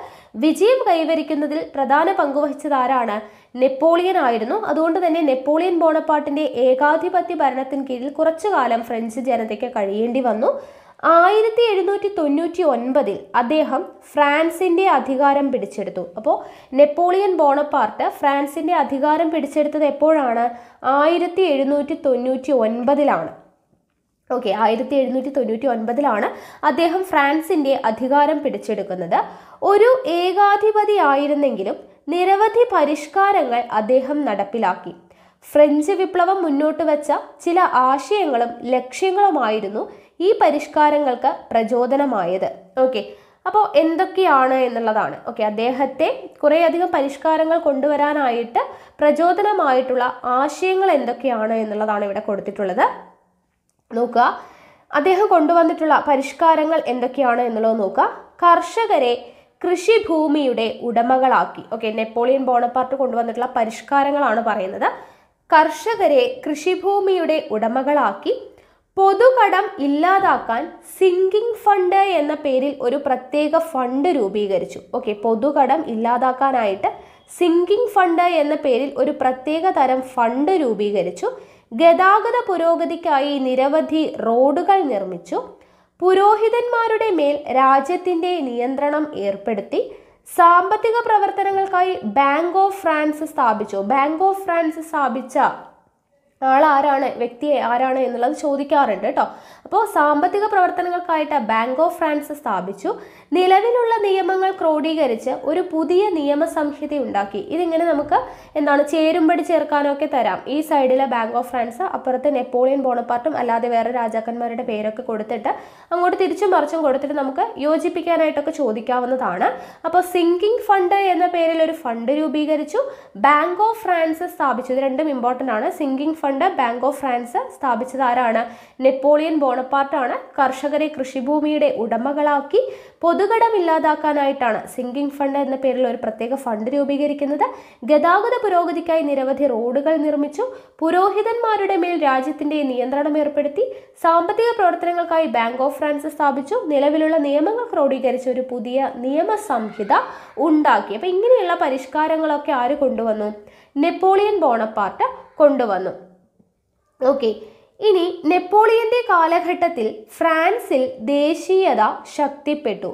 വിജയം കൈവരിക്കുന്നതിൽ പ്രധാന പങ്കുവഹിച്ചത് ആരാണ് നെപ്പോളിയൻ ആയിരുന്നു അതുകൊണ്ട് തന്നെ നെപ്പോളിയൻ ബോണപ്പാട്ടിന്റെ ഏകാധിപത്യ ഭരണത്തിന് കീഴിൽ കുറച്ചു കാലം ഫ്രഞ്ച് ജനതയ്ക്ക് കഴിയേണ്ടി വന്നു ആയിരത്തി എഴുന്നൂറ്റി തൊണ്ണൂറ്റി ഒൻപതിൽ അദ്ദേഹം ഫ്രാൻസിൻ്റെ അധികാരം പിടിച്ചെടുത്തു അപ്പോൾ നെപ്പോളിയൻ ബോണപ്പാർട്ട് ഫ്രാൻസിൻ്റെ അധികാരം പിടിച്ചെടുത്തത് എപ്പോഴാണ് ആയിരത്തി എഴുന്നൂറ്റി തൊണ്ണൂറ്റി ഒൻപതിലാണ് ഓക്കെ ആയിരത്തി എഴുന്നൂറ്റി തൊണ്ണൂറ്റി ഒൻപതിലാണ് അദ്ദേഹം ഫ്രാൻസിൻ്റെ അധികാരം പിടിച്ചെടുക്കുന്നത് ഒരു ഏകാധിപതി ആയിരുന്നെങ്കിലും നിരവധി പരിഷ്കാരങ്ങൾ അദ്ദേഹം നടപ്പിലാക്കി ഫ്രഞ്ച് വിപ്ലവം മുന്നോട്ട് വച്ച ചില ആശയങ്ങളും ലക്ഷ്യങ്ങളുമായിരുന്നു ഈ പരിഷ്കാരങ്ങൾക്ക് പ്രചോദനമായത് ഓക്കെ അപ്പോൾ എന്തൊക്കെയാണ് എന്നുള്ളതാണ് ഓക്കെ അദ്ദേഹത്തെ കുറേയധികം പരിഷ്കാരങ്ങൾ കൊണ്ടുവരാനായിട്ട് പ്രചോദനമായിട്ടുള്ള ആശയങ്ങൾ എന്തൊക്കെയാണ് എന്നുള്ളതാണ് ഇവിടെ കൊടുത്തിട്ടുള്ളത് നോക്കുക അദ്ദേഹം കൊണ്ടുവന്നിട്ടുള്ള പരിഷ്കാരങ്ങൾ എന്തൊക്കെയാണ് എന്നുള്ളത് നോക്കുക കർഷകരെ കൃഷിഭൂമിയുടെ ഉടമകളാക്കി ഓക്കെ നെപ്പോളിയൻ ബോണപ്പാർട്ട് കൊണ്ടുവന്നിട്ടുള്ള പരിഷ്കാരങ്ങളാണ് പറയുന്നത് കർഷകരെ കൃഷിഭൂമിയുടെ ഉടമകളാക്കി പൊതുകടം ഇല്ലാതാക്കാൻ സിങ്കിങ് ഫണ്ട് എന്ന പേരിൽ ഒരു പ്രത്യേക ഫണ്ട് രൂപീകരിച്ചു ഓക്കെ പൊതുകടം ഇല്ലാതാക്കാനായിട്ട് സിങ്കിങ് ഫണ്ട് എന്ന പേരിൽ ഒരു പ്രത്യേക തരം ഫണ്ട് രൂപീകരിച്ചു ഗതാഗത പുരോഗതിക്കായി നിരവധി റോഡുകൾ നിർമ്മിച്ചു പുരോഹിതന്മാരുടെ മേൽ രാജ്യത്തിൻ്റെ നിയന്ത്രണം ഏർപ്പെടുത്തി സാമ്പത്തിക പ്രവർത്തനങ്ങൾക്കായി ബാങ്ക് ഓഫ് ഫ്രാൻസ് സ്ഥാപിച്ചു ബാങ്ക് ഓഫ് ഫ്രാൻസ് സ്ഥാപിച്ച ആളാരാണ് വ്യക്തിയെ ആരാണ് എന്നുള്ളത് ചോദിക്കാറുണ്ട് കേട്ടോ അപ്പോൾ സാമ്പത്തിക പ്രവർത്തനങ്ങൾക്കായിട്ട് ബാങ്ക് ഓഫ് ഫ്രാൻസ് സ്ഥാപിച്ചു നിലവിലുള്ള നിയമങ്ങൾ ക്രോഡീകരിച്ച് ഒരു പുതിയ നിയമസംഹിത ഉണ്ടാക്കി ഇതിങ്ങനെ നമുക്ക് എന്താണ് ചേരുംപടി ചേർക്കാനൊക്കെ തരാം ഈ സൈഡിലെ ബാങ്ക് ഓഫ് ഫ്രാൻസ് അപ്പുറത്ത് നെപ്പോളിയൻ ബോണപ്പാർട്ടും അല്ലാതെ വേറെ രാജാക്കന്മാരുടെ പേരൊക്കെ കൊടുത്തിട്ട് അങ്ങോട്ട് തിരിച്ചും മറിച്ചും കൊടുത്തിട്ട് നമുക്ക് യോജിപ്പിക്കാനായിട്ടൊക്കെ ചോദിക്കാവുന്നതാണ് അപ്പോൾ സിങ്കിങ് ഫണ്ട് എന്ന പേരിൽ ഒരു ഫണ്ട് രൂപീകരിച്ചു ബാങ്ക് ഓഫ് ഫ്രാൻസ് സ്ഥാപിച്ചു ഇത് രണ്ടും ഇമ്പോർട്ടൻ്റ് ആണ് sinking fund fund bank of France സ്ഥാപിച്ചത് ആരാണ് നെപ്പോളിയൻ ബോണപ്പാർട്ടാണ് കർഷകരെ കൃഷിഭൂമിയുടെ ഉടമകളാക്കി പൊതുകടം ഇല്ലാതാക്കാനായിട്ടാണ് സിങ്കിങ് ഫണ്ട് എന്ന പേരിൽ ഒരു പ്രത്യേക ഫണ്ട് രൂപീകരിക്കുന്നത് ഗതാഗത പുരോഗതിക്കായി നിരവധി റോഡുകൾ നിർമ്മിച്ചു പുരോഹിതന്മാരുടെ മേൽ രാജ്യത്തിന്റെ നിയന്ത്രണം ഏർപ്പെടുത്തി സാമ്പത്തിക പ്രവർത്തനങ്ങൾക്കായി ബാങ്ക് ഓഫ് ഫ്രാൻസ് സ്ഥാപിച്ചു നിലവിലുള്ള നിയമങ്ങൾ ക്രോഡീകരിച്ച ഒരു പുതിയ നിയമസംഹിത ഉണ്ടാക്കി അപ്പൊ ഇങ്ങനെയുള്ള പരിഷ്കാരങ്ങളൊക്കെ ആര് കൊണ്ടുവന്നു നെപ്പോളിയൻ ബോണപ്പാർട്ട് കൊണ്ടുവന്നു ഓക്കെ ഇനി നെപ്പോളിയന്റെ കാലഘട്ടത്തിൽ ഫ്രാൻസിൽ ദേശീയത ശക്തിപ്പെട്ടു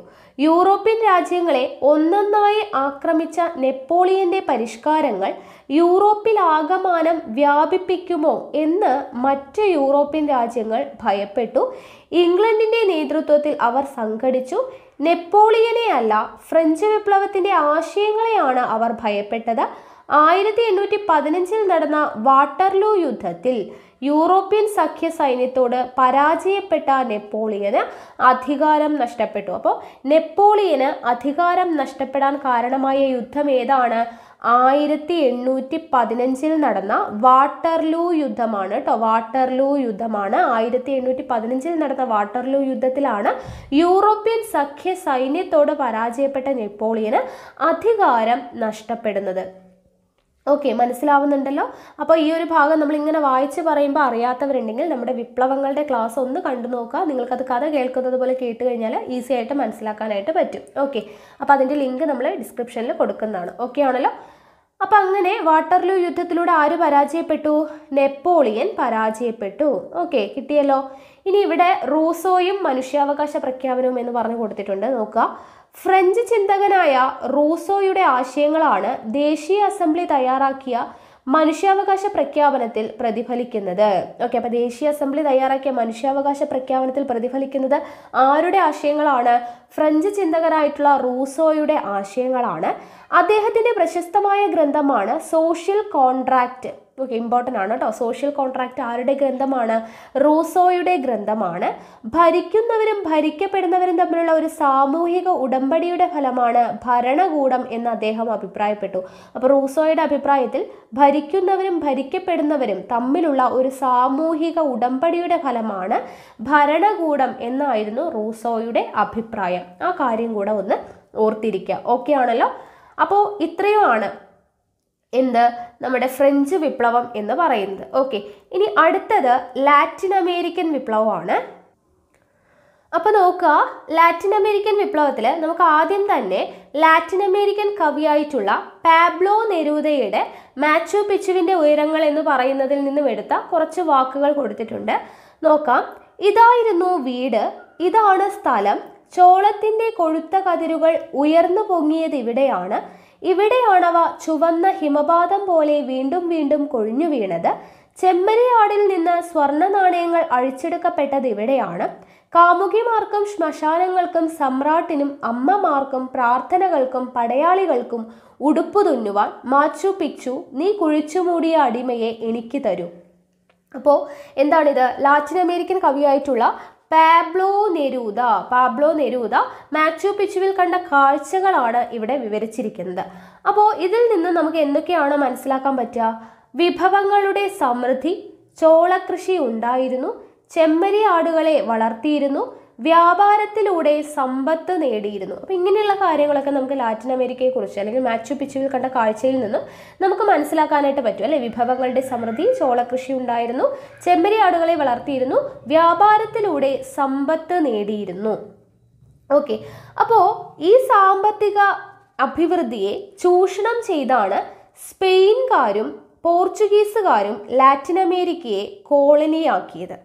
യൂറോപ്യൻ രാജ്യങ്ങളെ ഒന്നൊന്നായി ആക്രമിച്ച നെപ്പോളിയന്റെ പരിഷ്കാരങ്ങൾ യൂറോപ്പിലാകമാനം വ്യാപിപ്പിക്കുമോ എന്ന് മറ്റ് യൂറോപ്യൻ രാജ്യങ്ങൾ ഭയപ്പെട്ടു ഇംഗ്ലണ്ടിന്റെ നേതൃത്വത്തിൽ അവർ സംഘടിച്ചു നെപ്പോളിയനെ അല്ല ഫ്രഞ്ച് വിപ്ലവത്തിന്റെ ആശയങ്ങളെയാണ് അവർ ഭയപ്പെട്ടത് ആയിരത്തി എണ്ണൂറ്റി പതിനഞ്ചിൽ നടന്ന വാട്ടർലൂ യുദ്ധത്തിൽ യൂറോപ്യൻ സഖ്യ സൈന്യത്തോട് പരാജയപ്പെട്ട നെപ്പോളിയന് അധികാരം നഷ്ടപ്പെട്ടു അപ്പോൾ നെപ്പോളിയന് അധികാരം നഷ്ടപ്പെടാൻ കാരണമായ യുദ്ധം ഏതാണ് ആയിരത്തി എണ്ണൂറ്റി പതിനഞ്ചിൽ നടന്ന വാട്ടർലൂ യുദ്ധമാണ് കേട്ടോ വാട്ടർലൂ യുദ്ധമാണ് ആയിരത്തി എണ്ണൂറ്റി പതിനഞ്ചിൽ നടന്ന വാട്ടർലൂ യുദ്ധത്തിലാണ് യൂറോപ്യൻ സഖ്യ സൈന്യത്തോട് പരാജയപ്പെട്ട നെപ്പോളിയന് അധികാരം നഷ്ടപ്പെടുന്നത് ഓക്കെ മനസ്സിലാവുന്നുണ്ടല്ലോ അപ്പോൾ ഈ ഒരു ഭാഗം നമ്മൾ ഇങ്ങനെ വായിച്ച് പറയുമ്പോൾ അറിയാത്തവരുണ്ടെങ്കിൽ നമ്മുടെ വിപ്ലവങ്ങളുടെ ക്ലാസ് ഒന്ന് കണ്ടു നോക്കുക നിങ്ങൾക്കത് കഥ കേൾക്കുന്നത് പോലെ കേട്ട് കഴിഞ്ഞാൽ ഈസി ആയിട്ട് മനസ്സിലാക്കാനായിട്ട് പറ്റും ഓക്കെ അപ്പോൾ അതിൻ്റെ ലിങ്ക് നമ്മൾ ഡിസ്ക്രിപ്ഷനിൽ കൊടുക്കുന്നതാണ് ഓക്കെ ആണല്ലോ അപ്പോൾ അങ്ങനെ വാട്ടർലൂ യുദ്ധത്തിലൂടെ ആര് പരാജയപ്പെട്ടു നെപ്പോളിയൻ പരാജയപ്പെട്ടു ഓക്കെ കിട്ടിയല്ലോ ഇനി ഇവിടെ റൂസോയും മനുഷ്യാവകാശ പ്രഖ്യാപനവും എന്ന് പറഞ്ഞു കൊടുത്തിട്ടുണ്ട് നോക്കുക ഫ്രഞ്ച് ചിന്തകനായ റൂസോയുടെ ആശയങ്ങളാണ് ദേശീയ അസംബ്ലി തയ്യാറാക്കിയ മനുഷ്യാവകാശ പ്രഖ്യാപനത്തിൽ പ്രതിഫലിക്കുന്നത് ഓക്കെ അപ്പോൾ ദേശീയ അസംബ്ലി തയ്യാറാക്കിയ മനുഷ്യാവകാശ പ്രഖ്യാപനത്തിൽ പ്രതിഫലിക്കുന്നത് ആരുടെ ആശയങ്ങളാണ് ഫ്രഞ്ച് ചിന്തകനായിട്ടുള്ള റൂസോയുടെ ആശയങ്ങളാണ് അദ്ദേഹത്തിന്റെ പ്രശസ്തമായ ഗ്രന്ഥമാണ് സോഷ്യൽ കോൺട്രാക്റ്റ് ബുക്ക് ഇമ്പോർട്ടൻ്റ് ആണ് കേട്ടോ സോഷ്യൽ കോൺട്രാക്റ്റ് ആരുടെ ഗ്രന്ഥമാണ് റൂസോയുടെ ഗ്രന്ഥമാണ് ഭരിക്കുന്നവരും ഭരിക്കപ്പെടുന്നവരും തമ്മിലുള്ള ഒരു സാമൂഹിക ഉടമ്പടിയുടെ ഫലമാണ് ഭരണകൂടം എന്ന് അദ്ദേഹം അഭിപ്രായപ്പെട്ടു അപ്പോൾ റൂസോയുടെ അഭിപ്രായത്തിൽ ഭരിക്കുന്നവരും ഭരിക്കപ്പെടുന്നവരും തമ്മിലുള്ള ഒരു സാമൂഹിക ഉടമ്പടിയുടെ ഫലമാണ് ഭരണകൂടം എന്നായിരുന്നു റൂസോയുടെ അഭിപ്രായം ആ കാര്യം കൂടെ ഒന്ന് ഓർത്തിരിക്കുക ഓക്കെ ആണല്ലോ അപ്പോൾ ഇത്രയുമാണ് എന്ത് നമ്മുടെ ഫ്രഞ്ച് വിപ്ലവം എന്ന് പറയുന്നത് ഓക്കെ ഇനി അടുത്തത് ലാറ്റിൻ അമേരിക്കൻ വിപ്ലവമാണ് അപ്പോൾ നോക്കുക ലാറ്റിൻ അമേരിക്കൻ വിപ്ലവത്തിൽ നമുക്ക് ആദ്യം തന്നെ ലാറ്റിൻ അമേരിക്കൻ കവിയായിട്ടുള്ള പാബ്ലോ നെരൂതയുടെ മാച്ചു പിച്ചുവിന്റെ ഉയരങ്ങൾ എന്ന് പറയുന്നതിൽ നിന്നും എടുത്ത കുറച്ച് വാക്കുകൾ കൊടുത്തിട്ടുണ്ട് നോക്കാം ഇതായിരുന്നു വീട് ഇതാണ് സ്ഥലം ചോളത്തിൻ്റെ കൊഴുത്ത കതിരുകൾ ഉയർന്നു പൊങ്ങിയത് ഇവിടെയാണ് ഇവിടെയാണവ ചുവന്ന ഹിമപാതം പോലെ വീണ്ടും വീണ്ടും കൊഴിഞ്ഞു വീണത് ചെമ്മരിയാടിൽ നിന്ന് സ്വർണ്ണ നാണയങ്ങൾ അഴിച്ചെടുക്കപ്പെട്ടത് ഇവിടെയാണ് കാമുകിമാർക്കും ശ്മശാനങ്ങൾക്കും സമ്രാട്ടിനും അമ്മമാർക്കും പ്രാർത്ഥനകൾക്കും പടയാളികൾക്കും ഉടുപ്പു തുന്നുവാൻ മാച്ചു പിച്ചു നീ കുഴിച്ചു മൂടിയ അടിമയെ എനിക്ക് തരൂ അപ്പോൾ എന്താണിത് ലാറ്റിൻ അമേരിക്കൻ കവിയായിട്ടുള്ള Pablo Neruda Pablo Neruda Machu പിച്ചുവിൽ കണ്ട കാഴ്ചകളാണ് ഇവിടെ വിവരിച്ചിരിക്കുന്നത് അപ്പോൾ ഇതിൽ നിന്ന് നമുക്ക് എന്തൊക്കെയാണ് മനസ്സിലാക്കാൻ പറ്റുക വിഭവങ്ങളുടെ സമൃദ്ധി ചോളകൃഷി ഉണ്ടായിരുന്നു ചെമ്മരിയാടുകളെ വളർത്തിയിരുന്നു വ്യാപാരത്തിലൂടെ സമ്പത്ത് നേടിയിരുന്നു അപ്പോൾ ഇങ്ങനെയുള്ള കാര്യങ്ങളൊക്കെ നമുക്ക് ലാറ്റിൻ അമേരിക്കയെ കുറിച്ച് അല്ലെങ്കിൽ മാച്ചു പിച്ചുവിൽ കണ്ട കാഴ്ചയിൽ നിന്നും നമുക്ക് മനസ്സിലാക്കാനായിട്ട് പറ്റും അല്ലെ വിഭവങ്ങളുടെ സമൃദ്ധി ചോളകൃഷി ഉണ്ടായിരുന്നു ചെമ്മരിയാടുകളെ വളർത്തിയിരുന്നു വ്യാപാരത്തിലൂടെ സമ്പത്ത് നേടിയിരുന്നു ഓക്കെ അപ്പോൾ ഈ സാമ്പത്തിക അഭിവൃദ്ധിയെ ചൂഷണം ചെയ്താണ് സ്പെയിൻകാരും പോർച്ചുഗീസുകാരും ലാറ്റിൻ അമേരിക്കയെ കോളനിയാക്കിയത്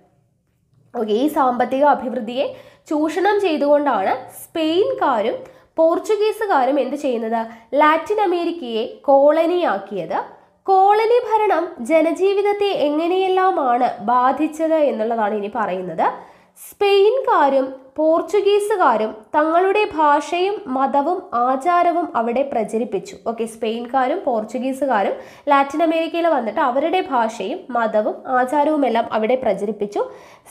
ഓക്കെ ഈ സാമ്പത്തിക അഭിവൃദ്ധിയെ ചൂഷണം ചെയ്തുകൊണ്ടാണ് സ്പെയിൻകാരും പോർച്ചുഗീസുകാരും എന്ത് ചെയ്യുന്നത് ലാറ്റിൻ അമേരിക്കയെ കോളനിയാക്കിയത് കോളനി ഭരണം ജനജീവിതത്തെ എങ്ങനെയെല്ലാമാണ് ബാധിച്ചത് എന്നുള്ളതാണ് ഇനി പറയുന്നത് സ്പെയിൻകാരും പോർച്ചുഗീസുകാരും തങ്ങളുടെ ഭാഷയും മതവും ആചാരവും അവിടെ പ്രചരിപ്പിച്ചു ഓക്കെ സ്പെയിൻകാരും പോർച്ചുഗീസുകാരും ലാറ്റിൻ അമേരിക്കയിൽ വന്നിട്ട് അവരുടെ ഭാഷയും മതവും ആചാരവും എല്ലാം അവിടെ പ്രചരിപ്പിച്ചു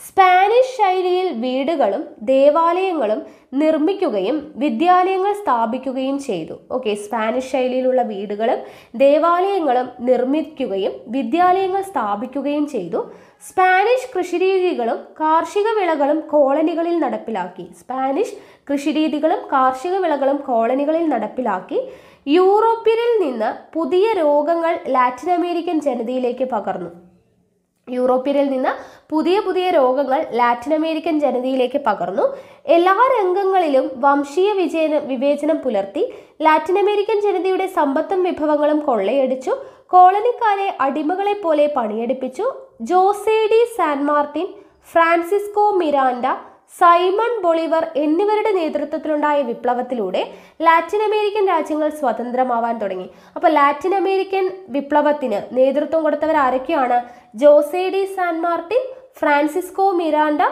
സ്പാനിഷ് ശൈലിയിൽ വീടുകളും ദേവാലയങ്ങളും നിർമ്മിക്കുകയും വിദ്യാലയങ്ങൾ സ്ഥാപിക്കുകയും ചെയ്തു ഓക്കെ സ്പാനിഷ് ശൈലിയിലുള്ള വീടുകളും ദേവാലയങ്ങളും നിർമ്മിക്കുകയും വിദ്യാലയങ്ങൾ സ്ഥാപിക്കുകയും ചെയ്തു സ്പാനിഷ് കൃഷിരീതികളും കാർഷിക വിളകളും കോളനികളിൽ നടപ്പിലാക്കി സ്പാനിഷ് കൃഷിരീതികളും കാർഷിക വിളകളും കോളനികളിൽ നടപ്പിലാക്കി യൂറോപ്യനിൽ നിന്ന് പുതിയ രോഗങ്ങൾ ലാറ്റിൻ അമേരിക്കൻ ജനതയിലേക്ക് പകർന്നു യൂറോപ്യനിൽ നിന്ന് പുതിയ പുതിയ രോഗങ്ങൾ ലാറ്റിൻ അമേരിക്കൻ ജനതയിലേക്ക് പകർന്നു എല്ലാ രംഗങ്ങളിലും വംശീയ വിജയന വിവേചനം പുലർത്തി ലാറ്റിൻ അമേരിക്കൻ ജനതയുടെ സമ്പത്തും വിഭവങ്ങളും കൊള്ളയടിച്ചു കോളനിക്കാരെ അടിമകളെ പോലെ പണിയെടുപ്പിച്ചു Jose de San Martin Francisco Miranda Simon Bolivar എന്നിവരുടെ നേതൃത്വത്തിലുണ്ടായ വിപ്ലവത്തിലൂടെ ലാറ്റിൻ അമേരിക്കൻ രാജ്യങ്ങൾ സ്വതന്ത്രമാവാൻ തുടങ്ങി അപ്പോൾ ലാറ്റിൻ അമേരിക്കൻ വിപ്ലവത്തിന് നേതൃത്വം കൊടുത്തവർ ആരൊക്കെയാണ് Jose de San Martin Francisco Miranda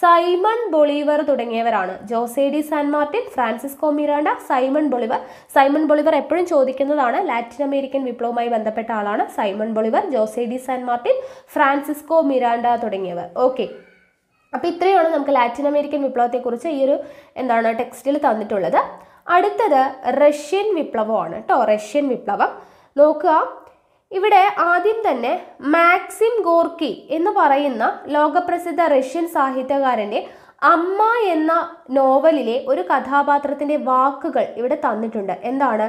Simon Bolivar തുടങ്ങിയവരാണ് Jose de San Martin Francisco കോമിറാണ്ട സൈമൺ ബൊളിവർ സൈമൺ ബൊളിവർ എപ്പോഴും ചോദിക്കുന്നതാണ് ലാറ്റിൻ അമേരിക്കൻ വിപ്ലവവുമായി ബന്ധപ്പെട്ട ആളാണ് Simon Bolivar Jose de San Martin Francisco Miranda തുടങ്ങിയവർ ഓക്കെ അപ്പോൾ ഇത്രയാണ് നമുക്ക് ലാറ്റിൻ അമേരിക്കൻ വിപ്ലവത്തെക്കുറിച്ച് ഈ ഒരു എന്താണ് ടെക്സ്റ്റിൽ തന്നിട്ടുള്ളത് അടുത്തത് റഷ്യൻ വിപ്ലവമാണ് കേട്ടോ റഷ്യൻ വിപ്ലവം നോക്കുക ഇവിടെ ആദ്യം തന്നെ മാക്സിം ഗോർക്കി എന്ന് പറയുന്ന ലോകപ്രസിദ്ധ റഷ്യൻ സാഹിത്യകാരൻ്റെ അമ്മ എന്ന നോവലിലെ ഒരു കഥാപാത്രത്തിൻ്റെ വാക്കുകൾ ഇവിടെ തന്നിട്ടുണ്ട് എന്താണ്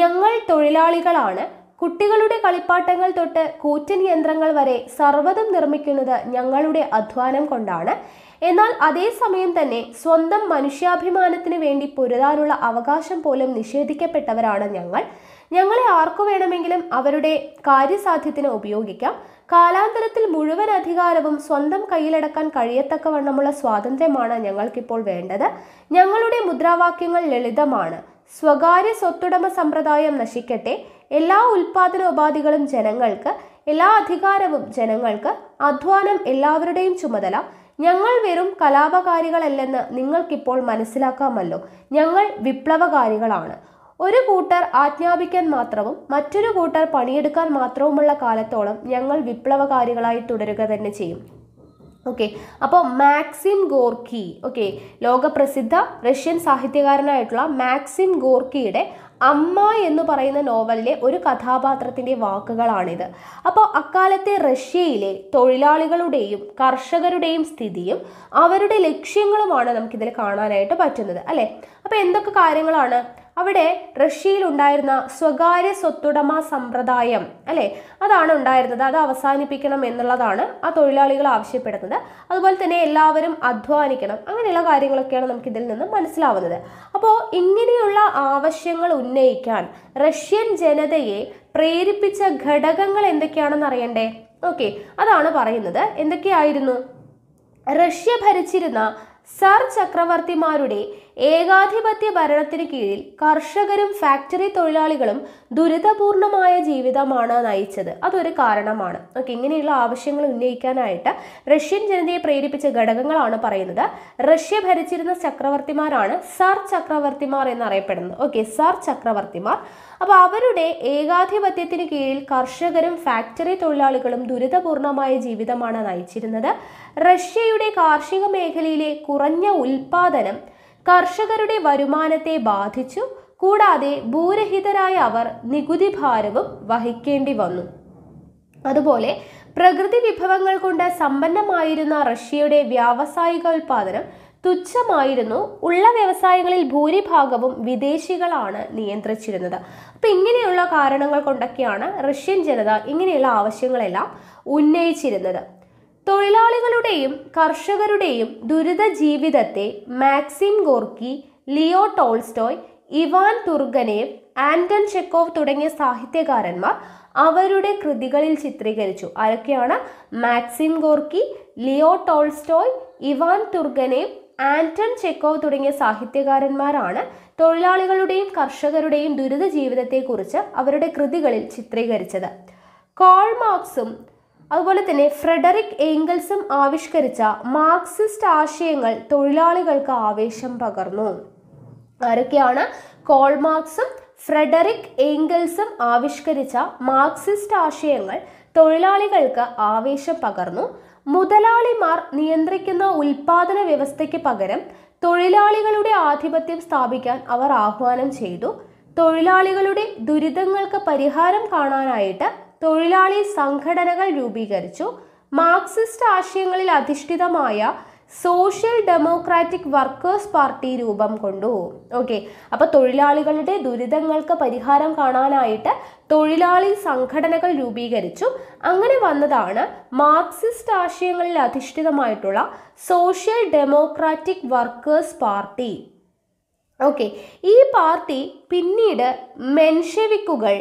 ഞങ്ങൾ തൊഴിലാളികളാണ് കുട്ടികളുടെ കളിപ്പാട്ടങ്ങൾ തൊട്ട് കൂറ്റൻ യന്ത്രങ്ങൾ വരെ സർവ്വതും നിർമ്മിക്കുന്നത് ഞങ്ങളുടെ അധ്വാനം കൊണ്ടാണ് എന്നാൽ അതേസമയം തന്നെ സ്വന്തം മനുഷ്യാഭിമാനത്തിന് വേണ്ടി പൊരുതാനുള്ള അവകാശം പോലും നിഷേധിക്കപ്പെട്ടവരാണ് ഞങ്ങൾ ഞങ്ങളെ ആർക്കു വേണമെങ്കിലും അവരുടെ കാര്യസാധ്യത്തിന് ഉപയോഗിക്കാം കാലാന്തരത്തിൽ മുഴുവൻ അധികാരവും സ്വന്തം കയ്യിലടക്കാൻ കഴിയത്തക്കവണ്ണമുള്ള സ്വാതന്ത്ര്യമാണ് ഞങ്ങൾക്കിപ്പോൾ വേണ്ടത് ഞങ്ങളുടെ മുദ്രാവാക്യങ്ങൾ ലളിതമാണ് സ്വകാര്യ സ്വത്തുടമ സമ്പ്രദായം നശിക്കട്ടെ എല്ലാ ഉൽപാദന ഉപാധികളും ജനങ്ങൾക്ക് എല്ലാ അധികാരവും ജനങ്ങൾക്ക് അധ്വാനം എല്ലാവരുടെയും ചുമതല ഞങ്ങൾ വെറും കലാപകാരികളല്ലെന്ന് നിങ്ങൾക്കിപ്പോൾ മനസ്സിലാക്കാമല്ലോ ഞങ്ങൾ വിപ്ലവകാരികളാണ് ഒരു കൂട്ടർ ആജ്ഞാപിക്കാൻ മാത്രവും മറ്റൊരു കൂട്ടർ പണിയെടുക്കാൻ മാത്രവുമുള്ള കാലത്തോളം ഞങ്ങൾ വിപ്ലവകാരികളായി തുടരുക തന്നെ ചെയ്യും ഓക്കെ അപ്പോൾ മാക്സിം ഗോർക്കി ഓക്കെ ലോകപ്രസിദ്ധ റഷ്യൻ സാഹിത്യകാരനായിട്ടുള്ള മാക്സിം ഗോർക്കിയുടെ അമ്മ എന്ന് പറയുന്ന നോവലിലെ ഒരു കഥാപാത്രത്തിൻ്റെ വാക്കുകളാണിത് അപ്പോൾ അക്കാലത്തെ റഷ്യയിലെ തൊഴിലാളികളുടെയും കർഷകരുടെയും സ്ഥിതിയും അവരുടെ ലക്ഷ്യങ്ങളുമാണ് നമുക്കിതിൽ കാണാനായിട്ട് പറ്റുന്നത് അല്ലേ അപ്പോൾ എന്തൊക്കെ കാര്യങ്ങളാണ് അവിടെ റഷ്യയിൽ ഉണ്ടായിരുന്ന സ്വകാര്യ സ്വത്തുടമ സമ്പ്രദായം അല്ലെ അതാണ് ഉണ്ടായിരുന്നത് അത് അവസാനിപ്പിക്കണം എന്നുള്ളതാണ് ആ തൊഴിലാളികൾ ആവശ്യപ്പെടുന്നത് അതുപോലെ തന്നെ എല്ലാവരും അധ്വാനിക്കണം അങ്ങനെയുള്ള കാര്യങ്ങളൊക്കെയാണ് നമുക്ക് ഇതിൽ നിന്ന് മനസ്സിലാവുന്നത് അപ്പോൾ ഇങ്ങനെയുള്ള ആവശ്യങ്ങൾ ഉന്നയിക്കാൻ റഷ്യൻ ജനതയെ പ്രേരിപ്പിച്ച ഘടകങ്ങൾ എന്തൊക്കെയാണെന്ന് അറിയണ്ടേ ഓക്കെ അതാണ് പറയുന്നത് എന്തൊക്കെയായിരുന്നു റഷ്യ ഭരിച്ചിരുന്ന സർ ചക്രവർത്തിമാരുടെ ഏകാധിപത്യ ഭരണത്തിന് കീഴിൽ കർഷകരും ഫാക്ടറി തൊഴിലാളികളും ദുരിതപൂർണമായ ജീവിതമാണ് നയിച്ചത് അതൊരു കാരണമാണ് ഓക്കെ ഇങ്ങനെയുള്ള ആവശ്യങ്ങൾ ഉന്നയിക്കാനായിട്ട് റഷ്യൻ ജനതയെ പ്രേരിപ്പിച്ച ഘടകങ്ങളാണ് പറയുന്നത് റഷ്യ ഭരിച്ചിരുന്ന ചക്രവർത്തിമാരാണ് സർ ചക്രവർത്തിമാർ എന്നറിയപ്പെടുന്നത് ഓക്കെ സർ ചക്രവർത്തിമാർ അപ്പോൾ അവരുടെ ഏകാധിപത്യത്തിന് കീഴിൽ കർഷകരും ഫാക്ടറി തൊഴിലാളികളും ദുരിതപൂർണമായ ജീവിതമാണ് നയിച്ചിരുന്നത് റഷ്യയുടെ കാർഷിക മേഖലയിലെ കുറഞ്ഞ ഉൽപാദനം കർഷകരുടെ വരുമാനത്തെ ബാധിച്ചു കൂടാതെ ഭൂരഹിതരായ അവർ നികുതി ഭാരവും വഹിക്കേണ്ടി വന്നു അതുപോലെ പ്രകൃതി വിഭവങ്ങൾ കൊണ്ട് സമ്പന്നമായിരുന്ന റഷ്യയുടെ വ്യാവസായിക ഉൽപാദനം തുച്ഛമായിരുന്നു ഉള്ള വ്യവസായങ്ങളിൽ ഭൂരിഭാഗവും വിദേശികളാണ് നിയന്ത്രിച്ചിരുന്നത് അപ്പം ഇങ്ങനെയുള്ള കാരണങ്ങൾ കൊണ്ടൊക്കെയാണ് റഷ്യൻ ജനത ഇങ്ങനെയുള്ള ആവശ്യങ്ങളെല്ലാം ഉന്നയിച്ചിരുന്നത് തൊഴിലാളികളുടെയും കർഷകരുടെയും ദുരിത ജീവിതത്തെ Maxim Gorky Leo Tolstoy Ivan Turgenev Anton Chekhov തുടങ്ങിയ സാഹിത്യകാരന്മാർ അവരുടെ കൃതികളിൽ ചിത്രീകരിച്ചു ആരൊക്കെയാണ് Maxim Gorky Leo Tolstoy Ivan Turgenev Anton Chekhov തുടങ്ങിയ സാഹിത്യകാരന്മാരാണ് തൊഴിലാളികളുടെയും കർഷകരുടെയും ദുരിത ജീവിതത്തെക്കുറിച്ച് അവരുടെ കൃതികളിൽ ചിത്രീകരിച്ചത് കോൾ മാർക്സും അതുപോലെ തന്നെ ഫ്രെഡറിക് ഏംഗൽസും ആവിഷ്കരിച്ച മാർക്സിസ്റ്റ് ആശയങ്ങൾ തൊഴിലാളികൾക്ക് ആവേശം പകർന്നു ആരൊക്കെയാണ് കോൾമാർക്സും ഫ്രെഡറിക് ഏംഗൽസും ആവിഷ്കരിച്ച മാർക്സിസ്റ്റ് ആശയങ്ങൾ തൊഴിലാളികൾക്ക് ആവേശം പകർന്നു മുതലാളിമാർ നിയന്ത്രിക്കുന്ന ഉൽപാദന വ്യവസ്ഥയ്ക്ക് പകരം തൊഴിലാളികളുടെ ആധിപത്യം സ്ഥാപിക്കാൻ അവർ ആഹ്വാനം ചെയ്തു തൊഴിലാളികളുടെ ദുരിതങ്ങൾക്ക് പരിഹാരം കാണാനായിട്ട് തൊഴിലാളി സംഘടനകൾ രൂപീകരിച്ചു മാർക്സിസ്റ്റ് ആശയങ്ങളിൽ അധിഷ്ഠിതമായ സോഷ്യൽ ഡെമോക്രാറ്റിക് വർക്കേഴ്സ് പാർട്ടി രൂപം കൊണ്ടു ഓക്കെ അപ്പോൾ തൊഴിലാളികളുടെ ദുരിതങ്ങൾക്ക് പരിഹാരം കാണാനായിട്ട് തൊഴിലാളി സംഘടനകൾ രൂപീകരിച്ചു അങ്ങനെ വന്നതാണ് മാർക്സിസ്റ്റ് ആശയങ്ങളിൽ അധിഷ്ഠിതമായിട്ടുള്ള social democratic workers party okay ഈ പാർട്ടി പിന്നീട് മെൻഷെവിക്കുകൾ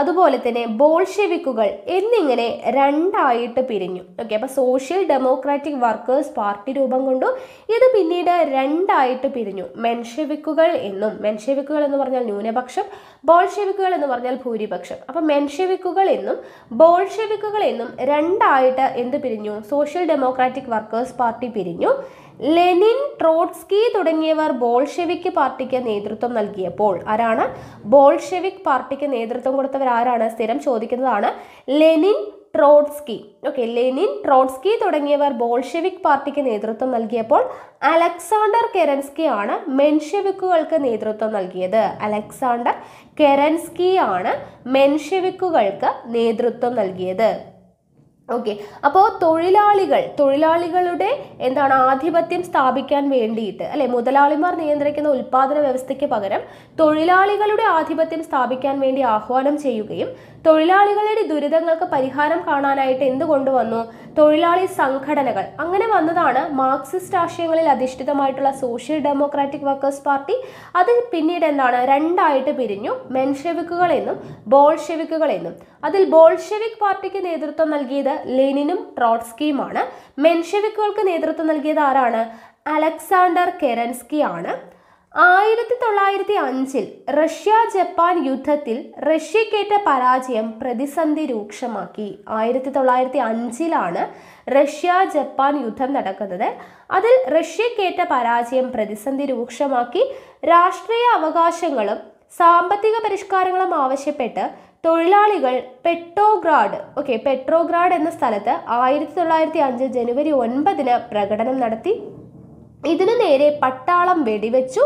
അതുപോലെ തന്നെ ബോൾഷെവിക്കുകൾ എന്നിങ്ങനെ രണ്ടായിട്ട് പിരിഞ്ഞു ഓക്കെ അപ്പോൾ സോഷ്യൽ ഡെമോക്രാറ്റിക് വർക്കേഴ്സ് പാർട്ടി രൂപം കൊണ്ടു ഇത് പിന്നീട് രണ്ടായിട്ട് പിരിഞ്ഞു മെൻഷെവിക്കുകൾ എന്നും മെൻഷെവിക്കുകൾ എന്ന് പറഞ്ഞാൽ ന്യൂനപക്ഷം ബോൾഷെവിക്കുകൾ എന്ന് പറഞ്ഞാൽ ഭൂരിപക്ഷം അപ്പോൾ മെൻഷെവിക്കുകൾ എന്നും ബോൾഷെവിക്കുകൾ എന്നും രണ്ടായിട്ട് എന്ത് പിരിഞ്ഞു സോഷ്യൽ ഡെമോക്രാറ്റിക് വർക്കേഴ്സ് പാർട്ടി പിരിഞ്ഞു ലെനിൻ ട്രോട്സ്കി തുടങ്ങിയവർ ബോൾഷെവിക് പാർട്ടിക്ക് നേതൃത്വം നൽകിയപ്പോൾ ആരാണ് ബോൾഷെവിക് പാർട്ടിക്ക് നേതൃത്വം കൊടുത്തവർ ആരാണ് സ്ഥിരം ചോദിക്കുന്നതാണ് Lenin Trotsky okay Lenin Trotsky തുടങ്ങിയവർ ബോൾഷെവിക് പാർട്ടിക്ക് നേതൃത്വം നൽകിയപ്പോൾ അലക്സാണ്ടർ കെറൻസ്കി ആണ് മെൻഷെവിക്കുകൾക്ക് നേതൃത്വം നൽകിയത് അലക്സാണ്ടർ കെറൻസ്കി ആണ് മെൻഷെവിക്കുകൾക്ക് നേതൃത്വം നൽകിയത് ഓക്കെ അപ്പോൾ തൊഴിലാളികൾ തൊഴിലാളികളുടെ എന്താണ് ആധിപത്യം സ്ഥാപിക്കാൻ വേണ്ടിയിട്ട് അല്ലെ മുതലാളിമാർ നിയന്ത്രിക്കുന്ന ഉൽപാദന വ്യവസ്ഥയ്ക്ക് പകരം തൊഴിലാളികളുടെ ആധിപത്യം സ്ഥാപിക്കാൻ വേണ്ടി ആഹ്വാനം ചെയ്യുകയും തൊഴിലാളികളുടെ ദുരിതങ്ങൾക്ക് പരിഹാരം കാണാനായിട്ട് എന്ത് കൊണ്ടുവന്നു തൊഴിലാളി സംഘടനകൾ അങ്ങനെ വന്നതാണ് മാർക്സിസ്റ്റ് ആശയങ്ങളിൽ അധിഷ്ഠിതമായിട്ടുള്ള സോഷ്യൽ ഡെമോക്രാറ്റിക് വർക്കേഴ്സ് പാർട്ടി അത് പിന്നീട് എന്താണ് രണ്ടായിട്ട് പിരിഞ്ഞു മെൻഷെവിക്കുകൾ എന്നും ബോൾഷെവിക്കുകൾ എന്നും അതിൽ ബോൾഷെവിക് പാർട്ടിക്ക് നേതൃത്വം നൽകിയത് ലെനിനും ട്രോട്സ്കിയുമാണ് മെൻഷെവിക്കുകൾക്ക് നേതൃത്വം നൽകിയത് ആരാണ് അലക്സാണ്ടർ കെരൻസ്കി ആണ് ആയിരത്തി തൊള്ളായിരത്തി അഞ്ചിൽ റഷ്യ ജപ്പാൻ യുദ്ധത്തിൽ റഷ്യക്കേറ്റ പരാജയം പ്രതിസന്ധി രൂക്ഷമാക്കി ആയിരത്തി തൊള്ളായിരത്തി അഞ്ചിലാണ് റഷ്യ ജപ്പാൻ യുദ്ധം നടക്കുന്നത് അതിൽ റഷ്യക്കേറ്റ പരാജയം പ്രതിസന്ധി രൂക്ഷമാക്കി രാഷ്ട്രീയ അവകാശങ്ങളും സാമ്പത്തിക പരിഷ്കാരങ്ങളും ആവശ്യപ്പെട്ട് തൊഴിലാളികൾ പെട്രോഗ്രാഡ് ഓക്കെ പെട്രോഗ്രാഡ് എന്ന സ്ഥലത്ത് ആയിരത്തി തൊള്ളായിരത്തി അഞ്ച് ജനുവരി ഒൻപതിന് പ്രകടനം നടത്തി ഇതിനു നേരെ പട്ടാളം വെടിവെച്ചു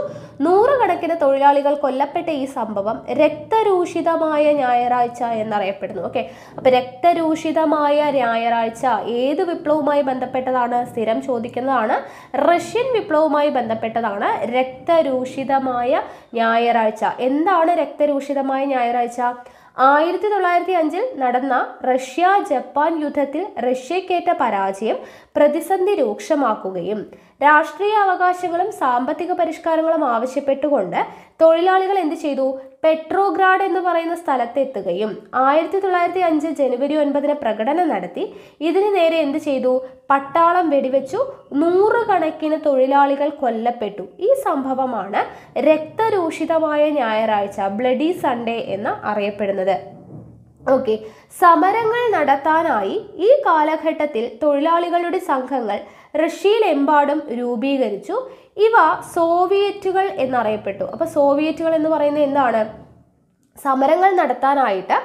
നൂറുകണക്കിന് തൊഴിലാളികൾ കൊല്ലപ്പെട്ട ഈ സംഭവം രക്തരൂഷിതമായ ഞായറാഴ്ച എന്നറിയപ്പെടുന്നു ഓക്കെ അപ്പൊ രക്തരൂഷിതമായ ഞായറാഴ്ച ഏത് വിപ്ലവവുമായി ബന്ധപ്പെട്ടതാണ് സ്ഥിരം ചോദിക്കുന്നതാണ് റഷ്യൻ വിപ്ലവവുമായി ബന്ധപ്പെട്ടതാണ് രക്തരൂഷിതമായ ഞായറാഴ്ച എന്താണ് രക്തരൂഷിതമായ ഞായറാഴ്ച ആയിരത്തി തൊള്ളായിരത്തി അഞ്ചിൽ നടന്ന റഷ്യ ജപ്പാൻ യുദ്ധത്തിൽ റഷ്യക്കേറ്റ പരാജയം പ്രതിസന്ധി രൂക്ഷമാക്കുകയും രാഷ്ട്രീയ അവകാശങ്ങളും സാമ്പത്തിക പരിഷ്കാരങ്ങളും ആവശ്യപ്പെട്ടുകൊണ്ട് തൊഴിലാളികൾ എന്ത് ചെയ്തു പെട്രോഗ്രാഡ് എന്ന് പറയുന്ന സ്ഥലത്തെത്തുകയും ആയിരത്തി തൊള്ളായിരത്തി അഞ്ച് ജനുവരി ഒൻപതിന് പ്രകടനം നടത്തി ഇതിന് നേരെ എന്ത് ചെയ്തു പട്ടാളം വെടിവെച്ചു നൂറുകണക്കിന് തൊഴിലാളികൾ കൊല്ലപ്പെട്ടു ഈ സംഭവമാണ് രക്തരൂഷിതമായ ഞായറാഴ്ച ബ്ലഡി സൺഡേ എന്ന് അറിയപ്പെടുന്നത് സമരങ്ങൾ നടത്താനായി ഈ കാലഘട്ടത്തിൽ തൊഴിലാളികളുടെ സംഘങ്ങൾ റഷ്യയിലെമ്പാടും രൂപീകരിച്ചു ഇവ സോവിയറ്റുകൾ എന്നറിയപ്പെട്ടു അപ്പോൾ സോവിയറ്റുകൾ എന്ന് പറയുന്നത് എന്താണ് സമരങ്ങൾ നടത്താനായിട്ട്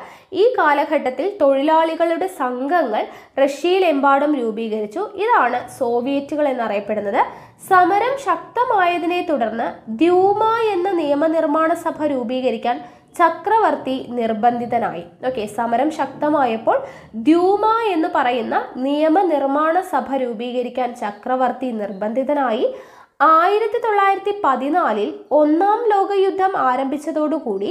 ഈ കാലഘട്ടത്തിൽ തൊഴിലാളികളുടെ സംഘങ്ങൾ റഷ്യയിലെമ്പാടും രൂപീകരിച്ചു ഇതാണ് സോവിയറ്റുകൾ എന്നറിയപ്പെടുന്നത് സമരം ശക്തമായതിനെ തുടർന്ന് ദ്യൂമ എന്ന നിയമനിർമ്മാണ സഭ രൂപീകരിക്കാൻ ചക്രവർത്തി നിർബന്ധിതനായി ഓക്കെ സമരം ശക്തമായപ്പോൾ ദ്യൂമ എന്ന് പറയുന്ന നിയമനിർമ്മാണ സഭ രൂപീകരിക്കാൻ ചക്രവർത്തി നിർബന്ധിതനായി ആയിരത്തി തൊള്ളായിരത്തി പതിനാലിൽ ഒന്നാം ലോകയുദ്ധം ആരംഭിച്ചതോടുകൂടി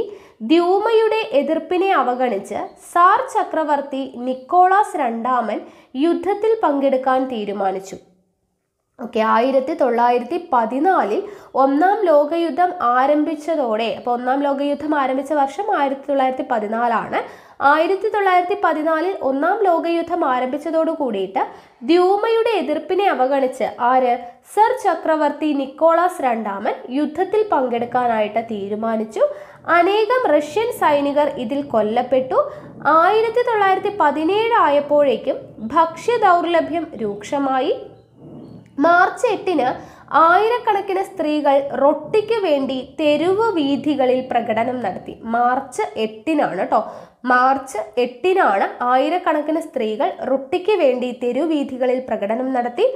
ദ്യൂമയുടെ എതിർപ്പിനെ അവഗണിച്ച് സാർ ചക്രവർത്തി നിക്കോളാസ് രണ്ടാമൻ യുദ്ധത്തിൽ പങ്കെടുക്കാൻ തീരുമാനിച്ചു ഓക്കെ ആയിരത്തി തൊള്ളായിരത്തി പതിനാലിൽ ഒന്നാം ലോകയുദ്ധം ആരംഭിച്ചതോടെ അപ്പോൾ ഒന്നാം ലോകയുദ്ധം ആരംഭിച്ച വർഷം ആയിരത്തി തൊള്ളായിരത്തി പതിനാലാണ് ആയിരത്തി തൊള്ളായിരത്തി പതിനാലിൽ ഒന്നാം ലോകയുദ്ധം ആരംഭിച്ചതോടു കൂടിയിട്ട് ദ്യൂമയുടെ എതിർപ്പിനെ അവഗണിച്ച് ആര് സർ ചക്രവർത്തി നിക്കോളാസ് രണ്ടാമൻ യുദ്ധത്തിൽ പങ്കെടുക്കാനായിട്ട് തീരുമാനിച്ചു അനേകം റഷ്യൻ സൈനികർ ഇതിൽ കൊല്ലപ്പെട്ടു ആയിരത്തി തൊള്ളായിരത്തി പതിനേഴ് ആയപ്പോഴേക്കും ഭക്ഷ്യ ദൗർലഭ്യം രൂക്ഷമായി മാർച്ച് എട്ടിന് ആയിരക്കണക്കിന് സ്ത്രീകൾ റൊട്ടിക്ക് വേണ്ടി തെരുവ് വീഥികളിൽ പ്രകടനം നടത്തി മാർച്ച് എട്ടിനാണ് കേട്ടോ മാർച്ച് എട്ടിനാണ് ആയിരക്കണക്കിന് സ്ത്രീകൾ റൊട്ടിക്ക് വേണ്ടി തെരുവീഥികളിൽ പ്രകടനം നടത്തി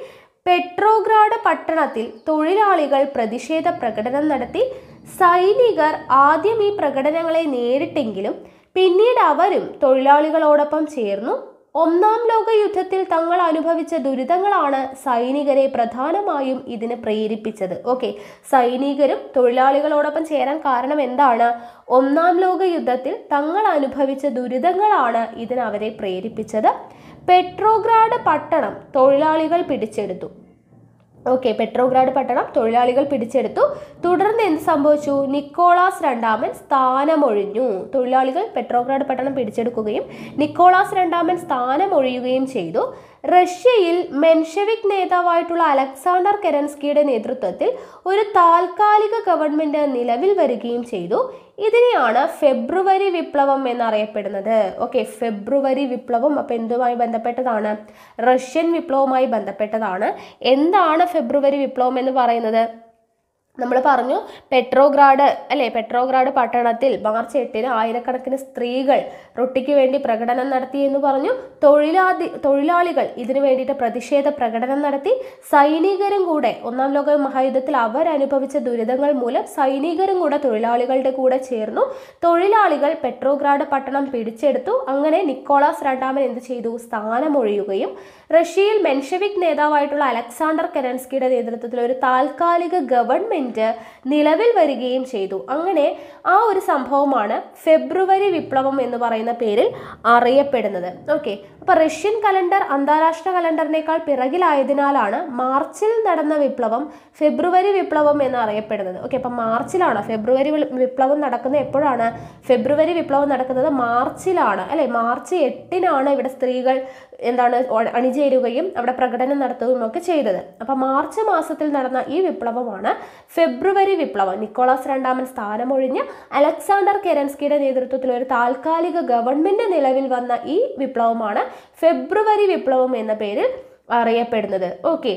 പെട്രോഗ്രാഡ് പട്ടണത്തിൽ തൊഴിലാളികൾ പ്രതിഷേധ പ്രകടനം നടത്തി സൈനികർ ആദ്യം ഈ പ്രകടനങ്ങളെ നേരിട്ടെങ്കിലും പിന്നീട് അവരും തൊഴിലാളികളോടൊപ്പം ചേർന്നു ഒന്നാം ലോക യുദ്ധത്തിൽ തങ്ങൾ അനുഭവിച്ച ദുരിതങ്ങളാണ് സൈനികരെ പ്രധാനമായും ഇതിന് പ്രേരിപ്പിച്ചത് ഓക്കെ സൈനികരും തൊഴിലാളികളോടൊപ്പം ചേരാൻ കാരണം എന്താണ് ഒന്നാം ലോക യുദ്ധത്തിൽ തങ്ങൾ അനുഭവിച്ച ദുരിതങ്ങളാണ് ഇതിനവരെ പ്രേരിപ്പിച്ചത് പെട്രോഗ്രാഡ് പട്ടണം തൊഴിലാളികൾ പിടിച്ചെടുത്തു ഓക്കെ പെട്രോഗ്രാഡ് പട്ടണം തൊഴിലാളികൾ പിടിച്ചെടുത്തു തുടർന്ന് എന്ത് സംഭവിച്ചു നിക്കോളാസ് രണ്ടാമൻ സ്ഥാനമൊഴിഞ്ഞു തൊഴിലാളികൾ പെട്രോഗ്രാഡ് പട്ടണം പിടിച്ചെടുക്കുകയും നിക്കോളാസ് രണ്ടാമൻ സ്ഥാനമൊഴിയുകയും ചെയ്തു റഷ്യയിൽ മെൻഷെവിക് നേതാവായിട്ടുള്ള അലക്സാണ്ടർ കെരൻസ്കിയുടെ നേതൃത്വത്തിൽ ഒരു താൽക്കാലിക ഗവൺമെൻറ് നിലവിൽ വരികയും ചെയ്തു ഇതിനെയാണ് ഫെബ്രുവരി വിപ്ലവം എന്നറിയപ്പെടുന്നത് ഓക്കെ ഫെബ്രുവരി വിപ്ലവം അപ്പം എന്തുമായി ബന്ധപ്പെട്ടതാണ് റഷ്യൻ വിപ്ലവവുമായി ബന്ധപ്പെട്ടതാണ് എന്താണ് ഫെബ്രുവരി വിപ്ലവം എന്ന് പറയുന്നത് നമ്മൾ പറഞ്ഞു പെട്രോഗ്രാഡ് അല്ലേ പെട്രോഗ്രാഡ് പട്ടണത്തിൽ മാർച്ച് എട്ടിന് ആയിരക്കണക്കിന് സ്ത്രീകൾ റൊട്ടിക്ക് വേണ്ടി പ്രകടനം നടത്തി എന്ന് പറഞ്ഞു തൊഴിലാതി തൊഴിലാളികൾ ഇതിനു വേണ്ടിയിട്ട് പ്രതിഷേധ പ്രകടനം നടത്തി സൈനികരും കൂടെ ഒന്നാം ലോക മഹായുദ്ധത്തിൽ അനുഭവിച്ച ദുരിതങ്ങൾ മൂലം സൈനികരും കൂടെ തൊഴിലാളികളുടെ കൂടെ ചേർന്നു തൊഴിലാളികൾ പെട്രോഗ്രാഡ് പട്ടണം പിടിച്ചെടുത്തു അങ്ങനെ നിക്കോളാസ് രണ്ടാമൻ എന്ത് ചെയ്തു സ്ഥാനമൊഴിയുകയും റഷ്യയിൽ മെൻഷവിക് നേതാവായിട്ടുള്ള അലക്സാണ്ടർ കെരൻസ്കിയുടെ നേതൃത്വത്തിൽ ഒരു താൽക്കാലിക ഗവൺമെന്റ് നിലവിൽ വരികയും ചെയ്തു അങ്ങനെ ആ ഒരു സംഭവമാണ് ഫെബ്രുവരി വിപ്ലവം എന്ന് പറയുന്ന പേരിൽ അറിയപ്പെടുന്നത് ഓക്കെ അപ്പോൾ റഷ്യൻ കലണ്ടർ അന്താരാഷ്ട്ര കലണ്ടറിനേക്കാൾ പിറകിലായതിനാലാണ് മാർച്ചിൽ നടന്ന വിപ്ലവം ഫെബ്രുവരി വിപ്ലവം എന്ന് അറിയപ്പെടുന്നത് ഓക്കെ അപ്പൊ മാർച്ചിലാണ് ഫെബ്രുവരി വിപ്ലവം നടക്കുന്നത് എപ്പോഴാണ് ഫെബ്രുവരി വിപ്ലവം നടക്കുന്നത് മാർച്ചിലാണ് അല്ലെ മാർച്ച് എട്ടിനാണ് ഇവിടെ സ്ത്രീകൾ എന്താണ് അണിചേരുകയും അവിടെ പ്രകടനം നടത്തുകയും ഒക്കെ ചെയ്തത് അപ്പോൾ മാർച്ച് മാസത്തിൽ നടന്ന ഈ വിപ്ലവമാണ് ഫെബ്രുവരി വിപ്ലവം നിക്കോളാസ് രണ്ടാമൻ സ്ഥാനമൊഴിഞ്ഞ് അലക്സാണ്ടർ കെരൻസ്കിയുടെ നേതൃത്വത്തിൽ ഒരു താൽക്കാലിക ഗവൺമെന്റ് നിലവിൽ വന്ന ഈ വിപ്ലവമാണ് ഫെബ്രുവരി വിപ്ലവം എന്ന പേരിൽ അറിയപ്പെടുന്നത് ഓക്കെ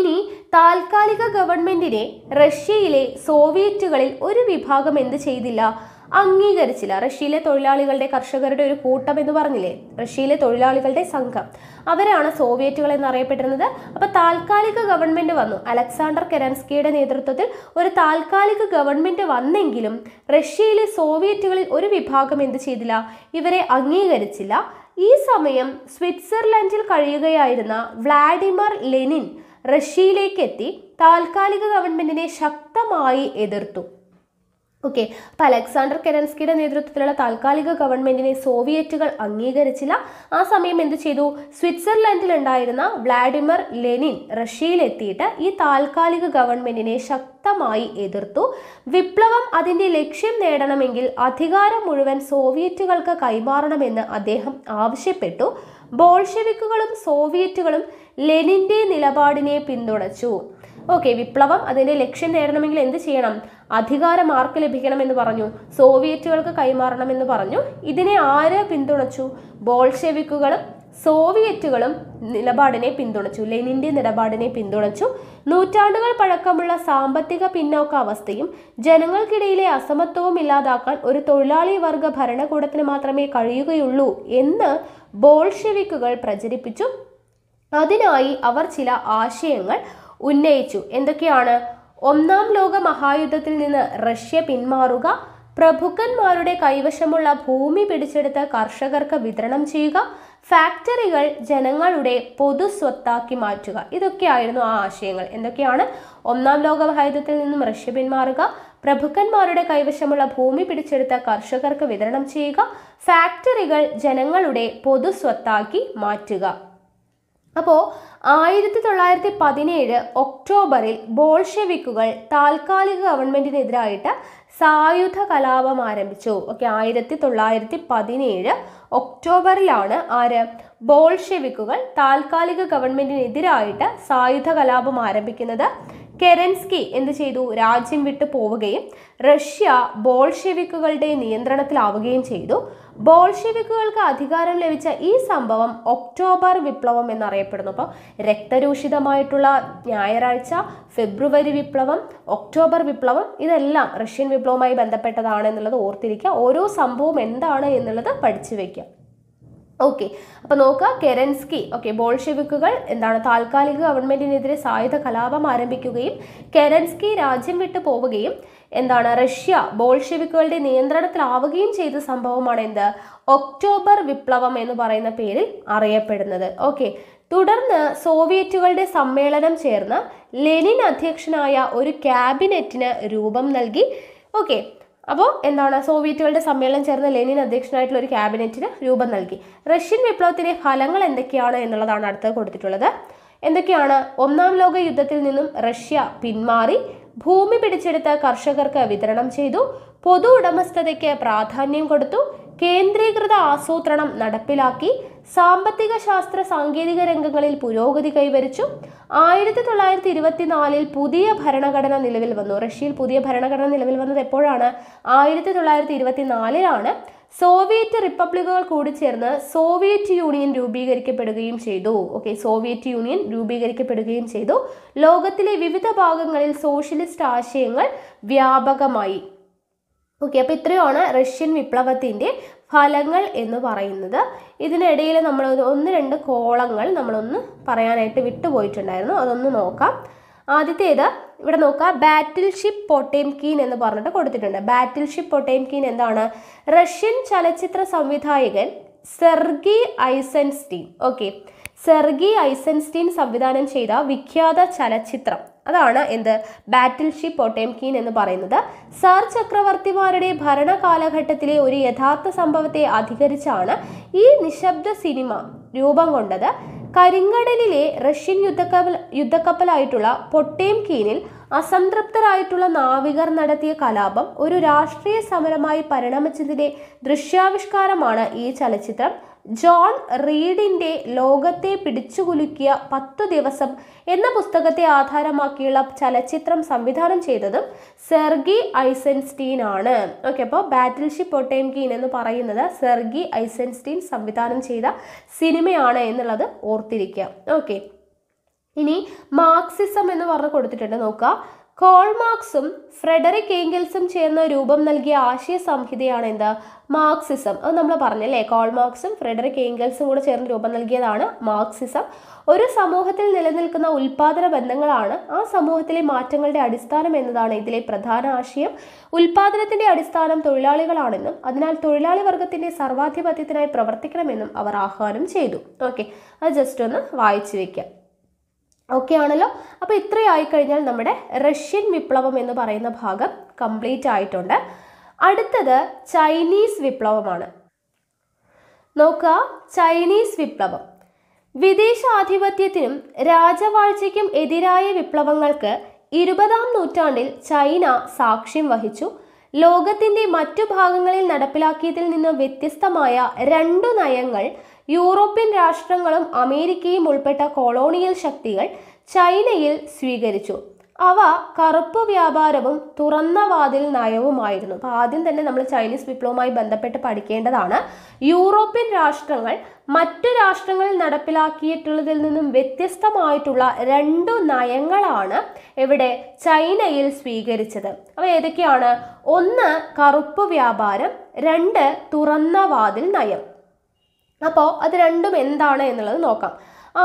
ഇനി താൽക്കാലിക ഗവൺമെന്റിനെ റഷ്യയിലെ സോവിയറ്റുകളിൽ ഒരു വിഭാഗം എന്ത് ചെയ്തില്ല അംഗീകരിച്ചില്ല റഷ്യയിലെ തൊഴിലാളികളുടെ കർഷകരുടെ ഒരു കൂട്ടം എന്ന് പറഞ്ഞില്ലേ റഷ്യയിലെ തൊഴിലാളികളുടെ സംഘം അവരാണ് സോവിയറ്റുകൾ എന്നറിയപ്പെട്ടിരുന്നത് അപ്പോൾ താൽക്കാലിക ഗവൺമെന്റ് വന്നു അലക്സാണ്ടർ കെരൻസ്കിയുടെ നേതൃത്വത്തിൽ ഒരു താൽക്കാലിക ഗവൺമെന്റ് വന്നെങ്കിലും റഷ്യയിലെ സോവിയറ്റുകളിൽ ഒരു വിഭാഗം എന്ത് ചെയ്തില്ല ഇവരെ അംഗീകരിച്ചില്ല ഈ സമയം സ്വിറ്റ്സർലൻഡിൽ കഴിയുകയായിരുന്ന വ്ളാഡിമർ ലെനിൻ റഷ്യയിലേക്കെത്തി താൽക്കാലിക ഗവൺമെന്റിനെ ശക്തമായി എതിർത്തു ഓക്കെ അപ്പോൾ അലക്സാണ്ടർ കെരൻസ്കിയുടെ നേതൃത്വത്തിലുള്ള താൽക്കാലിക ഗവൺമെന്റിനെ സോവിയറ്റുകൾ അംഗീകരിച്ചില്ല ആ സമയം എന്ത് ചെയ്തു സ്വിറ്റ്സർലൻഡിലുണ്ടായിരുന്ന വ്ളാഡിമർ ലെനിൻ റഷ്യയിലെത്തിയിട്ട് ഈ താൽക്കാലിക ഗവൺമെന്റിനെ ശക്തമായി എതിർത്തു വിപ്ലവം അതിൻ്റെ ലക്ഷ്യം നേടണമെങ്കിൽ അധികാരം മുഴുവൻ സോവിയറ്റുകൾക്ക് കൈമാറണമെന്ന് അദ്ദേഹം ആവശ്യപ്പെട്ടു ബോൾഷെവിക്കുകളും സോവിയറ്റുകളും ലെനിൻ്റെ നിലപാടിനെ പിന്തുണച്ചു ഓക്കെ വിപ്ലവം അതിൻ്റെ ലക്ഷ്യം നേടണമെങ്കിൽ എന്ത് ചെയ്യണം അധികാരം ആർക്ക് ലഭിക്കണമെന്ന് പറഞ്ഞു സോവിയറ്റുകൾക്ക് കൈമാറണമെന്ന് പറഞ്ഞു ഇതിനെ ആര് പിന്തുണച്ചു ബോൾഷെവിക്കുകളും സോവിയറ്റുകളും നിലപാടിനെ പിന്തുണച്ചു ലെനിന്റെ നിലപാടിനെ പിന്തുണച്ചു നൂറ്റാണ്ടുകൾ പഴക്കമുള്ള സാമ്പത്തിക പിന്നോക്ക അവസ്ഥയും ജനങ്ങൾക്കിടയിലെ അസമത്വവും ഇല്ലാതാക്കാൻ ഒരു തൊഴിലാളി വർഗ ഭരണകൂടത്തിന് മാത്രമേ കഴിയുകയുള്ളൂ എന്ന് ബോൾഷെവിക്കുകൾ പ്രചരിപ്പിച്ചു അതിനായി അവർ ചില ആശയങ്ങൾ ഉന്നയിച്ചു എന്തൊക്കെയാണ് ഒന്നാം ലോക മഹായുദ്ധത്തിൽ നിന്ന് റഷ്യ പിന്മാറുക പ്രഭുക്കന്മാരുടെ കൈവശമുള്ള ഭൂമി പിടിച്ചെടുത്ത് കർഷകർക്ക് വിതരണം ചെയ്യുക ഫാക്ടറികൾ ജനങ്ങളുടെ പൊതു സ്വത്താക്കി മാറ്റുക ഇതൊക്കെയായിരുന്നു ആ ആശയങ്ങൾ എന്തൊക്കെയാണ് ഒന്നാം ലോക മഹായുദ്ധത്തിൽ നിന്നും റഷ്യ പിന്മാറുക പ്രഭുക്കന്മാരുടെ കൈവശമുള്ള ഭൂമി പിടിച്ചെടുത്ത കർഷകർക്ക് വിതരണം ചെയ്യുക ഫാക്ടറികൾ ജനങ്ങളുടെ പൊതു സ്വത്താക്കി മാറ്റുക അപ്പോൾ ആയിരത്തി തൊള്ളായിരത്തി പതിനേഴ് ഒക്ടോബറിൽ ബോൾഷെവിക്കുകൾ താൽക്കാലിക ഗവൺമെൻറ്റിനെതിരായിട്ട് സായുധ കലാപം ആരംഭിച്ചു ഓക്കെ ആയിരത്തി തൊള്ളായിരത്തി പതിനേഴ് ഒക്ടോബറിലാണ് ആര് ബോൾഷെവിക്കുകൾ താൽക്കാലിക ഗവൺമെൻറ്റിനെതിരായിട്ട് സായുധ കലാപം ആരംഭിക്കുന്നത് കെരൻസ്കി എന്ത് ചെയ്തു രാജ്യം വിട്ടു പോവുകയും റഷ്യ ബോൾഷെവിക്കുകളുടെ നിയന്ത്രണത്തിലാവുകയും ചെയ്തു ബോൾഷെവിക്കുകൾക്ക് അധികാരം ലഭിച്ച ഈ സംഭവം ഒക്ടോബർ വിപ്ലവം എന്നറിയപ്പെടുന്നു അപ്പോൾ രക്തരൂഷിതമായിട്ടുള്ള ഞായറാഴ്ച ഫെബ്രുവരി വിപ്ലവം ഒക്ടോബർ വിപ്ലവം ഇതെല്ലാം റഷ്യൻ വിപ്ലവവുമായി ബന്ധപ്പെട്ടതാണ് എന്നുള്ളത് ഓർത്തിരിക്കുക ഓരോ സംഭവം എന്താണ് എന്നുള്ളത് പഠിച്ചു വയ്ക്കുക ഓക്കെ അപ്പോൾ നോക്കുക കെരൻസ്കി ഓക്കെ ബോൾഷെവിക്കുകൾ എന്താണ് താൽക്കാലിക ഗവൺമെൻറ്റിനെതിരെ സായുധ കലാപം ആരംഭിക്കുകയും കെരൻസ്കി രാജ്യം വിട്ടു പോവുകയും എന്താണ് റഷ്യ ബോൾഷെവിക്കുകളുടെ നിയന്ത്രണത്തിലാവുകയും ചെയ്ത സംഭവമാണ് എന്ത് ഒക്ടോബർ വിപ്ലവം എന്ന് പറയുന്ന പേരിൽ അറിയപ്പെടുന്നത് ഓക്കെ തുടർന്ന് സോവിയറ്റുകളുടെ സമ്മേളനം ചേർന്ന് ലെനിൻ അധ്യക്ഷനായ ഒരു ക്യാബിനറ്റിന് രൂപം നൽകി ഓക്കെ അപ്പോൾ എന്താണ് സോവിയറ്റുകളുടെ സമ്മേളനം ചേർന്ന് ലെനിൻ അധ്യക്ഷനായിട്ടുള്ള ഒരു ക്യാബിനറ്റിന് രൂപം നൽകി റഷ്യൻ വിപ്ലവത്തിലെ ഫലങ്ങൾ എന്തൊക്കെയാണ് എന്നുള്ളതാണ് അടുത്തത് കൊടുത്തിട്ടുള്ളത് എന്തൊക്കെയാണ് ഒന്നാം ലോക യുദ്ധത്തിൽ നിന്നും റഷ്യ പിന്മാറി ഭൂമി പിടിച്ചെടുത്ത കർഷകർക്ക് വിതരണം ചെയ്തു പൊതു ഉടമസ്ഥതയ്ക്ക് പ്രാധാന്യം കൊടുത്തു കേന്ദ്രീകൃത ആസൂത്രണം നടപ്പിലാക്കി സാമ്പത്തിക ശാസ്ത്ര സാങ്കേതിക രംഗങ്ങളിൽ പുരോഗതി കൈവരിച്ചു ആയിരത്തി തൊള്ളായിരത്തി ഇരുപത്തിനാലിൽ പുതിയ ഭരണഘടന നിലവിൽ വന്നു റഷ്യയിൽ പുതിയ ഭരണഘടന നിലവിൽ വന്നത് എപ്പോഴാണ് ആയിരത്തി തൊള്ളായിരത്തി ഇരുപത്തിനാലിലാണ് സോവിയറ്റ് റിപ്പബ്ലിക്കുകൾ കൂടി ചേർന്ന് സോവിയറ്റ് യൂണിയൻ രൂപീകരിക്കപ്പെടുകയും ചെയ്തു ഓക്കെ സോവിയറ്റ് യൂണിയൻ രൂപീകരിക്കപ്പെടുകയും ചെയ്തു ലോകത്തിലെ വിവിധ ഭാഗങ്ങളിൽ സോഷ്യലിസ്റ്റ് ആശയങ്ങൾ വ്യാപകമായി ഓക്കെ അപ്പോൾ ഇത്രയുമാണ് റഷ്യൻ വിപ്ലവത്തിൻ്റെ ഫലങ്ങൾ എന്ന് പറയുന്നത് ഇതിനിടയിൽ നമ്മൾ ഒന്ന് രണ്ട് കോളങ്ങൾ നമ്മളൊന്ന് പറയാനായിട്ട് വിട്ടുപോയിട്ടുണ്ടായിരുന്നു അതൊന്ന് നോക്കാം ആദ്യത്തേത് ഇവിടെ നോക്കുക ബാറ്റിൽ ഷിപ്പ് പൊട്ടേംകീൻ എന്ന് പറഞ്ഞിട്ട് കൊടുത്തിട്ടുണ്ട് ബാറ്റിൽ ഷിപ്പ് പൊട്ടേംകീൻ എന്താണ് റഷ്യൻ ചലച്ചിത്ര സംവിധായകൻ Sergei Eisenstein okay Sergei Eisenstein സംവിധാനം ചെയ്ത വിഖ്യാത ചലച്ചിത്രം അതാണ് എന്ത് ബാറ്റിൽ ഷിപ്പ് ഒട്ടേംകീൻ എന്ന് പറയുന്നത് സർ ചക്രവർത്തിമാരുടെ ഭരണകാലഘട്ടത്തിലെ ഒരു യഥാർത്ഥ സംഭവത്തെ അധികരിച്ചാണ് ഈ നിശബ്ദ സിനിമ രൂപം കൊണ്ടത് കരിങ്കടലിലെ റഷ്യൻ യുദ്ധക്കപ്പൽ യുദ്ധക്കപ്പലായിട്ടുള്ള പൊട്ടേം കീനിൽ അസംതൃപ്തരായിട്ടുള്ള നാവികർ നടത്തിയ കലാപം ഒരു രാഷ്ട്രീയ സമരമായി പരിണമിച്ചതിന്റെ ദൃശ്യാവിഷ്കാരമാണ് ഈ ചലച്ചിത്രം ജോൺ റീഡിൻ്റെ ലോകത്തെ പിടിച്ചുകുലുക്കിയ പത്തു ദിവസം എന്ന പുസ്തകത്തെ ആധാരമാക്കിയുള്ള ചലച്ചിത്രം സംവിധാനം ചെയ്തതും സെർഗി ഐസൻസ്റ്റീൻ ആണ് ഓക്കെ അപ്പോൾ ബാറ്റിൽഷിപ്പ് ഒട്ടേൻകീൻ എന്ന് പറയുന്നത് സെർഗി ഐസൻസ്റ്റീൻ സംവിധാനം ചെയ്ത സിനിമയാണ് എന്നുള്ളത് ഓർത്തിരിക്കുക ഓക്കെ ഇനി മാർക്സിസം എന്ന് പറഞ്ഞ് കൊടുത്തിട്ടുണ്ട് നോക്കുക കോൾമാർക്സും ഫ്രെഡറിക് ഏംഗൽസും ചേർന്ന് രൂപം നൽകിയ ആശയ സംഹിതയാണ് എന്താ മാർക്സിസം അത് നമ്മൾ പറഞ്ഞല്ലേ കോൾ മാർക്സും ഫ്രെഡറിക് ഏംഗൽസും കൂടെ ചേർന്ന് രൂപം നൽകിയതാണ് മാർക്സിസം ഒരു സമൂഹത്തിൽ നിലനിൽക്കുന്ന ഉൽപാദന ബന്ധങ്ങളാണ് ആ സമൂഹത്തിലെ മാറ്റങ്ങളുടെ അടിസ്ഥാനം എന്നതാണ് ഇതിലെ പ്രധാന ആശയം ഉൽപാദനത്തിന്റെ അടിസ്ഥാനം തൊഴിലാളികളാണെന്നും അതിനാൽ തൊഴിലാളി വർഗത്തിന്റെ സർവാധിപത്യത്തിനായി പ്രവർത്തിക്കണമെന്നും അവർ ആഹ്വാനം ചെയ്തു ഓക്കെ അത് ജസ്റ്റ് ഒന്ന് വായിച്ചു വെക്കാം ഓക്കെ ആണല്ലോ അപ്പോൾ ഇത്രയായി കഴിഞ്ഞാൽ നമ്മുടെ റഷ്യൻ വിപ്ലവം എന്ന് പറയുന്ന ഭാഗം കംപ്ലീറ്റ് ആയിട്ടുണ്ട് അടുത്തത് ചൈനീസ് വിപ്ലവമാണ് നോക്കുക ചൈനീസ് വിപ്ലവം വിദേശാധിപത്യത്തിനും രാജവാഴ്ചയ്ക്കും എതിരായ വിപ്ലവങ്ങൾക്ക് ഇരുപതാം നൂറ്റാണ്ടിൽ ചൈന സാക്ഷ്യം വഹിച്ചു ലോകത്തിന്റെ മറ്റു ഭാഗങ്ങളിൽ നടപ്പിലാക്കിയതിൽ നിന്ന് വ്യത്യസ്തമായ രണ്ടു നയങ്ങൾ യൂറോപ്യൻ രാഷ്ട്രങ്ങളും അമേരിക്കയും ഉൾപ്പെട്ട കൊളോണിയൽ ശക്തികൾ ചൈനയിൽ സ്വീകരിച്ചു അവ കറുപ്പ് വ്യാപാരവും തുറന്ന വാതിൽ നയവുമായിരുന്നു അപ്പോൾ ആദ്യം തന്നെ നമ്മൾ ചൈനീസ് വിപ്ലവവുമായി ബന്ധപ്പെട്ട് പഠിക്കേണ്ടതാണ് യൂറോപ്യൻ രാഷ്ട്രങ്ങൾ മറ്റു രാഷ്ട്രങ്ങളിൽ നടപ്പിലാക്കിയിട്ടുള്ളതിൽ നിന്നും വ്യത്യസ്തമായിട്ടുള്ള രണ്ടു നയങ്ങളാണ് ഇവിടെ ചൈനയിൽ സ്വീകരിച്ചത് അവ ഏതൊക്കെയാണ് ഒന്ന് കറുപ്പ് വ്യാപാരം രണ്ട് തുറന്ന വാതിൽ നയം അപ്പോൾ അത് രണ്ടും എന്താണ് എന്നുള്ളത് നോക്കാം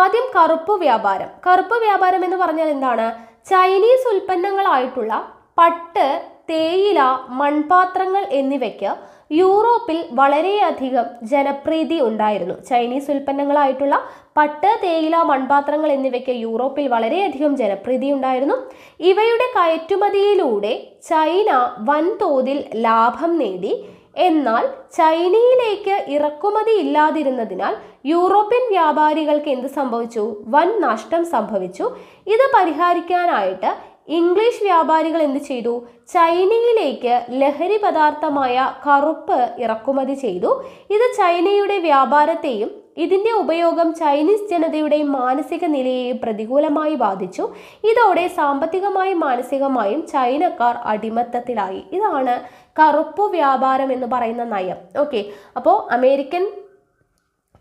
ആദ്യം കറുപ്പ് വ്യാപാരം കറുപ്പ് വ്യാപാരം എന്ന് പറഞ്ഞാൽ എന്താണ് ചൈനീസ് ഉൽപ്പന്നങ്ങളായിട്ടുള്ള പട്ട് തേയില മൺപാത്രങ്ങൾ എന്നിവയ്ക്ക് യൂറോപ്പിൽ വളരെയധികം ജനപ്രീതി ഉണ്ടായിരുന്നു ചൈനീസ് ഉൽപ്പന്നങ്ങളായിട്ടുള്ള പട്ട് തേയില മൺപാത്രങ്ങൾ എന്നിവയ്ക്ക് യൂറോപ്പിൽ വളരെയധികം ജനപ്രീതി ഉണ്ടായിരുന്നു ഇവയുടെ കയറ്റുമതിയിലൂടെ ചൈന വൻതോതിൽ ലാഭം നേടി എന്നാൽ ചൈനയിലേക്ക് ഇറക്കുമതി ഇല്ലാതിരുന്നതിനാൽ യൂറോപ്യൻ വ്യാപാരികൾക്ക് എന്ത് സംഭവിച്ചു വൻ നഷ്ടം സംഭവിച്ചു ഇത് പരിഹരിക്കാനായിട്ട് ഇംഗ്ലീഷ് വ്യാപാരികൾ എന്ത് ചെയ്തു ചൈനയിലേക്ക് ലഹരി പദാർത്ഥമായ കറുപ്പ് ഇറക്കുമതി ചെയ്തു ഇത് ചൈനയുടെ വ്യാപാരത്തെയും ഇതിന്റെ ഉപയോഗം ചൈനീസ് ജനതയുടെ മാനസിക നിലയെ പ്രതികൂലമായി ബാധിച്ചു ഇതോടെ സാമ്പത്തികമായും മാനസികമായും ചൈനക്കാർ അടിമത്തത്തിലായി ഇതാണ് കറുപ്പ് വ്യാപാരം എന്ന് പറയുന്ന നയം ഓക്കെ അപ്പോൾ അമേരിക്കൻ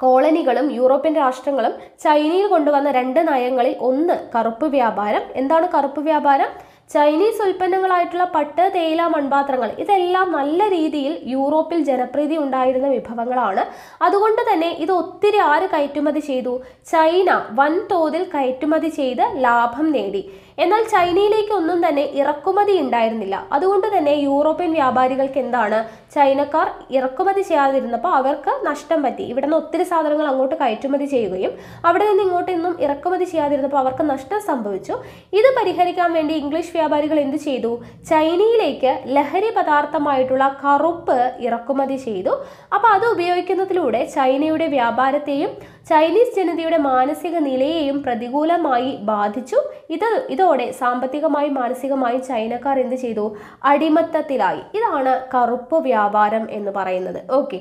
കോളനികളും യൂറോപ്യൻ രാഷ്ട്രങ്ങളും ചൈനയിൽ കൊണ്ടുവന്ന രണ്ട് നയങ്ങളിൽ ഒന്ന് കറുപ്പ് വ്യാപാരം എന്താണ് കറുപ്പ് വ്യാപാരം ചൈനീസ് ഉൽപ്പന്നങ്ങളായിട്ടുള്ള പട്ട് തേയില മൺപാത്രങ്ങൾ ഇതെല്ലാം നല്ല രീതിയിൽ യൂറോപ്പിൽ ജനപ്രീതി ഉണ്ടായിരുന്ന വിഭവങ്ങളാണ് അതുകൊണ്ട് തന്നെ ഇത് ഒത്തിരി ആര് കയറ്റുമതി ചെയ്തു ചൈന വൻതോതിൽ കയറ്റുമതി ചെയ്ത് ലാഭം നേടി എന്നാൽ ചൈനയിലേക്ക് ഒന്നും തന്നെ ഇറക്കുമതി ഉണ്ടായിരുന്നില്ല അതുകൊണ്ട് തന്നെ യൂറോപ്യൻ വ്യാപാരികൾക്ക് എന്താണ് ചൈനക്കാർ ഇറക്കുമതി ചെയ്യാതിരുന്നപ്പോൾ അവർക്ക് നഷ്ടം പറ്റി ഇവിടെ നിന്ന് ഒത്തിരി സാധനങ്ങൾ അങ്ങോട്ട് കയറ്റുമതി ചെയ്യുകയും അവിടെ നിന്ന് ഇങ്ങോട്ട് ഇന്നും ഇറക്കുമതി ചെയ്യാതിരുന്നപ്പോൾ അവർക്ക് നഷ്ടം സംഭവിച്ചു ഇത് പരിഹരിക്കാൻ വേണ്ടി ഇംഗ്ലീഷ് വ്യാപാരികൾ എന്ത് ചെയ്തു ചൈനയിലേക്ക് ലഹരി പദാർത്ഥമായിട്ടുള്ള കറുപ്പ് ഇറക്കുമതി ചെയ്തു അപ്പോൾ അത് ഉപയോഗിക്കുന്നതിലൂടെ ചൈനയുടെ വ്യാപാരത്തെയും ചൈനീസ് ജനതയുടെ മാനസിക നിലയെയും പ്രതികൂലമായി ബാധിച്ചു ഇത് ഇതോടെ സാമ്പത്തികമായി മാനസികമായി ചൈനക്കാർ എന്ത് ചെയ്തു അടിമത്തത്തിലായി ഇതാണ് കറുപ്പ് വ്യാപാരം എന്ന് പറയുന്നത് ഓക്കെ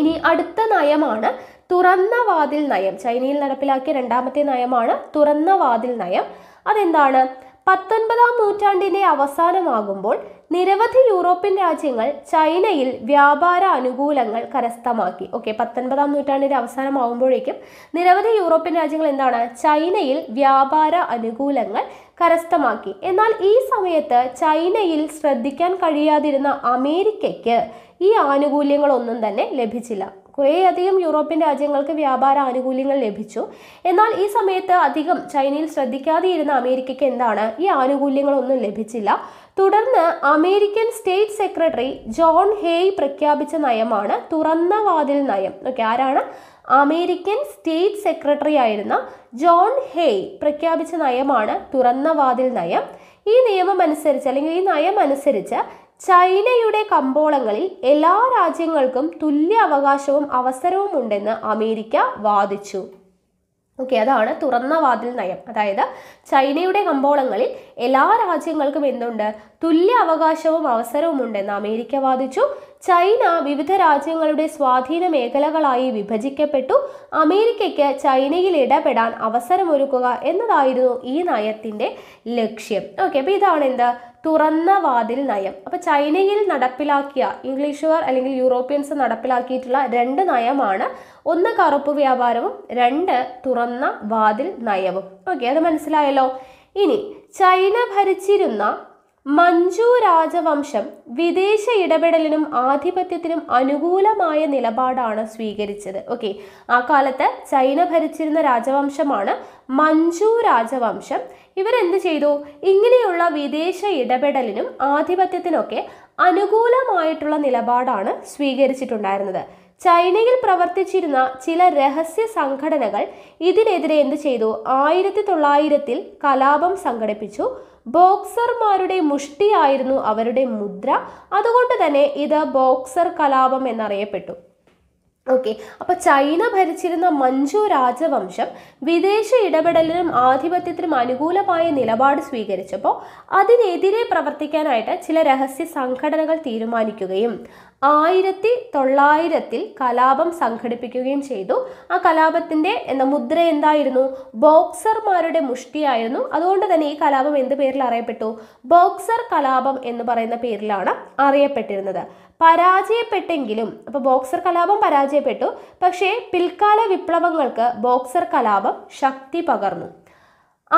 ഇനി അടുത്ത നയമാണ് തുറന്ന വാതിൽ നയം ചൈനയിൽ നടപ്പിലാക്കിയ രണ്ടാമത്തെ നയമാണ് തുറന്ന വാതിൽ നയം അതെന്താണ് പത്തൊൻപതാം നൂറ്റാണ്ടിൻ്റെ അവസാനമാകുമ്പോൾ നിരവധി യൂറോപ്യൻ രാജ്യങ്ങൾ ചൈനയിൽ വ്യാപാര അനുകൂലങ്ങൾ കരസ്ഥമാക്കി ഓക്കെ പത്തൊൻപതാം നൂറ്റാണ്ടിൻ്റെ അവസാനമാകുമ്പോഴേക്കും നിരവധി യൂറോപ്യൻ രാജ്യങ്ങൾ എന്താണ് ചൈനയിൽ വ്യാപാര അനുകൂലങ്ങൾ കരസ്ഥമാക്കി എന്നാൽ ഈ സമയത്ത് ചൈനയിൽ ശ്രദ്ധിക്കാൻ കഴിയാതിരുന്ന അമേരിക്കയ്ക്ക് ഈ ആനുകൂല്യങ്ങളൊന്നും തന്നെ ലഭിച്ചില്ല കുറേയധികം യൂറോപ്യൻ രാജ്യങ്ങൾക്ക് വ്യാപാര ആനുകൂല്യങ്ങൾ ലഭിച്ചു എന്നാൽ ഈ സമയത്ത് അധികം ചൈനയിൽ ശ്രദ്ധിക്കാതെയിരുന്ന അമേരിക്കയ്ക്ക് എന്താണ് ഈ ആനുകൂല്യങ്ങളൊന്നും ലഭിച്ചില്ല തുടർന്ന് American state secretary John Hay പ്രഖ്യാപിച്ച നയമാണ് തുറന്ന വാതിൽ നയം ഓക്കെ ആരാണ് അമേരിക്കൻ സ്റ്റേറ്റ് സെക്രട്ടറി ആയിരുന്ന ജോൺ ഹേയ് പ്രഖ്യാപിച്ച നയമാണ് തുറന്ന വാതിൽ നയം ഈ നിയമം അനുസരിച്ച് അല്ലെങ്കിൽ ഈ നയം അനുസരിച്ച് ചൈനയുടെ കമ്പോളങ്ങളിൽ എല്ലാ രാജ്യങ്ങൾക്കും തുല്യ അവകാശവും അവസരവും ഉണ്ടെന്ന് അമേരിക്ക വാദിച്ചു ഓക്കെ അതാണ് തുറന്ന വാതിൽ നയം അതായത് ചൈനയുടെ കമ്പോളങ്ങളിൽ എല്ലാ രാജ്യങ്ങൾക്കും എന്തുണ്ട് തുല്യ അവകാശവും അവസരവും ഉണ്ടെന്ന് അമേരിക്ക വാദിച്ചു ചൈന വിവിധ രാജ്യങ്ങളുടെ സ്വാധീന മേഖലകളായി വിഭജിക്കപ്പെട്ടു അമേരിക്കയ്ക്ക് ചൈനയിൽ ഇടപെടാൻ അവസരമൊരുക്കുക എന്നതായിരുന്നു ഈ നയത്തിൻ്റെ ലക്ഷ്യം ഓക്കെ അപ്പോൾ ഇതാണ് എന്താ തുറന്ന വാതിൽ നയം അപ്പോൾ ചൈനയിൽ നടപ്പിലാക്കിയ ഇംഗ്ലീഷുകാർ അല്ലെങ്കിൽ യൂറോപ്യൻസ് നടപ്പിലാക്കിയിട്ടുള്ള രണ്ട് നയമാണ് ഒന്ന് കറുപ്പ് വ്യാപാരവും രണ്ട് തുറന്ന വാതിൽ നയവും ഓക്കെ അത് മനസ്സിലായല്ലോ ഇനി ചൈന ഭരിച്ചിരുന്ന മഞ്ജു രാജവംശം വിദേശ ഇടപെടലിനും ആധിപത്യത്തിനും അനുകൂലമായ നിലപാടാണ് സ്വീകരിച്ചത് ഓക്കെ ആ കാലത്ത് ചൈന ഭരിച്ചിരുന്ന രാജവംശമാണ് മഞ്ജു രാജവംശം ഇവരെന്ത് ചെയ്തു ഇങ്ങനെയുള്ള വിദേശ ഇടപെടലിനും ആധിപത്യത്തിനൊക്കെ അനുകൂലമായിട്ടുള്ള നിലപാടാണ് സ്വീകരിച്ചിട്ടുണ്ടായിരുന്നത് ചൈനയിൽ പ്രവർത്തിച്ചിരുന്ന ചില രഹസ്യ സംഘടനകൾ ഇതിനെതിരെ എന്ത് ചെയ്തു ആയിരത്തി തൊള്ളായിരത്തിൽ കലാപം സംഘടിപ്പിച്ചു ബോക്സർമാരുടെ മുഷ്ടിയായിരുന്നു അവരുടെ മുദ്ര അതുകൊണ്ട് തന്നെ ഇത് ബോക്സർ കലാപം എന്നറിയപ്പെട്ടു ഓക്കെ അപ്പോൾ ചൈന ഭരിച്ചിരുന്ന മഞ്ജു രാജവംശം വിദേശ ഇടപെടലിനും ആധിപത്യത്തിനും അനുകൂലമായ നിലപാട് സ്വീകരിച്ചപ്പോൾ അതിനെതിരെ പ്രവർത്തിക്കാനായിട്ട് ചില രഹസ്യ സംഘടനകൾ തീരുമാനിക്കുകയും ആയിരത്തി തൊള്ളായിരത്തിൽ കലാപം സംഘടിപ്പിക്കുകയും ചെയ്തു ആ കലാപത്തിന്റെ എന്ന മുദ്ര എന്തായിരുന്നു ബോക്സർമാരുടെ മുഷ്ടിയായിരുന്നു അതുകൊണ്ട് തന്നെ ഈ കലാപം എന്ത് പേരിൽ അറിയപ്പെട്ടു ബോക്സർ കലാപം എന്ന് പറയുന്ന പേരിലാണ് അറിയപ്പെട്ടിരുന്നത് പരാജയപ്പെട്ടെങ്കിലും അപ്പോൾ ബോക്സർ കലാപം പരാജയപ്പെട്ടു പക്ഷേ പിൽക്കാല വിപ്ലവങ്ങൾക്ക് ബോക്സർ കലാപം ശക്തി പകർന്നു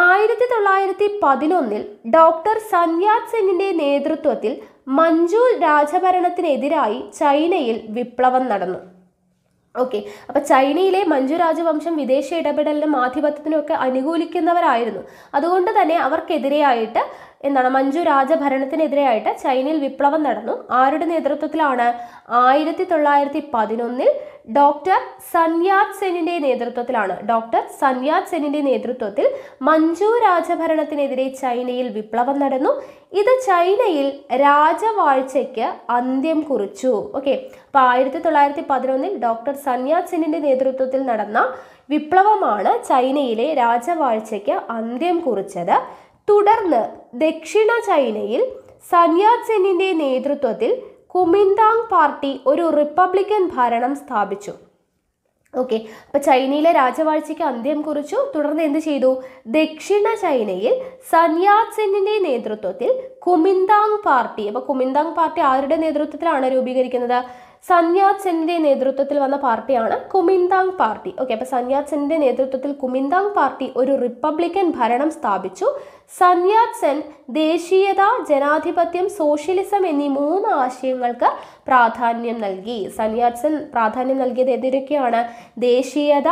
ആയിരത്തി തൊള്ളായിരത്തി പതിനൊന്നിൽ ഡോക്ടർ സന്യാത് സിംഗിന്റെ നേതൃത്വത്തിൽ മഞ്ജു രാജഭരണത്തിനെതിരായി ചൈനയിൽ വിപ്ലവം നടന്നു ഓക്കെ അപ്പൊ ചൈനയിലെ മഞ്ജു രാജവംശം വിദേശ ഇടപെടലിനും ആധിപത്യത്തിനും ഒക്കെ അനുകൂലിക്കുന്നവരായിരുന്നു അതുകൊണ്ട് തന്നെ അവർക്കെതിരെയായിട്ട് എന്താണ് മഞ്ജു രാജഭരണത്തിനെതിരെയായിട്ട് ചൈനയിൽ വിപ്ലവം നടന്നു ആരുടെ നേതൃത്വത്തിലാണ് ആയിരത്തി തൊള്ളായിരത്തി പതിനൊന്നിൽ ഡോക്ടർ സന്യാത് സെനിന്റെ നേതൃത്വത്തിലാണ് ഡോക്ടർ സന്യാത് സെനിന്റെ നേതൃത്വത്തിൽ മഞ്ജു രാജഭരണത്തിനെതിരെ ചൈനയിൽ വിപ്ലവം നടന്നു ഇത് ചൈനയിൽ രാജവാഴ്ചയ്ക്ക് അന്ത്യം കുറിച്ചു ഓക്കെ അപ്പൊ ആയിരത്തി തൊള്ളായിരത്തി പതിനൊന്നിൽ ഡോക്ടർ സന്യാത് സെനിന്റെ നേതൃത്വത്തിൽ നടന്ന വിപ്ലവമാണ് ചൈനയിലെ രാജവാഴ്ചയ്ക്ക് അന്ത്യം കുറിച്ചത് തുടർന്ന് ദക്ഷിണ ചൈനയിൽ സന്യാത് സെന്നിന്റെ നേതൃത്വത്തിൽ കുമിന്താങ് പാർട്ടി ഒരു റിപ്പബ്ലിക്കൻ ഭരണം സ്ഥാപിച്ചു ഓക്കെ അപ്പോൾ ചൈനയിലെ രാജവാഴ്ചയ്ക്ക് അന്ത്യം കുറിച്ചു തുടർന്ന് എന്ത് ചെയ്തു ദക്ഷിണ ചൈനയിൽ സന്യാത് സെന്നിന്റെ നേതൃത്വത്തിൽ കുമിന്താങ് പാർട്ടി അപ്പോൾ കുമിന്താങ് പാർട്ടി ആരുടെ നേതൃത്വത്തിലാണ് രൂപീകരിക്കുന്നത് സന്യാത് സെന്നിന്റെ നേതൃത്വത്തിൽ വന്ന പാർട്ടിയാണ് കുമിന്താങ് പാർട്ടി ഓക്കെ അപ്പൊ സന്യാത് സെന്നിന്റെ നേതൃത്വത്തിൽ കുമിന്താങ് പാർട്ടി ഒരു റിപ്പബ്ലിക്കൻ ഭരണം സ്ഥാപിച്ചു സന്യാത് സെൻ ദേശീയത ജനാധിപത്യം സോഷ്യലിസം എന്നീ മൂന്ന് ആശയങ്ങൾക്ക് പ്രാധാന്യം നൽകി സന്യാത് സെൻ പ്രാധാന്യം നൽകിയത് എതിരൊക്കെയാണ് ദേശീയത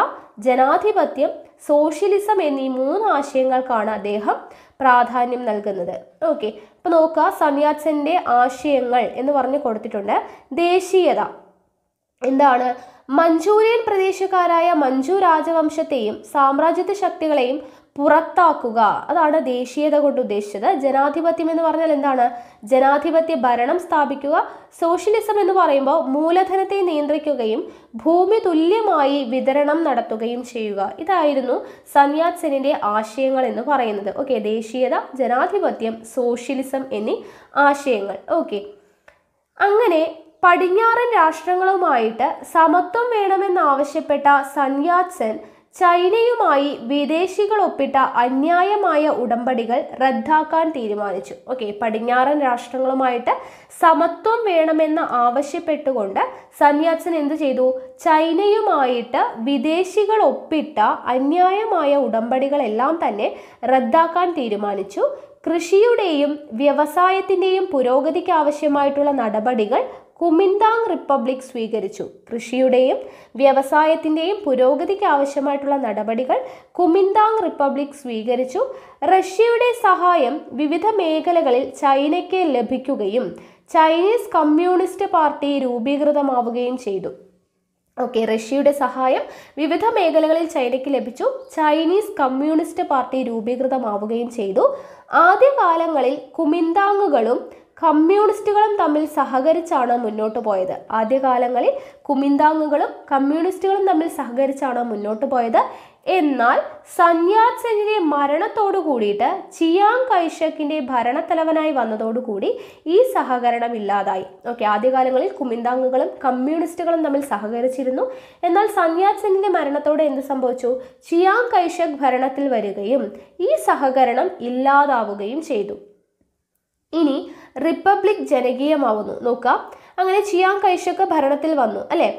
ജനാധിപത്യം സോഷ്യലിസം എന്നീ മൂന്ന് ആശയങ്ങൾക്കാണ് അദ്ദേഹം പ്രാധാന്യം നൽകുന്നത് ഓക്കെ ഇപ്പോൾ നോക്കുക സണ്യാത്സൻ്റെ ആശയങ്ങൾ എന്ന് പറഞ്ഞ് കൊടുത്തിട്ടുണ്ട് ദേശീയത എന്താണ് മഞ്ചൂരിയൻ പ്രദേശക്കാരായ മഞ്ചു രാജവംശത്തെയും സാമ്രാജ്യത്വ ശക്തികളെയും പുറത്താക്കുക അതാണ് ദേശീയത കൊണ്ട് ഉദ്ദേശിച്ചത് ജനാധിപത്യം എന്ന് പറഞ്ഞാൽ എന്താണ് ജനാധിപത്യ ഭരണം സ്ഥാപിക്കുക സോഷ്യലിസം എന്ന് പറയുമ്പോൾ മൂലധനത്തെ നിയന്ത്രിക്കുകയും ഭൂമി തുല്യമായി വിതരണം നടത്തുകയും ചെയ്യുക ഇതായിരുന്നു സന്യാത് ആശയങ്ങൾ എന്ന് പറയുന്നത് ഓക്കെ ദേശീയത ജനാധിപത്യം സോഷ്യലിസം എന്നീ ആശയങ്ങൾ ഓക്കെ അങ്ങനെ പടിഞ്ഞാറൻ രാഷ്ട്രങ്ങളുമായിട്ട് സമത്വം വേണമെന്നാവശ്യപ്പെട്ട സന്യാത് സെൻ ചൈനയുമായി വിദേശികൾ ഒപ്പിട്ട അന്യായമായ ഉടമ്പടികൾ റദ്ദാക്കാൻ തീരുമാനിച്ചു ഓക്കെ പടിഞ്ഞാറൻ രാഷ്ട്രങ്ങളുമായിട്ട് സമത്വം വേണമെന്ന് ആവശ്യപ്പെട്ടുകൊണ്ട് സന്യാസൻ എന്ത് ചെയ്തു ചൈനയുമായിട്ട് വിദേശികൾ ഒപ്പിട്ട അന്യായമായ ഉടമ്പടികളെല്ലാം തന്നെ റദ്ദാക്കാൻ തീരുമാനിച്ചു കൃഷിയുടെയും വ്യവസായത്തിൻ്റെയും പുരോഗതിക്ക് ആവശ്യമായിട്ടുള്ള നടപടികൾ കുമിന്താങ് റിപ്പബ്ലിക് സ്വീകരിച്ചു കൃഷിയുടെയും വ്യവസായത്തിൻ്റെയും പുരോഗതിക്ക് ആവശ്യമായിട്ടുള്ള നടപടികൾ കുമിന്താങ് റിപ്പബ്ലിക് സ്വീകരിച്ചു റഷ്യയുടെ സഹായം വിവിധ മേഖലകളിൽ ചൈനയ്ക്ക് ലഭിക്കുകയും ചൈനീസ് കമ്മ്യൂണിസ്റ്റ് പാർട്ടി രൂപീകൃതമാവുകയും ചെയ്തു ഓക്കെ റഷ്യയുടെ സഹായം വിവിധ മേഖലകളിൽ ചൈനയ്ക്ക് ലഭിച്ചു ചൈനീസ് കമ്മ്യൂണിസ്റ്റ് പാർട്ടി രൂപീകൃതമാവുകയും ചെയ്തു ആദ്യകാലങ്ങളിൽ കുമിന്താങ്ങുകളും കമ്മ്യൂണിസ്റ്റുകളും തമ്മിൽ സഹകരിച്ചാണ് മുന്നോട്ട് പോയത് ആദ്യകാലങ്ങളിൽ കുമിന്താങ്ങുകളും കമ്മ്യൂണിസ്റ്റുകളും തമ്മിൽ സഹകരിച്ചാണ് മുന്നോട്ട് പോയത് എന്നാൽ സന്യാത് സെന്നിന്റെ മരണത്തോടു കൂടിയിട്ട് ചിയാങ് കൈഷക്കിന്റെ ഭരണത്തലവനായി വന്നതോടുകൂടി ഈ സഹകരണം ഇല്ലാതായി ഓക്കെ ആദ്യകാലങ്ങളിൽ കുമിന്താങ്ങുകളും കമ്മ്യൂണിസ്റ്റുകളും തമ്മിൽ സഹകരിച്ചിരുന്നു എന്നാൽ സന്യാത് സെന്നിന്റെ മരണത്തോടെ എന്ത് സംഭവിച്ചു ചിയാങ് കൈഷക് ഭരണത്തിൽ വരികയും ഈ സഹകരണം ഇല്ലാതാവുകയും ചെയ്തു ഇനി റിപ്പബ്ലിക് ജനകീയമാവുന്നു നോക്കാം അങ്ങനെ ചിയാങ് കൈഷക്ക് ഭരണത്തിൽ വന്നു അല്ലേ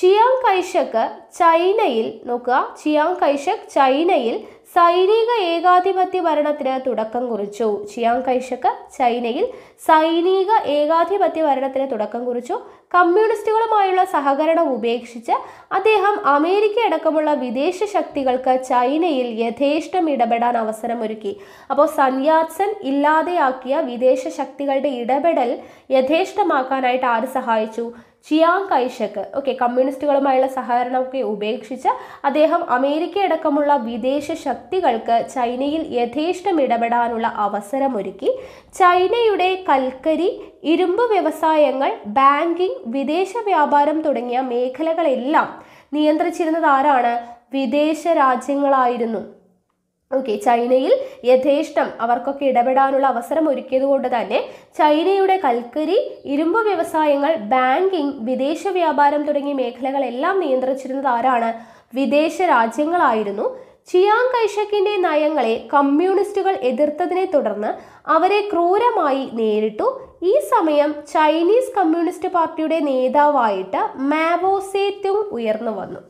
ചിയാങ് കൈഷക്ക് ചൈനയിൽ നോക്കുക ചിയാങ് കൈഷക് ചൈനയിൽ സൈനിക ഏകാധിപത്യ ഭരണത്തിന് തുടക്കം കുറിച്ചു ചിയാങ് കൈഷക്ക് ചൈനയിൽ സൈനിക ഏകാധിപത്യ ഭരണത്തിന് തുടക്കം കുറിച്ചു കമ്മ്യൂണിസ്റ്റുകളുമായുള്ള സഹകരണം ഉപേക്ഷിച്ച് അദ്ദേഹം അമേരിക്ക അടക്കമുള്ള വിദേശ ശക്തികൾക്ക് ചൈനയിൽ യഥേഷ്ടം ഇടപെടാൻ അവസരമൊരുക്കി അപ്പോൾ സൻയാത്സൻ ഇല്ലാതെയാക്കിയ വിദേശ ശക്തികളുടെ ഇടപെടൽ യഥേഷ്ടമാക്കാനായിട്ട് ആര് സഹായിച്ചു ചിയാങ് കൈഷക്ക് ഓക്കെ കമ്മ്യൂണിസ്റ്റുകളുമായുള്ള സഹകരണമൊക്കെ ഉപേക്ഷിച്ച് അദ്ദേഹം അമേരിക്കയടക്കമുള്ള വിദേശ ശക്തികൾക്ക് ചൈനയിൽ യഥേഷ്ടം ഇടപെടാനുള്ള അവസരമൊരുക്കി ചൈനയുടെ കൽക്കരി ഇരുമ്പ് വ്യവസായങ്ങൾ ബാങ്കിംഗ് വിദേശ വ്യാപാരം തുടങ്ങിയ മേഖലകളെല്ലാം നിയന്ത്രിച്ചിരുന്നത് ആരാണ് വിദേശ രാജ്യങ്ങളായിരുന്നു ഓക്കെ ചൈനയിൽ യഥേഷ്ടം അവർക്കൊക്കെ ഇടപെടാനുള്ള അവസരം ഒരുക്കിയതുകൊണ്ട് തന്നെ ചൈനയുടെ കൽക്കരി ഇരുമ്പ് വ്യവസായങ്ങൾ ബാങ്കിംഗ് വിദേശ വ്യാപാരം തുടങ്ങിയ മേഖലകളെല്ലാം നിയന്ത്രിച്ചിരുന്നത് ആരാണ് വിദേശ രാജ്യങ്ങളായിരുന്നു ചിയാങ് കൈഷക്കിന്റെ നയങ്ങളെ കമ്മ്യൂണിസ്റ്റുകൾ എതിർത്തതിനെ തുടർന്ന് അവരെ ക്രൂരമായി നേരിട്ടു ഈ സമയം ചൈനീസ് കമ്മ്യൂണിസ്റ്റ് പാർട്ടിയുടെ നേതാവായിട്ട് മാവോസേ ഉയർന്നു വന്നു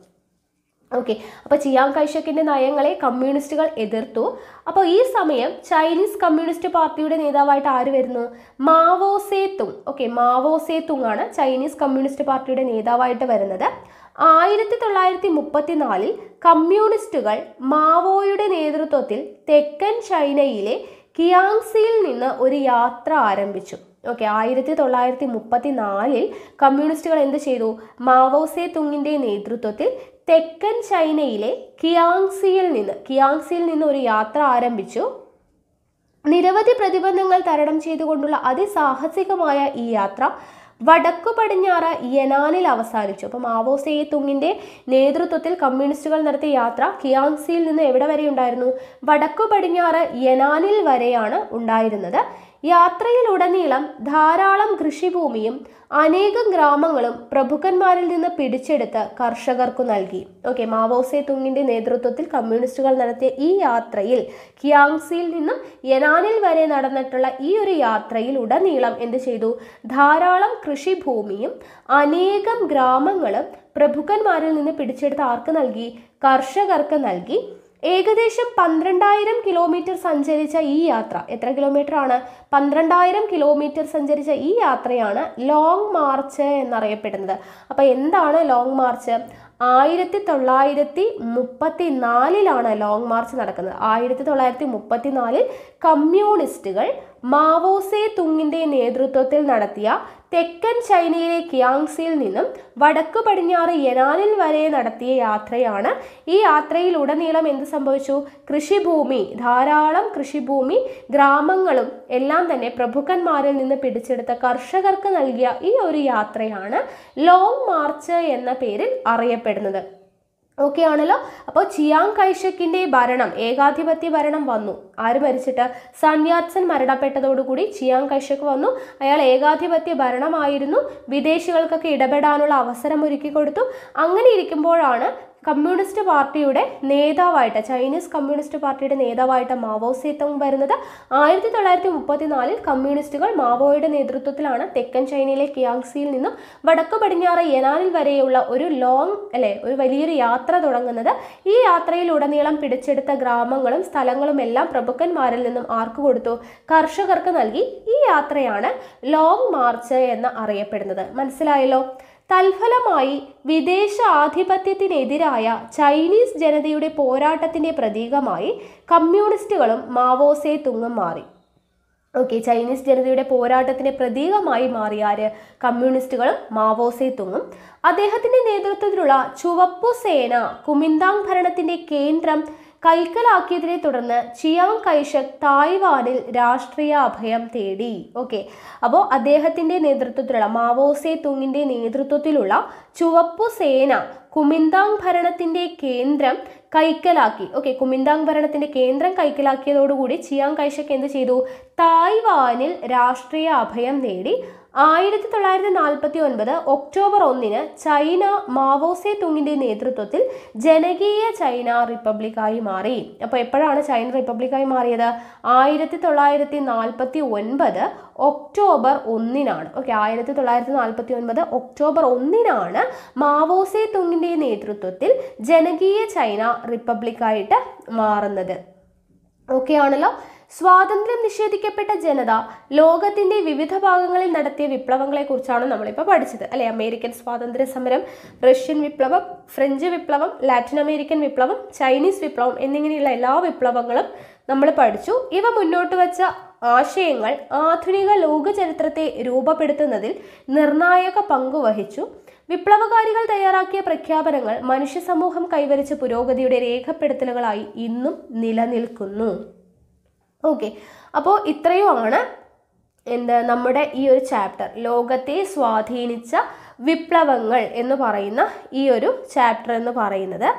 ഓക്കെ അപ്പോൾ ചിയാങ് കൈഷക്കിൻ്റെ നയങ്ങളെ കമ്മ്യൂണിസ്റ്റുകൾ എതിർത്തു അപ്പോൾ ഈ സമയം ചൈനീസ് കമ്മ്യൂണിസ്റ്റ് പാർട്ടിയുടെ നേതാവായിട്ട് ആര് വരുന്നു Mao Zedong okay Mao Zedong ആണ് ചൈനീസ് കമ്മ്യൂണിസ്റ്റ് പാർട്ടിയുടെ നേതാവായിട്ട് വരുന്നത് ആയിരത്തി തൊള്ളായിരത്തി മുപ്പത്തിനാലിൽ കമ്മ്യൂണിസ്റ്റുകൾ മാവോയുടെ നേതൃത്വത്തിൽ തെക്കൻ ചൈനയിലെ കിയാങ്സിയിൽ നിന്ന് ഒരു യാത്ര ആരംഭിച്ചു ഓക്കെ ആയിരത്തി തൊള്ളായിരത്തി മുപ്പത്തിനാലിൽ കമ്മ്യൂണിസ്റ്റുകൾ എന്ത് ചെയ്തു മാവോസെ തുങ്ങിൻ്റെ നേതൃത്വത്തിൽ തെക്കൻ ചൈനയിലെ കിയാങ്സിയിൽ നിന്ന് കിയാങ്സിയിൽ നിന്ന് ഒരു യാത്ര ആരംഭിച്ചു നിരവധി പ്രതിബന്ധങ്ങൾ തരണം ചെയ്തുകൊണ്ടുള്ള അതിസാഹസികമായ ഈ യാത്ര വടക്കു പടിഞ്ഞാറ് യനാനിൽ അവസാനിച്ചു അപ്പം മാവോ തുങ്ങിന്റെ തുങ്ങിൻ്റെ നേതൃത്വത്തിൽ കമ്മ്യൂണിസ്റ്റുകൾ നടത്തിയ യാത്ര കിയാങ്സിയിൽ നിന്ന് എവിടെ വരെ ഉണ്ടായിരുന്നു വടക്കു പടിഞ്ഞാറ് യനാനിൽ വരെയാണ് ഉണ്ടായിരുന്നത് യാത്രയിലുടനീളം ധാരാളം കൃഷിഭൂമിയും അനേകം ഗ്രാമങ്ങളും പ്രഭുക്കന്മാരിൽ നിന്ന് പിടിച്ചെടുത്ത് കർഷകർക്കു നൽകി ഓക്കെ മാവോസെ തുങ്ങിന്റെ നേതൃത്വത്തിൽ കമ്മ്യൂണിസ്റ്റുകൾ നടത്തിയ ഈ യാത്രയിൽ കിയാങ്സിയിൽ നിന്നും യനാനിൽ വരെ നടന്നിട്ടുള്ള ഈ ഒരു യാത്രയിൽ ഉടനീളം എന്ത് ചെയ്തു ധാരാളം കൃഷിഭൂമിയും അനേകം ഗ്രാമങ്ങളും പ്രഭുക്കന്മാരിൽ നിന്ന് പിടിച്ചെടുത്ത് ആർക്ക് നൽകി കർഷകർക്ക് നൽകി ഏകദേശം പന്ത്രണ്ടായിരം കിലോമീറ്റർ സഞ്ചരിച്ച ഈ യാത്ര എത്ര കിലോമീറ്റർ ആണ് പന്ത്രണ്ടായിരം കിലോമീറ്റർ സഞ്ചരിച്ച ഈ യാത്രയാണ് ലോങ് മാർച്ച് എന്നറിയപ്പെടുന്നത് അപ്പൊ എന്താണ് ലോങ് മാർച്ച് ആയിരത്തി തൊള്ളായിരത്തി മുപ്പത്തി നാലിലാണ് ലോങ് മാർച്ച് നടക്കുന്നത് ആയിരത്തി തൊള്ളായിരത്തി മുപ്പത്തി നാലിൽ കമ്മ്യൂണിസ്റ്റുകൾ മാവോസെ തുങ്ങിന്റെ നേതൃത്വത്തിൽ നടത്തിയ തെക്കൻ ചൈനയിലെ കിയാങ്സിയിൽ നിന്നും വടക്ക് പടിഞ്ഞാറ് യനാനിൽ വരെ നടത്തിയ യാത്രയാണ് ഈ യാത്രയിൽ ഉടനീളം എന്ത് സംഭവിച്ചു കൃഷിഭൂമി ധാരാളം കൃഷിഭൂമി ഗ്രാമങ്ങളും എല്ലാം തന്നെ പ്രഭുക്കന്മാരിൽ നിന്ന് പിടിച്ചെടുത്ത കർഷകർക്ക് നൽകിയ ഈ ഒരു യാത്രയാണ് ലോങ് മാർച്ച് എന്ന പേരിൽ അറിയപ്പെടുന്നത് ഓക്കെ ആണല്ലോ അപ്പോൾ ചിയാങ് കൈഷക്കിൻ്റെ ഭരണം ഏകാധിപത്യ ഭരണം വന്നു ആര് മരിച്ചിട്ട് സന്യാത്സൻ മരണപ്പെട്ടതോടുകൂടി ചിയാങ് കൈഷക്ക് വന്നു അയാൾ ഏകാധിപത്യ ഭരണമായിരുന്നു വിദേശികൾക്കൊക്കെ ഇടപെടാനുള്ള അവസരം ഒരുക്കി കൊടുത്തു അങ്ങനെ ഇരിക്കുമ്പോഴാണ് കമ്മ്യൂണിസ്റ്റ് പാർട്ടിയുടെ നേതാവായിട്ട് ചൈനീസ് കമ്മ്യൂണിസ്റ്റ് പാർട്ടിയുടെ നേതാവായിട്ട് മാവോ സേത്തങ് വരുന്നത് ആയിരത്തി തൊള്ളായിരത്തി മുപ്പത്തിനാലിൽ കമ്മ്യൂണിസ്റ്റുകൾ മാവോയുടെ നേതൃത്വത്തിലാണ് തെക്കൻ ചൈനയിലെ കിയാങ്സിയിൽ നിന്നും വടക്ക് പടിഞ്ഞാറ് യനാനിൽ വരെയുള്ള ഒരു ലോങ് അല്ലെ ഒരു വലിയൊരു യാത്ര തുടങ്ങുന്നത് ഈ യാത്രയിലുടനീളം പിടിച്ചെടുത്ത ഗ്രാമങ്ങളും സ്ഥലങ്ങളും എല്ലാം പ്രഭുക്കന്മാരിൽ നിന്നും ആർക്ക് കൊടുത്തു കർഷകർക്ക് നൽകി ഈ യാത്രയാണ് ലോങ് മാർച്ച് എന്ന് അറിയപ്പെടുന്നത് മനസ്സിലായല്ലോ തൽഫലമായി വിദേശ ആധിപത്യത്തിനെതിരായ ചൈനീസ് ജനതയുടെ പോരാട്ടത്തിൻ്റെ പ്രതീകമായി കമ്മ്യൂണിസ്റ്റുകളും മാവോസെ തുങ്ങും മാറി ഓക്കെ ചൈനീസ് ജനതയുടെ പോരാട്ടത്തിന്റെ പ്രതീകമായി മാറിയ ആര് കമ്മ്യൂണിസ്റ്റുകളും മാവോസെ തുങ്ങും അദ്ദേഹത്തിന്റെ നേതൃത്വത്തിലുള്ള ചുവപ്പു സേന കുമിന്താങ് ഭരണത്തിന്റെ കേന്ദ്രം കൈക്കലാക്കിയതിനെ തുടർന്ന് ചിയാങ് കൈഷക് തായ്വാനിൽ രാഷ്ട്രീയ അഭയം തേടി ഓക്കെ അപ്പോൾ അദ്ദേഹത്തിൻ്റെ നേതൃത്വത്തിലുള്ള മാവോസെ തുങ്ങിൻ്റെ നേതൃത്വത്തിലുള്ള ചുവപ്പു സേന കുമിന്താങ് ഭരണത്തിൻ്റെ കേന്ദ്രം കൈക്കലാക്കി ഓക്കെ കുമിന്താങ് ഭരണത്തിൻ്റെ കേന്ദ്രം കൈക്കലാക്കിയതോടുകൂടി ചിയാങ് കൈഷക് എന്ത് ചെയ്തു തായ്വാനിൽ രാഷ്ട്രീയ അഭയം നേടി ആയിരത്തി തൊള്ളായിരത്തി നാൽപ്പത്തി ഒൻപത് ഒക്ടോബർ ഒന്നിന് ചൈന മാവോസെ തുങ്ങിന്റെ നേതൃത്വത്തിൽ ജനകീയ ചൈന റിപ്പബ്ലിക്കായി മാറി അപ്പോൾ എപ്പോഴാണ് ചൈന റിപ്പബ്ലിക്കായി മാറിയത് ആയിരത്തി തൊള്ളായിരത്തി നാൽപ്പത്തി ഒൻപത് ഒക്ടോബർ ഒന്നിനാണ് ഓക്കെ ആയിരത്തി തൊള്ളായിരത്തി നാൽപ്പത്തി ഒൻപത് ഒക്ടോബർ ഒന്നിനാണ് മാവോസെ തുങ്ങിന്റെ നേതൃത്വത്തിൽ ജനകീയ ചൈന റിപ്പബ്ലിക്കായിട്ട് മാറുന്നത് ഓക്കെ ആണല്ലോ സ്വാതന്ത്ര്യം നിഷേധിക്കപ്പെട്ട ജനത ലോകത്തിന്റെ വിവിധ ഭാഗങ്ങളിൽ നടത്തിയ വിപ്ലവങ്ങളെ കുറിച്ചാണ് നമ്മളിപ്പോൾ പഠിച്ചത് അല്ലെ അമേരിക്കൻ സ്വാതന്ത്ര്യ സമരം റഷ്യൻ വിപ്ലവം ഫ്രഞ്ച് വിപ്ലവം ലാറ്റിൻ അമേരിക്കൻ വിപ്ലവം ചൈനീസ് വിപ്ലവം എന്നിങ്ങനെയുള്ള എല്ലാ വിപ്ലവങ്ങളും നമ്മൾ പഠിച്ചു ഇവ മുന്നോട്ട് വച്ച ആശയങ്ങൾ ആധുനിക ലോക ചരിത്രത്തെ രൂപപ്പെടുത്തുന്നതിൽ നിർണായക പങ്കു വഹിച്ചു വിപ്ലവകാരികൾ തയ്യാറാക്കിയ പ്രഖ്യാപനങ്ങൾ മനുഷ്യ സമൂഹം കൈവരിച്ച പുരോഗതിയുടെ രേഖപ്പെടുത്തലുകളായി ഇന്നും നിലനിൽക്കുന്നു ഓക്കെ അപ്പോൾ ഇത്രയുമാണ് എന്താ നമ്മുടെ ഈ ഒരു ചാപ്റ്റർ ലോകത്തെ സ്വാധീനിച്ച വിപ്ലവങ്ങൾ എന്ന് പറയുന്ന ഈ ഒരു ചാപ്റ്റർ എന്ന് പറയുന്നത്